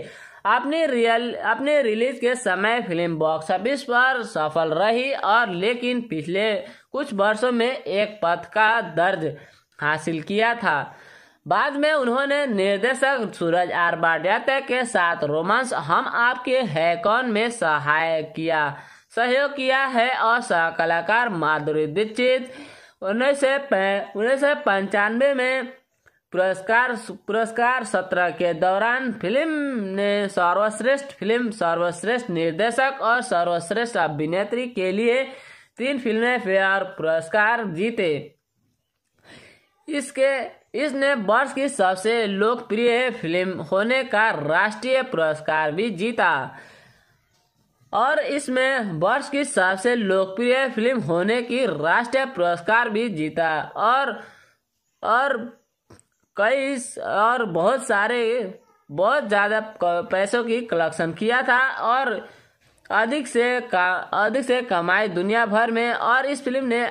अपनी रियल अपने रिलीज के समय फिल्म बॉक्स ऑफिस पर सफल रही और लेकिन पिछले कुछ वर्षों में एक पथ का दर्ज हासिल किया था बाद में उन्होंने निर्देशक सूरज आर बाड्याते के साथ रोमांस हम आपके है कौन में सहाय किया सहयोग किया है और कलाकार माधुरी दीक्षित उन्नीस सौ उन्नीस पंचानवे में पुरस्कार पुरस्कार सत्र के दौरान फिल्म ने सर्वश्रेष्ठ फिल्म सर्वश्रेष्ठ निर्देशक और सर्वश्रेष्ठ अभिनेत्री के लिए तीन फिल्में फेयर पुरस्कार जीते इसके इसने वर्ष की सबसे लोकप्रिय फिल्म होने का राष्ट्रीय पुरस्कार भी जीता और इसमें वर्ष की सबसे लोकप्रिय फिल्म होने की राष्ट्रीय पुरस्कार भी जीता और और कई और बहुत सारे बहुत ज़्यादा पैसों की कलेक्शन किया था और अधिक से का अधिक से कमाई दुनिया भर में और इस फिल्म ने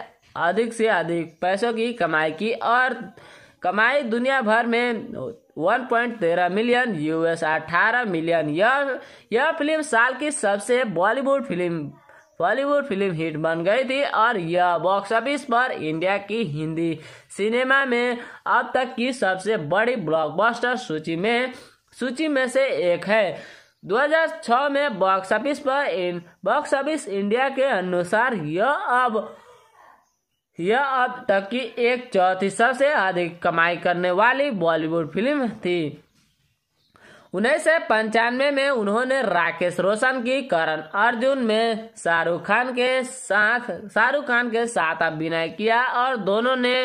अधिक से अधिक पैसों की कमाई की और कमाई दुनिया भर में 1.13 मिलियन यूएस 18 मिलियन यह यह फिल्म साल की सबसे Bollywood film Bollywood film hit बन गई थी और यह बॉक्स ऑफिस पर इंडिया की हिंदी सिनेमा में अब तक की सबसे बड़ी ब्लॉकबस्टर सूची में सूची में से एक है 2006 में बॉक्स ऑफिस पर बॉक्स ऑफिस इंडिया के अनुसार यह अब यह अब तक की एक चौथी सबसे अधिक कमाई करने वाली बॉलीवुड फिल्म थी उन्नीस सौ पंचानवे में उन्होंने राकेश रोशन की करण अर्जुन में शाहरुख खान के साथ शाहरुख खान के साथ अभिनय किया और दोनों ने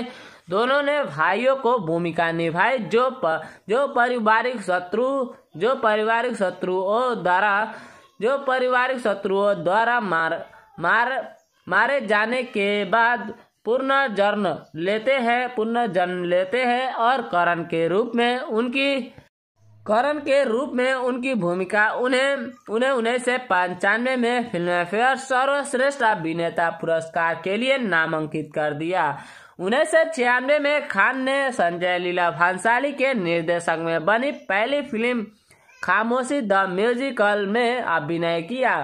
दोनों ने भाइयों को भूमिका निभाई जो प, जो पारिवारिक शत्रु जो पारिवारिक शत्रुओं द्वारा जो पारिवारिक शत्रुओं द्वारा मार मार मारे जाने के बाद पुनः जन्म लेते हैं पुनः जन्म लेते हैं और करण के रूप में उनकी करण के रूप में उनकी भूमिका उन्हें उन्हें उन्नीस सौ पंचानवे में फिल्म फेयर सर्वश्रेष्ठ अभिनेता पुरस्कार के लिए नामांकित कर दिया उन्नीस सौ छियानवे में खान ने संजय लीला भंसाली के निर्देशक में बनी पहली फिल्म खामोशी द म्यूजिकल में अभिनय किया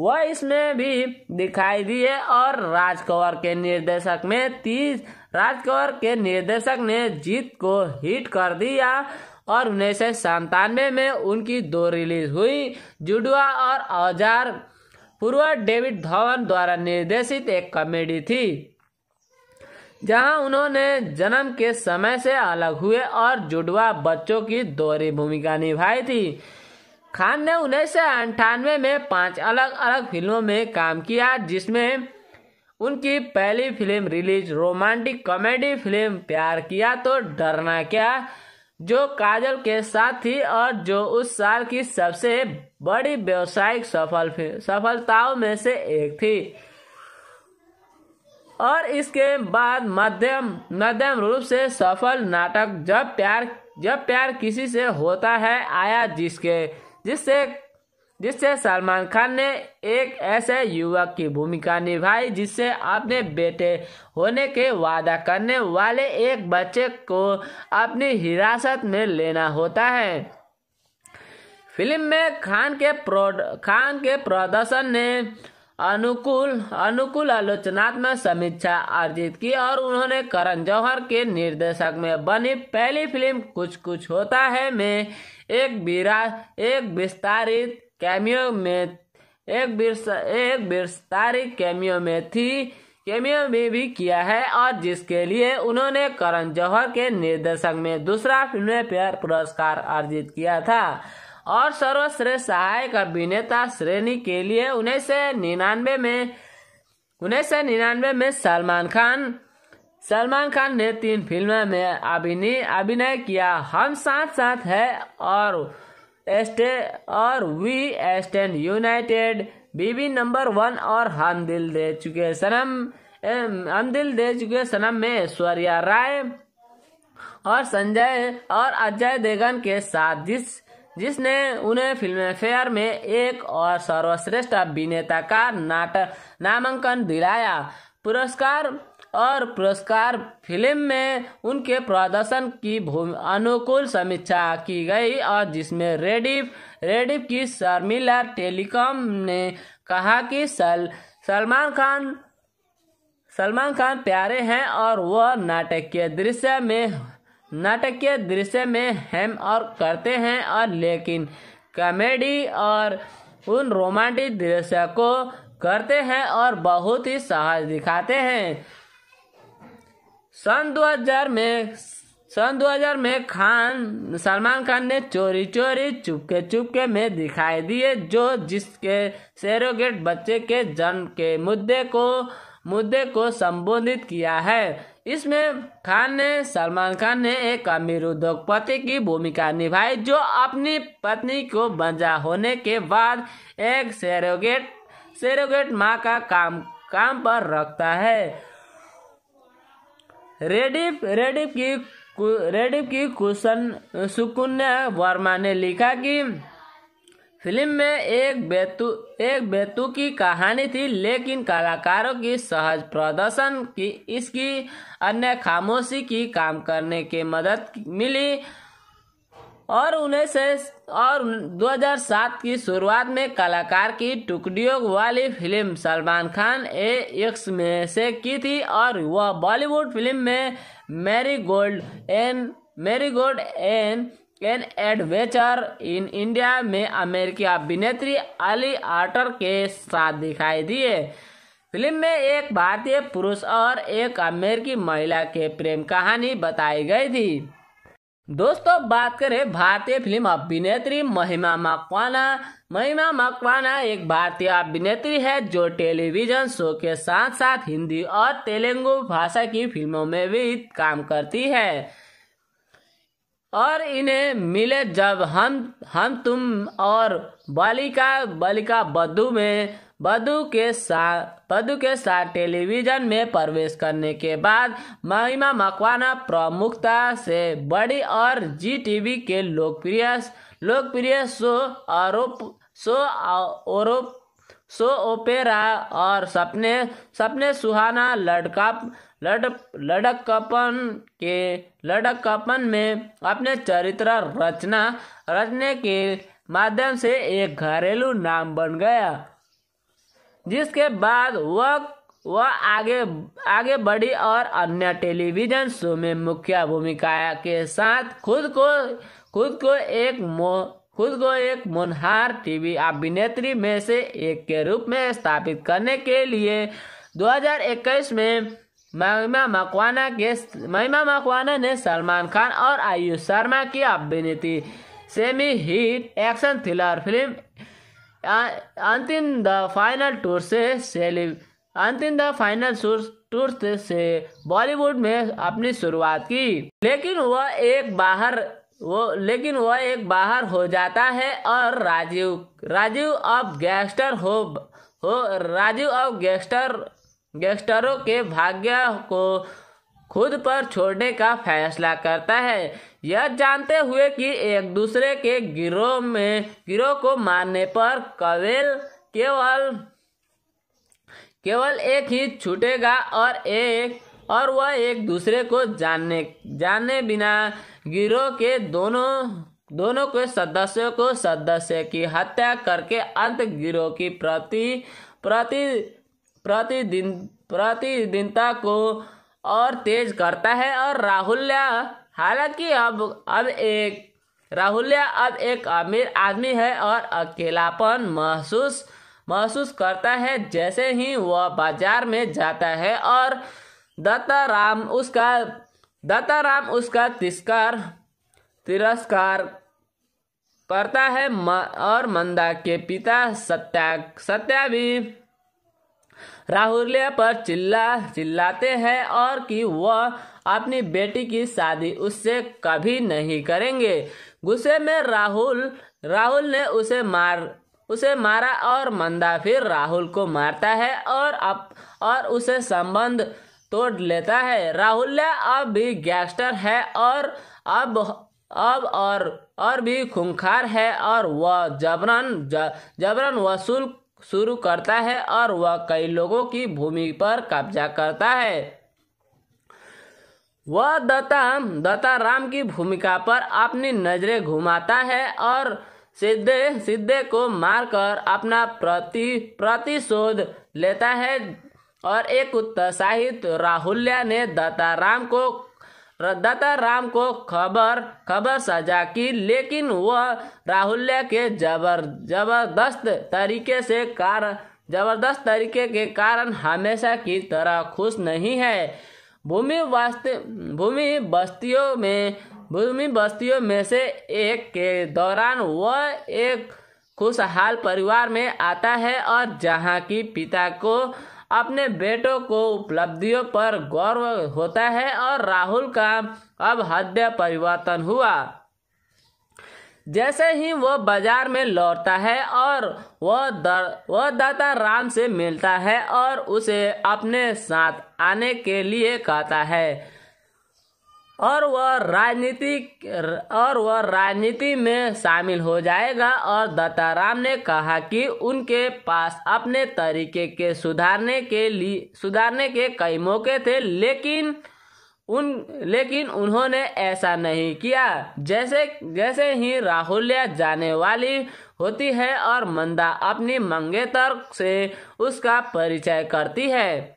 वह इसमें भी दिखाई दिए और राजकंवर के निर्देशक में तीस राजकंवर के निर्देशक ने जीत को हिट कर दिया और उन्नीस सौ संतानवे में उनकी दो रिलीज हुई जुडुआ और औजार पूर्व डेविड धवन द्वारा निर्देशित एक कॉमेडी थी जहां उन्होंने जन्म के समय से अलग हुए और जुड़वा बच्चों की दोहरी भूमिका निभाई थी खान ने उन्नीस सौ अंठानवे में पांच अलग अलग फिल्मों में काम किया जिसमें उनकी पहली film release romantic comedy film Pyar Kiya तो डरना क्या जो काजल के साथ थी और जो उस साल की सबसे बड़ी व्यवसायिक सफल सफलताओं में से एक थी और इसके बाद मध्यम मध्यम रूप से सफल नाटक जब प्यार जब प्यार किसी से होता है आया जिसके जिससे जिससे सलमान खान ने एक ऐसे युवक की भूमिका निभाई जिससे अपने बेटे होने के वादा करने वाले एक बच्चे को अपनी हिरासत में लेना होता है फिल्म में खान के प्रोड खान के प्रदर्शन ने अनुकूल अनुकूल आलोचनात्मक समीक्षा अर्जित की और उन्होंने करण जौहर के निर्देशक में बनी पहली फिल्म कुछ कुछ होता है में एक बिरा एक विस्तारित कैमियो में एक एक विस्तारित कैमियो में थी कैमियो में भी किया है और जिसके लिए उन्होंने करण जौहर के निर्देशक में दूसरा फिल्म फेयर पुरस्कार अर्जित किया था और सर्वश्रेष्ठ सहायक अभिनेता श्रेणी के लिए उन्नीस सौ निन्यानवे में उन्नीस सौ निन्यानवे में सलमान खान सलमान खान ने तीन फिल्मों में अभिनय अभिनय किया हम साथ साथ है और एस्टे और we stand united Biwi number one और हम दिल दे चुके सनम हम दिल दे चुके सनम में ऐश्वर्या राय और संजय और अजय देवगन के साथ जिस जिसने उन्हें फिल्म फेयर में एक और सर्वश्रेष्ठ अभिनेता का नाटक नामांकन दिलाया पुरस्कार और पुरस्कार फिल्म में उनके प्रदर्शन की अनुकूल समीक्षा की गई और जिसमें रेडिफ रेडिफ की शर्मिला टेलीकॉम ने कहा कि सल सलमान खान सलमान खान प्यारे हैं और वह नाटकीय दृश्य में नाटकीय दृश्य में हेम और करते हैं और लेकिन कॉमेडी और उन रोमांटिक दृश्य को करते हैं और बहुत ही साहस दिखाते हैं सन 2000 में सन 2000 में खान सलमान खान ने चोरी चोरी चुपके चुपके में दिखाई दिए जो जिसके सेरोगेट बच्चे के जन्म के मुद्दे को मुद्दे को संबोधित किया है इसमें खान ने सलमान खान ने एक अमीर उद्योगपति की भूमिका निभाई जो अपनी पत्नी को बंजा होने के बाद एक सेरोगेट सेरोगेट माँ का काम काम पर रखता है रेडिप रेडिप की रेडिप की कुशन सुकुन्या वर्मा ने लिखा कि फिल्म में एक बेतु एक बेतु की कहानी थी लेकिन कलाकारों की सहज प्रदर्शन की इसकी अन्य खामोशी की काम करने की मदद मिली और उन्हें से और 2007 की शुरुआत में कलाकार की टुकड़ियों वाली फिल्म सलमान खान ए एक्स में से की थी और वह बॉलीवुड फिल्म में marigold an marigold an an adventure in India में अमेरिकी अभिनेत्री अली आर्टर के साथ दिखाई दिए फिल्म में एक भारतीय पुरुष और एक अमेरिकी महिला के प्रेम कहानी बताई गई थी दोस्तों बात करें भारतीय फिल्म अभिनेत्री महिमा मकवाना महिमा मकवाना एक भारतीय अभिनेत्री है जो टेलीविजन शो के साथ साथ हिंदी और तेलुगु भाषा की फिल्मों में भी काम करती है और इन्हें मिले जब हम हम तुम और बालिका बालिका बद्दू में बधु के साथ बधु के साथ टेलीविजन में प्रवेश करने के बाद महिमा मकवाना प्रमुखता से बड़ी और जी टीवी के लोकप्रिय लोकप्रिय शो आरोप शो आरोप शो ओपेरा और सपने सपने सुहाना लड़का लड़ लड़कपन के लड़कपन में अपने चरित्र रचना रचने के माध्यम से एक घरेलू नाम बन गया जिसके बाद वह वह आगे आगे बढ़ी और अन्य टेलीविजन शो में मुख्य भूमिका के साथ खुद को खुद को एक मो खुद को एक मुनहार टीवी अभिनेत्री में से एक के रूप में स्थापित करने के लिए 2021 में महिमा मकवाना के महिमा मकवाना ने सलमान खान और आयुष शर्मा की अभिनेत्री semi hit action thriller film and in the final tour से सेलिब अंत इन द फाइनल टूर से बॉलीवुड में अपनी शुरुआत की लेकिन वह एक बाहर वो लेकिन वह एक बाहर हो जाता है और राजीव राजीव अब गैंगस्टर हो हो राजीव अब गैंगस्टर गैंगस्टरों के भाग्य को खुद पर छोड़ने का फैसला करता है यह जानते हुए कि एक दूसरे के गिरोह में गिरोह को मारने पर कवेल केवल केवल एक ही छूटेगा और एक और वह एक दूसरे को जानने जाने बिना गिरोह के दोनों दोनों के सदस्यों को सदस्य की हत्या करके अंत गिरोह की प्रति प्रति प्रतिदिन प्रतिदिनता को और तेज करता है और राहुल्या हालांकि अब अब एक राहुल्या अब एक अमीर आदमी है और अकेलापन महसूस महसूस करता है जैसे ही वह बाजार में जाता है और दत्ताराम उसका दत्ताराम उसका तिरस्कार तिरस्कार करता है और मंदा के पिता सत्या सत्या भी राहुल पर चिल्ला चिल्लाते हैं और कि वह अपनी बेटी की शादी उससे कभी नहीं करेंगे गुस्से में राहुल राहुल ने उसे मार उसे मारा और मंदा फिर राहुल को मारता है और अब और उसे संबंध तोड़ लेता है राहुल अब भी गैंगस्टर है और अब अब और और भी खूंखार है और वह जबरन ज, जबरन वसूल शुरू करता है और वह कई लोगों की भूमि पर कब्जा करता है वह दत्ता दत्ता राम की भूमिका पर अपनी नजरें घुमाता है और सिद्धे सिद्धे को मारकर अपना प्रति प्रतिशोध लेता है और एक उत्साहित राहुल्या ने दत्ताराम को दाता राम को खबर खबर सजा की लेकिन वह राहुल के जबर जबरदस्त तरीके से कार जबरदस्त तरीके के कारण हमेशा की तरह खुश नहीं है भूमि वास्त भूमि बस्तियों में भूमि बस्तियों में से एक के दौरान वह एक खुशहाल परिवार में आता है और जहाँ की पिता को अपने बेटों को उपलब्धियों पर गौरव होता है और राहुल का अब हद्य परिवर्तन हुआ जैसे ही वो बाजार में लौटता है और वह वह दाता राम से मिलता है और उसे अपने साथ आने के लिए कहता है और वह राजनीतिक और वह राजनीति में शामिल हो जाएगा और दत्ताराम ने कहा कि उनके पास अपने तरीके के सुधारने के लिए सुधारने के कई मौके थे लेकिन उन लेकिन उन्होंने ऐसा नहीं किया जैसे जैसे ही राहुल्या जाने वाली होती है और मंदा अपनी मंगेतर से उसका परिचय करती है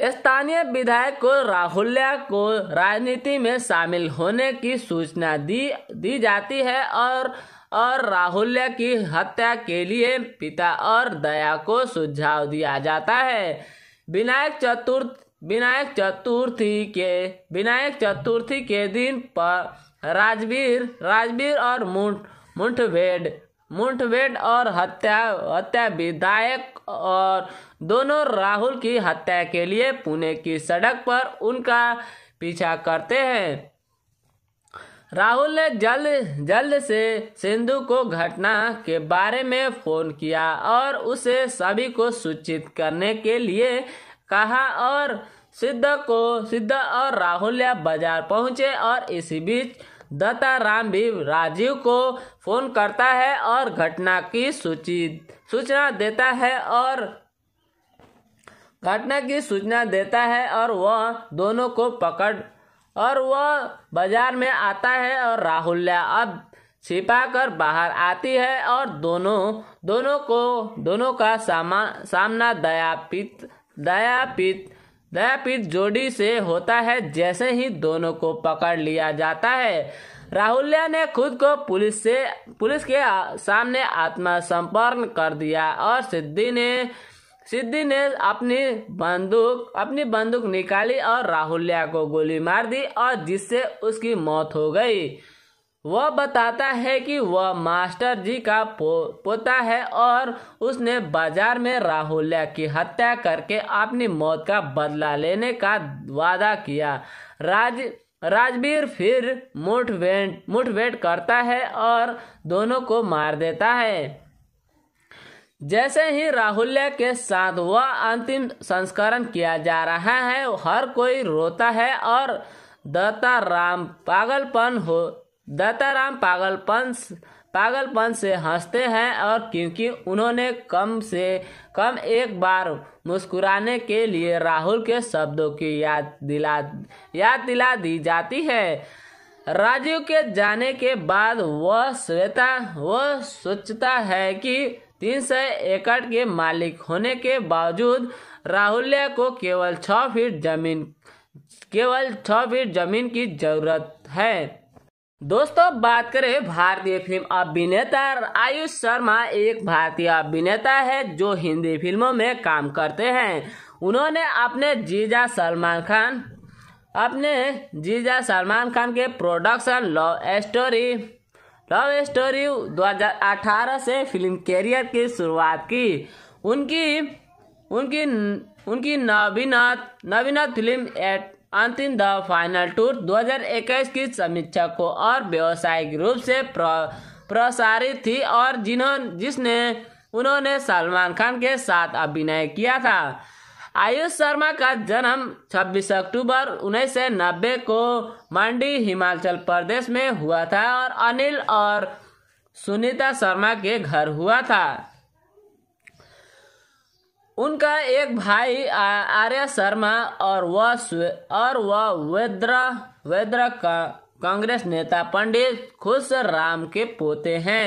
स्थानीय विधायक को राहुल्या को राजनीति में शामिल होने की सूचना दी दी जाती है और और राहुल्या की हत्या के लिए पिता और दया को सुझाव दिया जाता है विनायक चतुर्थ विनायक चतुर्थी के विनायक चतुर्थी के दिन पर राजवीर राजवीर और मुठ मुठभेड़ मुठभेड़ और हत्या हत्या विधायक और दोनों राहुल की हत्या के लिए पुणे की सड़क पर उनका पीछा करते हैं राहुल ने जल्द जल्द से सिंधु को घटना के बारे में फोन किया और उसे सभी को सूचित करने के लिए कहा और सिद्ध को सिद्ध और राहुल बाजार पहुंचे और इसी बीच दत्ता राम भी राजीव को फोन करता है और घटना की सूची सूचना देता है और घटना की सूचना देता है और वह दोनों को पकड़ और वह बाजार में आता है और राहुल्या अब छिपा कर बाहर आती है और दोनों दोनों को दोनों का सामा सामना दयापित दयापित पिट जोड़ी से होता है जैसे ही दोनों को पकड़ लिया जाता है राहुल्या ने खुद को पुलिस से पुलिस के सामने आत्मसमर्पण कर दिया और सिद्धि ने सिद्धि ने अपनी बंदूक अपनी बंदूक निकाली और राहुल्या को गोली मार दी और जिससे उसकी मौत हो गई वह बताता है कि वह मास्टर जी का पो, पोता है और उसने बाजार में राहुल्या की हत्या करके अपनी मौत का बदला लेने का वादा किया राज राजबीर फिर मुठभेट मुठभेट करता है और दोनों को मार देता है जैसे ही राहुल्या के साथ वह अंतिम संस्करण किया जा रहा है हर कोई रोता है और दत्ता राम पागलपन हो दत्ताराम पागलपन पागलपन से हंसते हैं और क्योंकि उन्होंने कम से कम एक बार मुस्कुराने के लिए राहुल के शब्दों की याद दिला याद दिला दी जाती है राजीव के जाने के बाद वह श्वेता वह सोचता है कि तीन सौ एकड़ के मालिक होने के बावजूद राहुल्या को केवल छः फीट जमीन केवल छः फीट जमीन की जरूरत है दोस्तों बात करें भारतीय फिल्म अभिनेता आयुष शर्मा एक भारतीय अभिनेता है जो हिंदी फिल्मों में काम करते हैं उन्होंने अपने जीजा सलमान खान अपने जीजा सलमान खान के production love story love story 2018 से फिल्म कैरियर की शुरुआत की उनकी उनकी उनकी नवीनत नवीनत film eight Antim the final tour 2021 की को और व्यावसायिक रूप से प्रसारित थी और जिन्होंने जिसने उन्होंने सलमान खान के साथ अभिनय किया था आयुष शर्मा का जन्म 26 अक्टूबर उन्नीस को मंडी हिमाचल प्रदेश में हुआ था और अनिल और सुनीता शर्मा के घर हुआ था उनका एक भाई आर्य शर्मा और वह और वह वेद्रा वेद्रा का कांग्रेस नेता पंडित राम के पोते हैं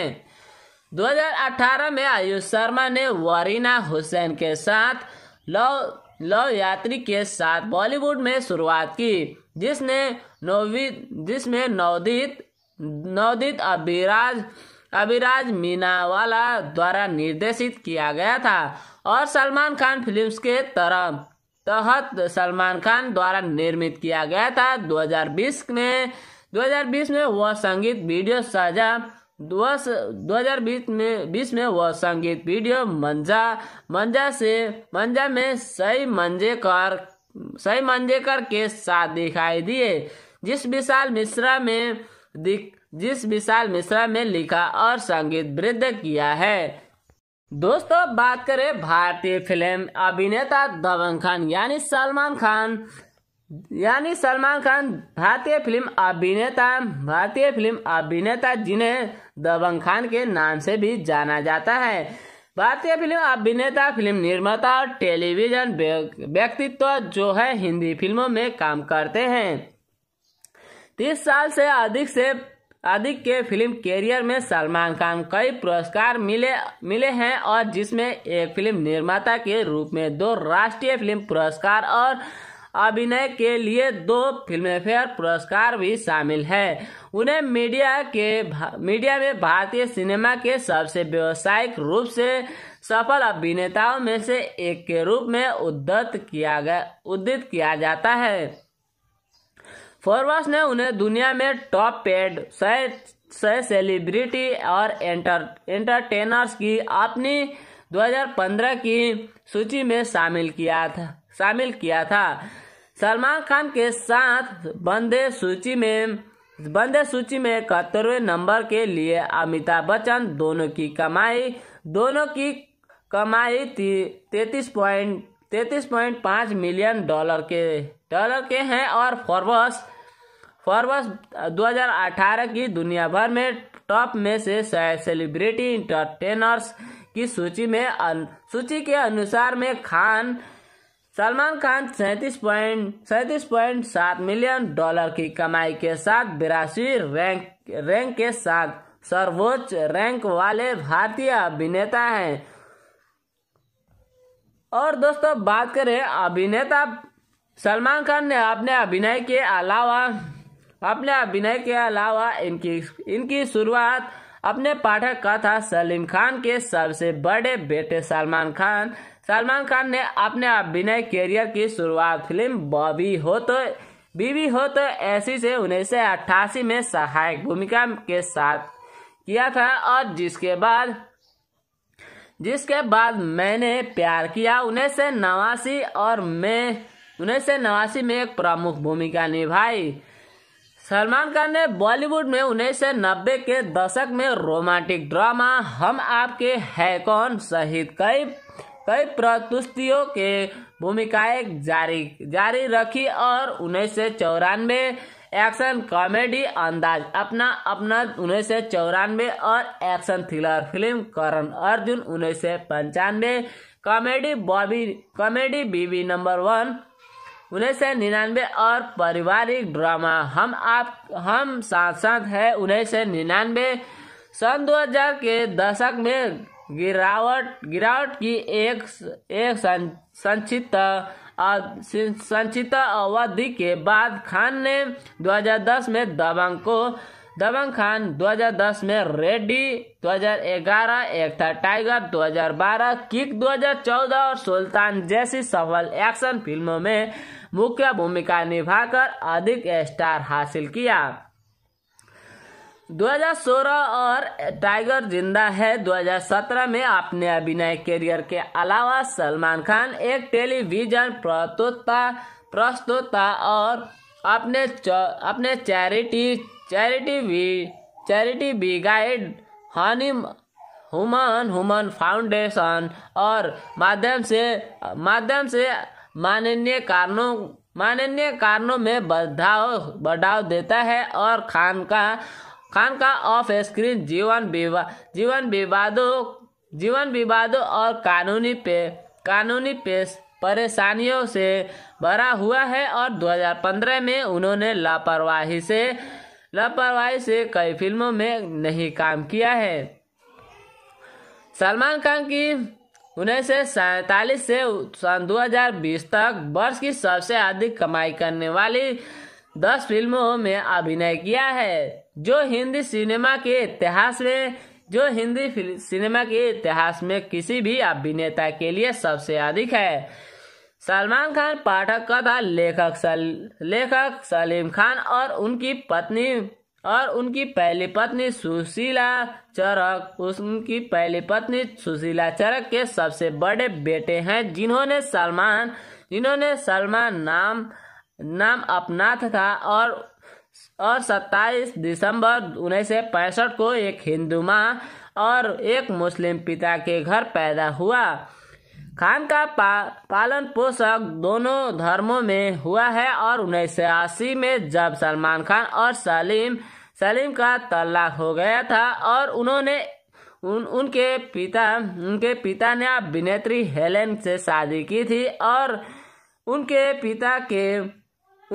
2018 में आयुष शर्मा ने वरीना हुसैन के साथ लव लव यात्री के साथ बॉलीवुड में शुरुआत की जिसने नवदीत जिसमें नवदीत नवदीत अभिराज कविराज मीनावाला द्वारा निर्देशित किया गया था और सलमान खान फिल्म्स के तरह तहत सलमान खान द्वारा निर्मित किया गया था 2020 में 2020 में वह संगीत वीडियो साझा दो हजार बीस में बीस में वह संगीत वीडियो मंजा मंजा से मंजा में सही मंजेकर सही मंजेकर के साथ दिखाई दिए जिस विशाल मिश्रा में दिख जिस विशाल मिश्रा ने लिखा और संगीत वृद्ध किया है दोस्तों बात करें भारतीय फिल्म अभिनेता दबंग खान यानी सलमान खान यानी सलमान खान भारतीय फिल्म अभिनेता भारतीय फिल्म अभिनेता जिन्हें दबंग खान के नाम से भी जाना जाता है भारतीय फिल्म अभिनेता फिल्म निर्माता और टेलीविजन व्यक्तित्व जो है हिंदी फिल्मों में काम करते हैं तीस साल से अधिक से अधिक के फिल्म कैरियर में सलमान खान कई पुरस्कार मिले मिले हैं और जिसमें एक फिल्म निर्माता के रूप में दो राष्ट्रीय फिल्म पुरस्कार और अभिनय के लिए दो फिल्मफेयर पुरस्कार भी शामिल है उन्हें मीडिया के मीडिया में भारतीय सिनेमा के सबसे व्यावसायिक रूप से सफल अभिनेताओं में से एक के रूप में उद्धत किया गया उद्धित किया जाता है फॉरवास ने उन्हें दुनिया में टॉप पेड सह सेलिब्रिटी और एंटर एंटरटेनर्स की अपनी 2015 की सूची में शामिल किया था शामिल किया था सलमान खान के साथ बंदे सूची में बंदे सूची में इकहत्तरवे नंबर के लिए अमिताभ बच्चन दोनों की कमाई दोनों की कमाई तैतीस पॉइंट तैतीस पॉइंट पाँच मिलियन डॉलर के डॉलर के हैं और फॉरवर्स फॉरवर्स 2018 की दुनिया भर में टॉप में से सेलिब्रिटी इंटरटेनर्स की सूची में अन, सूची के अनुसार में खान सलमान खान सैतीस पॉइंट सैतीस पॉइंट सात मिलियन डॉलर की कमाई के साथ बिरासी रैंक रैंक के साथ सर्वोच्च रैंक वाले भारतीय अभिनेता हैं और दोस्तों बात करें अभिनेता सलमान खान ने अपने अभिनय के अलावा अपने अभिनय के अलावा इनकी इनकी शुरुआत अपने पाठक कथा सलीम खान के सबसे बड़े बेटे सलमान खान सलमान खान ने अपने अभिनय करियर की शुरुआत फिल्म बॉबी हो तो बीवी हो तो ऐसी से उन्नीस सौ अट्ठासी में सहायक भूमिका के साथ किया था और जिसके बाद जिसके बाद मैंने प्यार किया उन्नीस सौ नवासी और मैं उन्नीस सौ नवासी में एक प्रमुख भूमिका निभाई सलमान खान ने बॉलीवुड में उन्नीस सौ नब्बे के दशक में रोमांटिक ड्रामा हम आपके है कौन सहित कई कई प्रस्तुतियों के भूमिकाएं जारी जारी रखी और उन्नीस सौ चौरानवे एक्शन कॉमेडी अंदाज अपना अपना उन्नीस सौ चौरानवे और action thriller film Karan Arjun उन्नीस सौ पंचानवे कॉमेडी बॉबी कॉमेडी बीबी नंबर वन उन्नीस सौ निन्यानवे और पारिवारिक ड्रामा हम आप हम सांसद है उन्नीस सौ निन्यानवे सन दो हजार के दशक में गिरावट गिरावट की एक एक संक्षिप्त संक्षिप्त अवधि के बाद खान ने 2010 में दबंग को दबंग खान 2010 में रेड्डी 2011 एक था टाइगर 2012 किक 2014 और सुल्तान जैसी सफल एक्शन फिल्मों में मुख्य भूमिका निभाकर अधिक स्टार हासिल किया 2016 और टाइगर जिंदा है 2017 में अपने अभिनय करियर के अलावा सलमान खान एक टेलीविजन प्रस्तुता प्रस्तुता और अपने अपने चैरिटी चैरिटी भी चैरिटी बी गाइड हनी हुमन हुमन फाउंडेशन और माध्यम से माध्यम से माननीय कारणों माननीय कारणों में बढ़ाव बढ़ाव देता है और खान का खान का ऑफ स्क्रीन जीवन विवाद जीवन विवादों जीवन विवादों और कानूनी पे कानूनी पेश परेशानियों से भरा हुआ है और 2015 में उन्होंने लापरवाही से लापरवाही से कई फिल्मों में नहीं काम किया है सलमान खान की उन्नीस सौ सैतालीस से सन 2020 तक वर्ष की सबसे अधिक कमाई करने वाली दस फिल्मों में अभिनय किया है जो हिंदी सिनेमा के इतिहास में जो हिंदी सिनेमा के इतिहास में किसी भी अभिनेता के लिए सबसे अधिक है सलमान खान पाठक कथा लेखक सल, लेखक सलीम खान और उनकी पत्नी और उनकी पहली पत्नी सुशीला चरक उनकी पहली पत्नी सुशीला चरक के सबसे बड़े बेटे हैं जिन्होंने सलमान जिन्होंने सलमान नाम नाम अपना था और और 27 दिसंबर उन्नीस को एक हिंदू माँ और एक मुस्लिम पिता के घर पैदा हुआ खान का पा, पालन पोषक दोनों धर्मों में हुआ है और उन्नीस में जब सलमान खान और सलीम सलीम का तलाक हो गया था और उन्होंने उन उनके पिता उनके पिता ने अभिनेत्री हेलेन से शादी की थी और उनके पिता के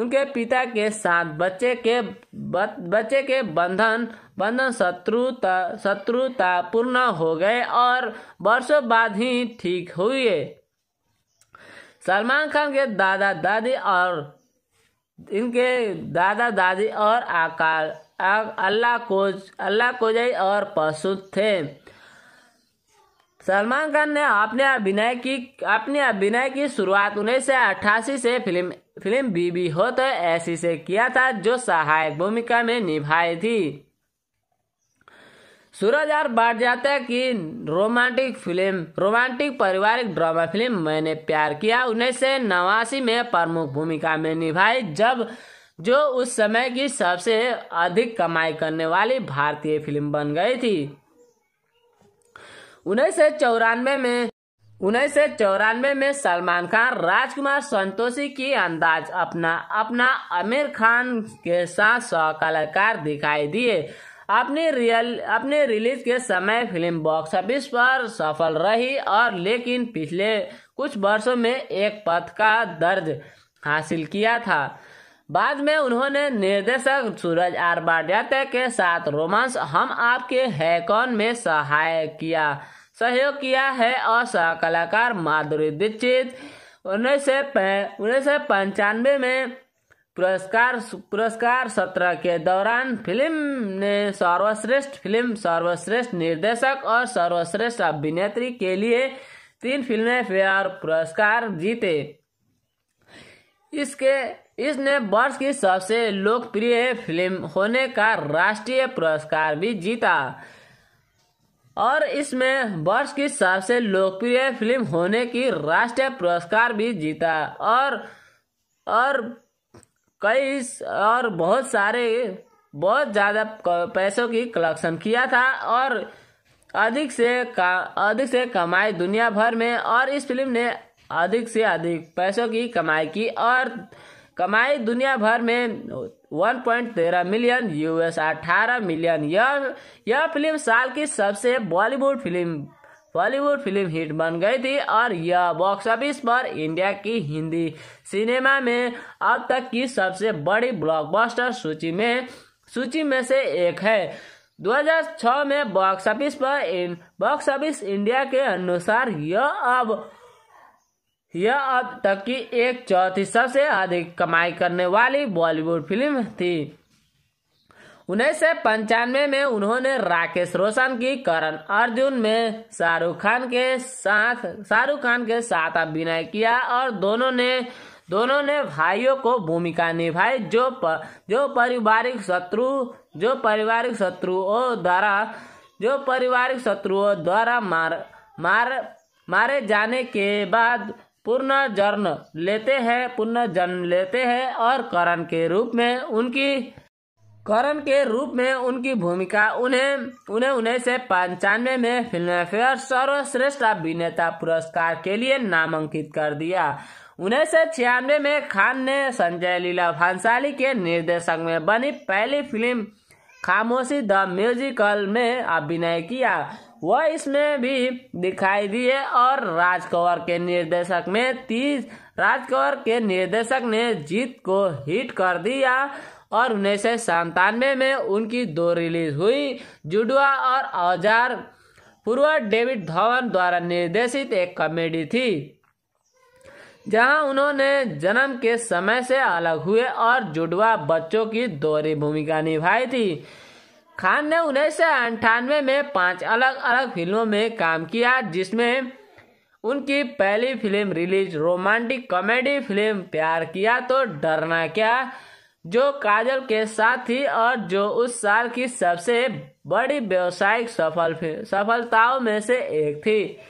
उनके पिता के साथ बच्चे के बत, बच्चे के बंधन बंधन शत्रुता शत्रुता पूर्ण हो गए और वर्षों बाद ही ठीक हुए सलमान खान के दादा दादी और इनके दादा दादी और आकाश अब अल्लाह को अल्लाह को जय और पशु थे सलमान खान ने अपने अभिनय की अपने अभिनय की शुरुआत उन्नीस सौ अट्ठासी से फिल्म फिल्म बीबी हो तो ऐसी से किया था जो सहायक भूमिका में निभाई थी सूरज और आर बाटजाता की रोमांटिक फिल्म रोमांटिक पारिवारिक ड्रामा फिल्म मैंने प्यार किया उन्नीस सौ नवासी में प्रमुख भूमिका में निभाई जब जो उस समय की सबसे अधिक कमाई करने वाली भारतीय फिल्म बन गई थी उन्नीस सौ चौरानवे में उन्नीस सौ चौरानवे में सलमान खान राजकुमार संतोषी की अंदाज अपना अपना आमिर खान के साथ सौ कलाकार दिखाई दिए अपनी रियल अपने रिलीज के समय फिल्म बॉक्स ऑफिस पर सफल रही और लेकिन पिछले कुछ वर्षों में एक पथ का दर्ज हासिल किया था बाद में उन्होंने निर्देशक सूरज आर बाड्याते के साथ रोमांस हम आपके हैकॉन में सहाय किया सहयोग किया है और सहकलाकार माधुरी दीक्षित उन्नीस सौ पंचानवे में पुरस्कार पुरस्कार सत्र के दौरान फिल्म ने सर्वश्रेष्ठ फिल्म सर्वश्रेष्ठ निर्देशक और सर्वश्रेष्ठ अभिनेत्री के लिए तीन फिल्में फेयर पुरस्कार जीते इसके इसने वर्ष की सबसे लोकप्रिय फिल्म होने का राष्ट्रीय पुरस्कार भी जीता और इसमें वर्ष की सबसे लोकप्रिय फिल्म होने की राष्ट्रीय पुरस्कार भी जीता और और कई और बहुत सारे बहुत ज़्यादा पैसों की कलेक्शन किया था और अधिक से का अधिक से कमाई दुनिया भर में और इस फिल्म ने अधिक से अधिक पैसों की कमाई की और कमाई दुनिया भर में 1.13 मिलियन यूएस 18 मिलियन यह यह फिल्म साल की सबसे Bollywood film Bollywood film hit बन गई थी और यह बॉक्स ऑफिस पर इंडिया की हिंदी सिनेमा में अब तक की सबसे बड़ी ब्लॉकबस्टर सूची में सूची में से एक है 2006 में बॉक्स ऑफिस पर बॉक्स ऑफिस इंडिया के अनुसार यह अब यह अब तक की एक चौथी सबसे अधिक कमाई करने वाली बॉलीवुड फिल्म थी उन्नीस सौ पंचानवे में उन्होंने राकेश रोशन की करण अर्जुन में शाहरुख खान के साथ शाहरुख खान के साथ अभिनय किया और दोनों ने दोनों ने भाइयों को भूमिका निभाई जो प, जो पारिवारिक शत्रु जो पारिवारिक शत्रुओं द्वारा जो पारिवारिक शत्रुओं द्वारा मार मार मारे जाने के बाद पुनर्जन्म लेते हैं पुनर्जन्म लेते हैं और करण के रूप में उनकी करण के रूप में उनकी भूमिका उन्हें उन्हें उन्नीस सौ पंचानवे में फिल्म फेयर सर्वश्रेष्ठ अभिनेता पुरस्कार के लिए नामांकित कर दिया उन्नीस सौ छियानवे में खान ने संजय लीला भंसाली के निर्देशक में बनी पहली फिल्म खामोशी द म्यूजिकल में अभिनय किया वह इसमें भी दिखाई दिए और राज कंवर के निर्देशक में तीज राज कंवर के निर्देशक ने जीत को हिट कर दिया और उन्नीस सौ संतानवे में उनकी दो रिलीज हुई जुडुआ और औजार पूर्व डेविड धवन द्वारा निर्देशित एक कॉमेडी थी जहां उन्होंने जन्म के समय से अलग हुए और जुड़वा बच्चों की दोहरी भूमिका निभाई थी खान ने उन्नीस में पांच अलग अलग फिल्मों में काम किया जिसमें उनकी पहली film release romantic comedy film Pyar Kiya तो डरना क्या जो काजल के साथ थी और जो उस साल की सबसे बड़ी व्यावसायिक सफल सफलताओं में से एक थी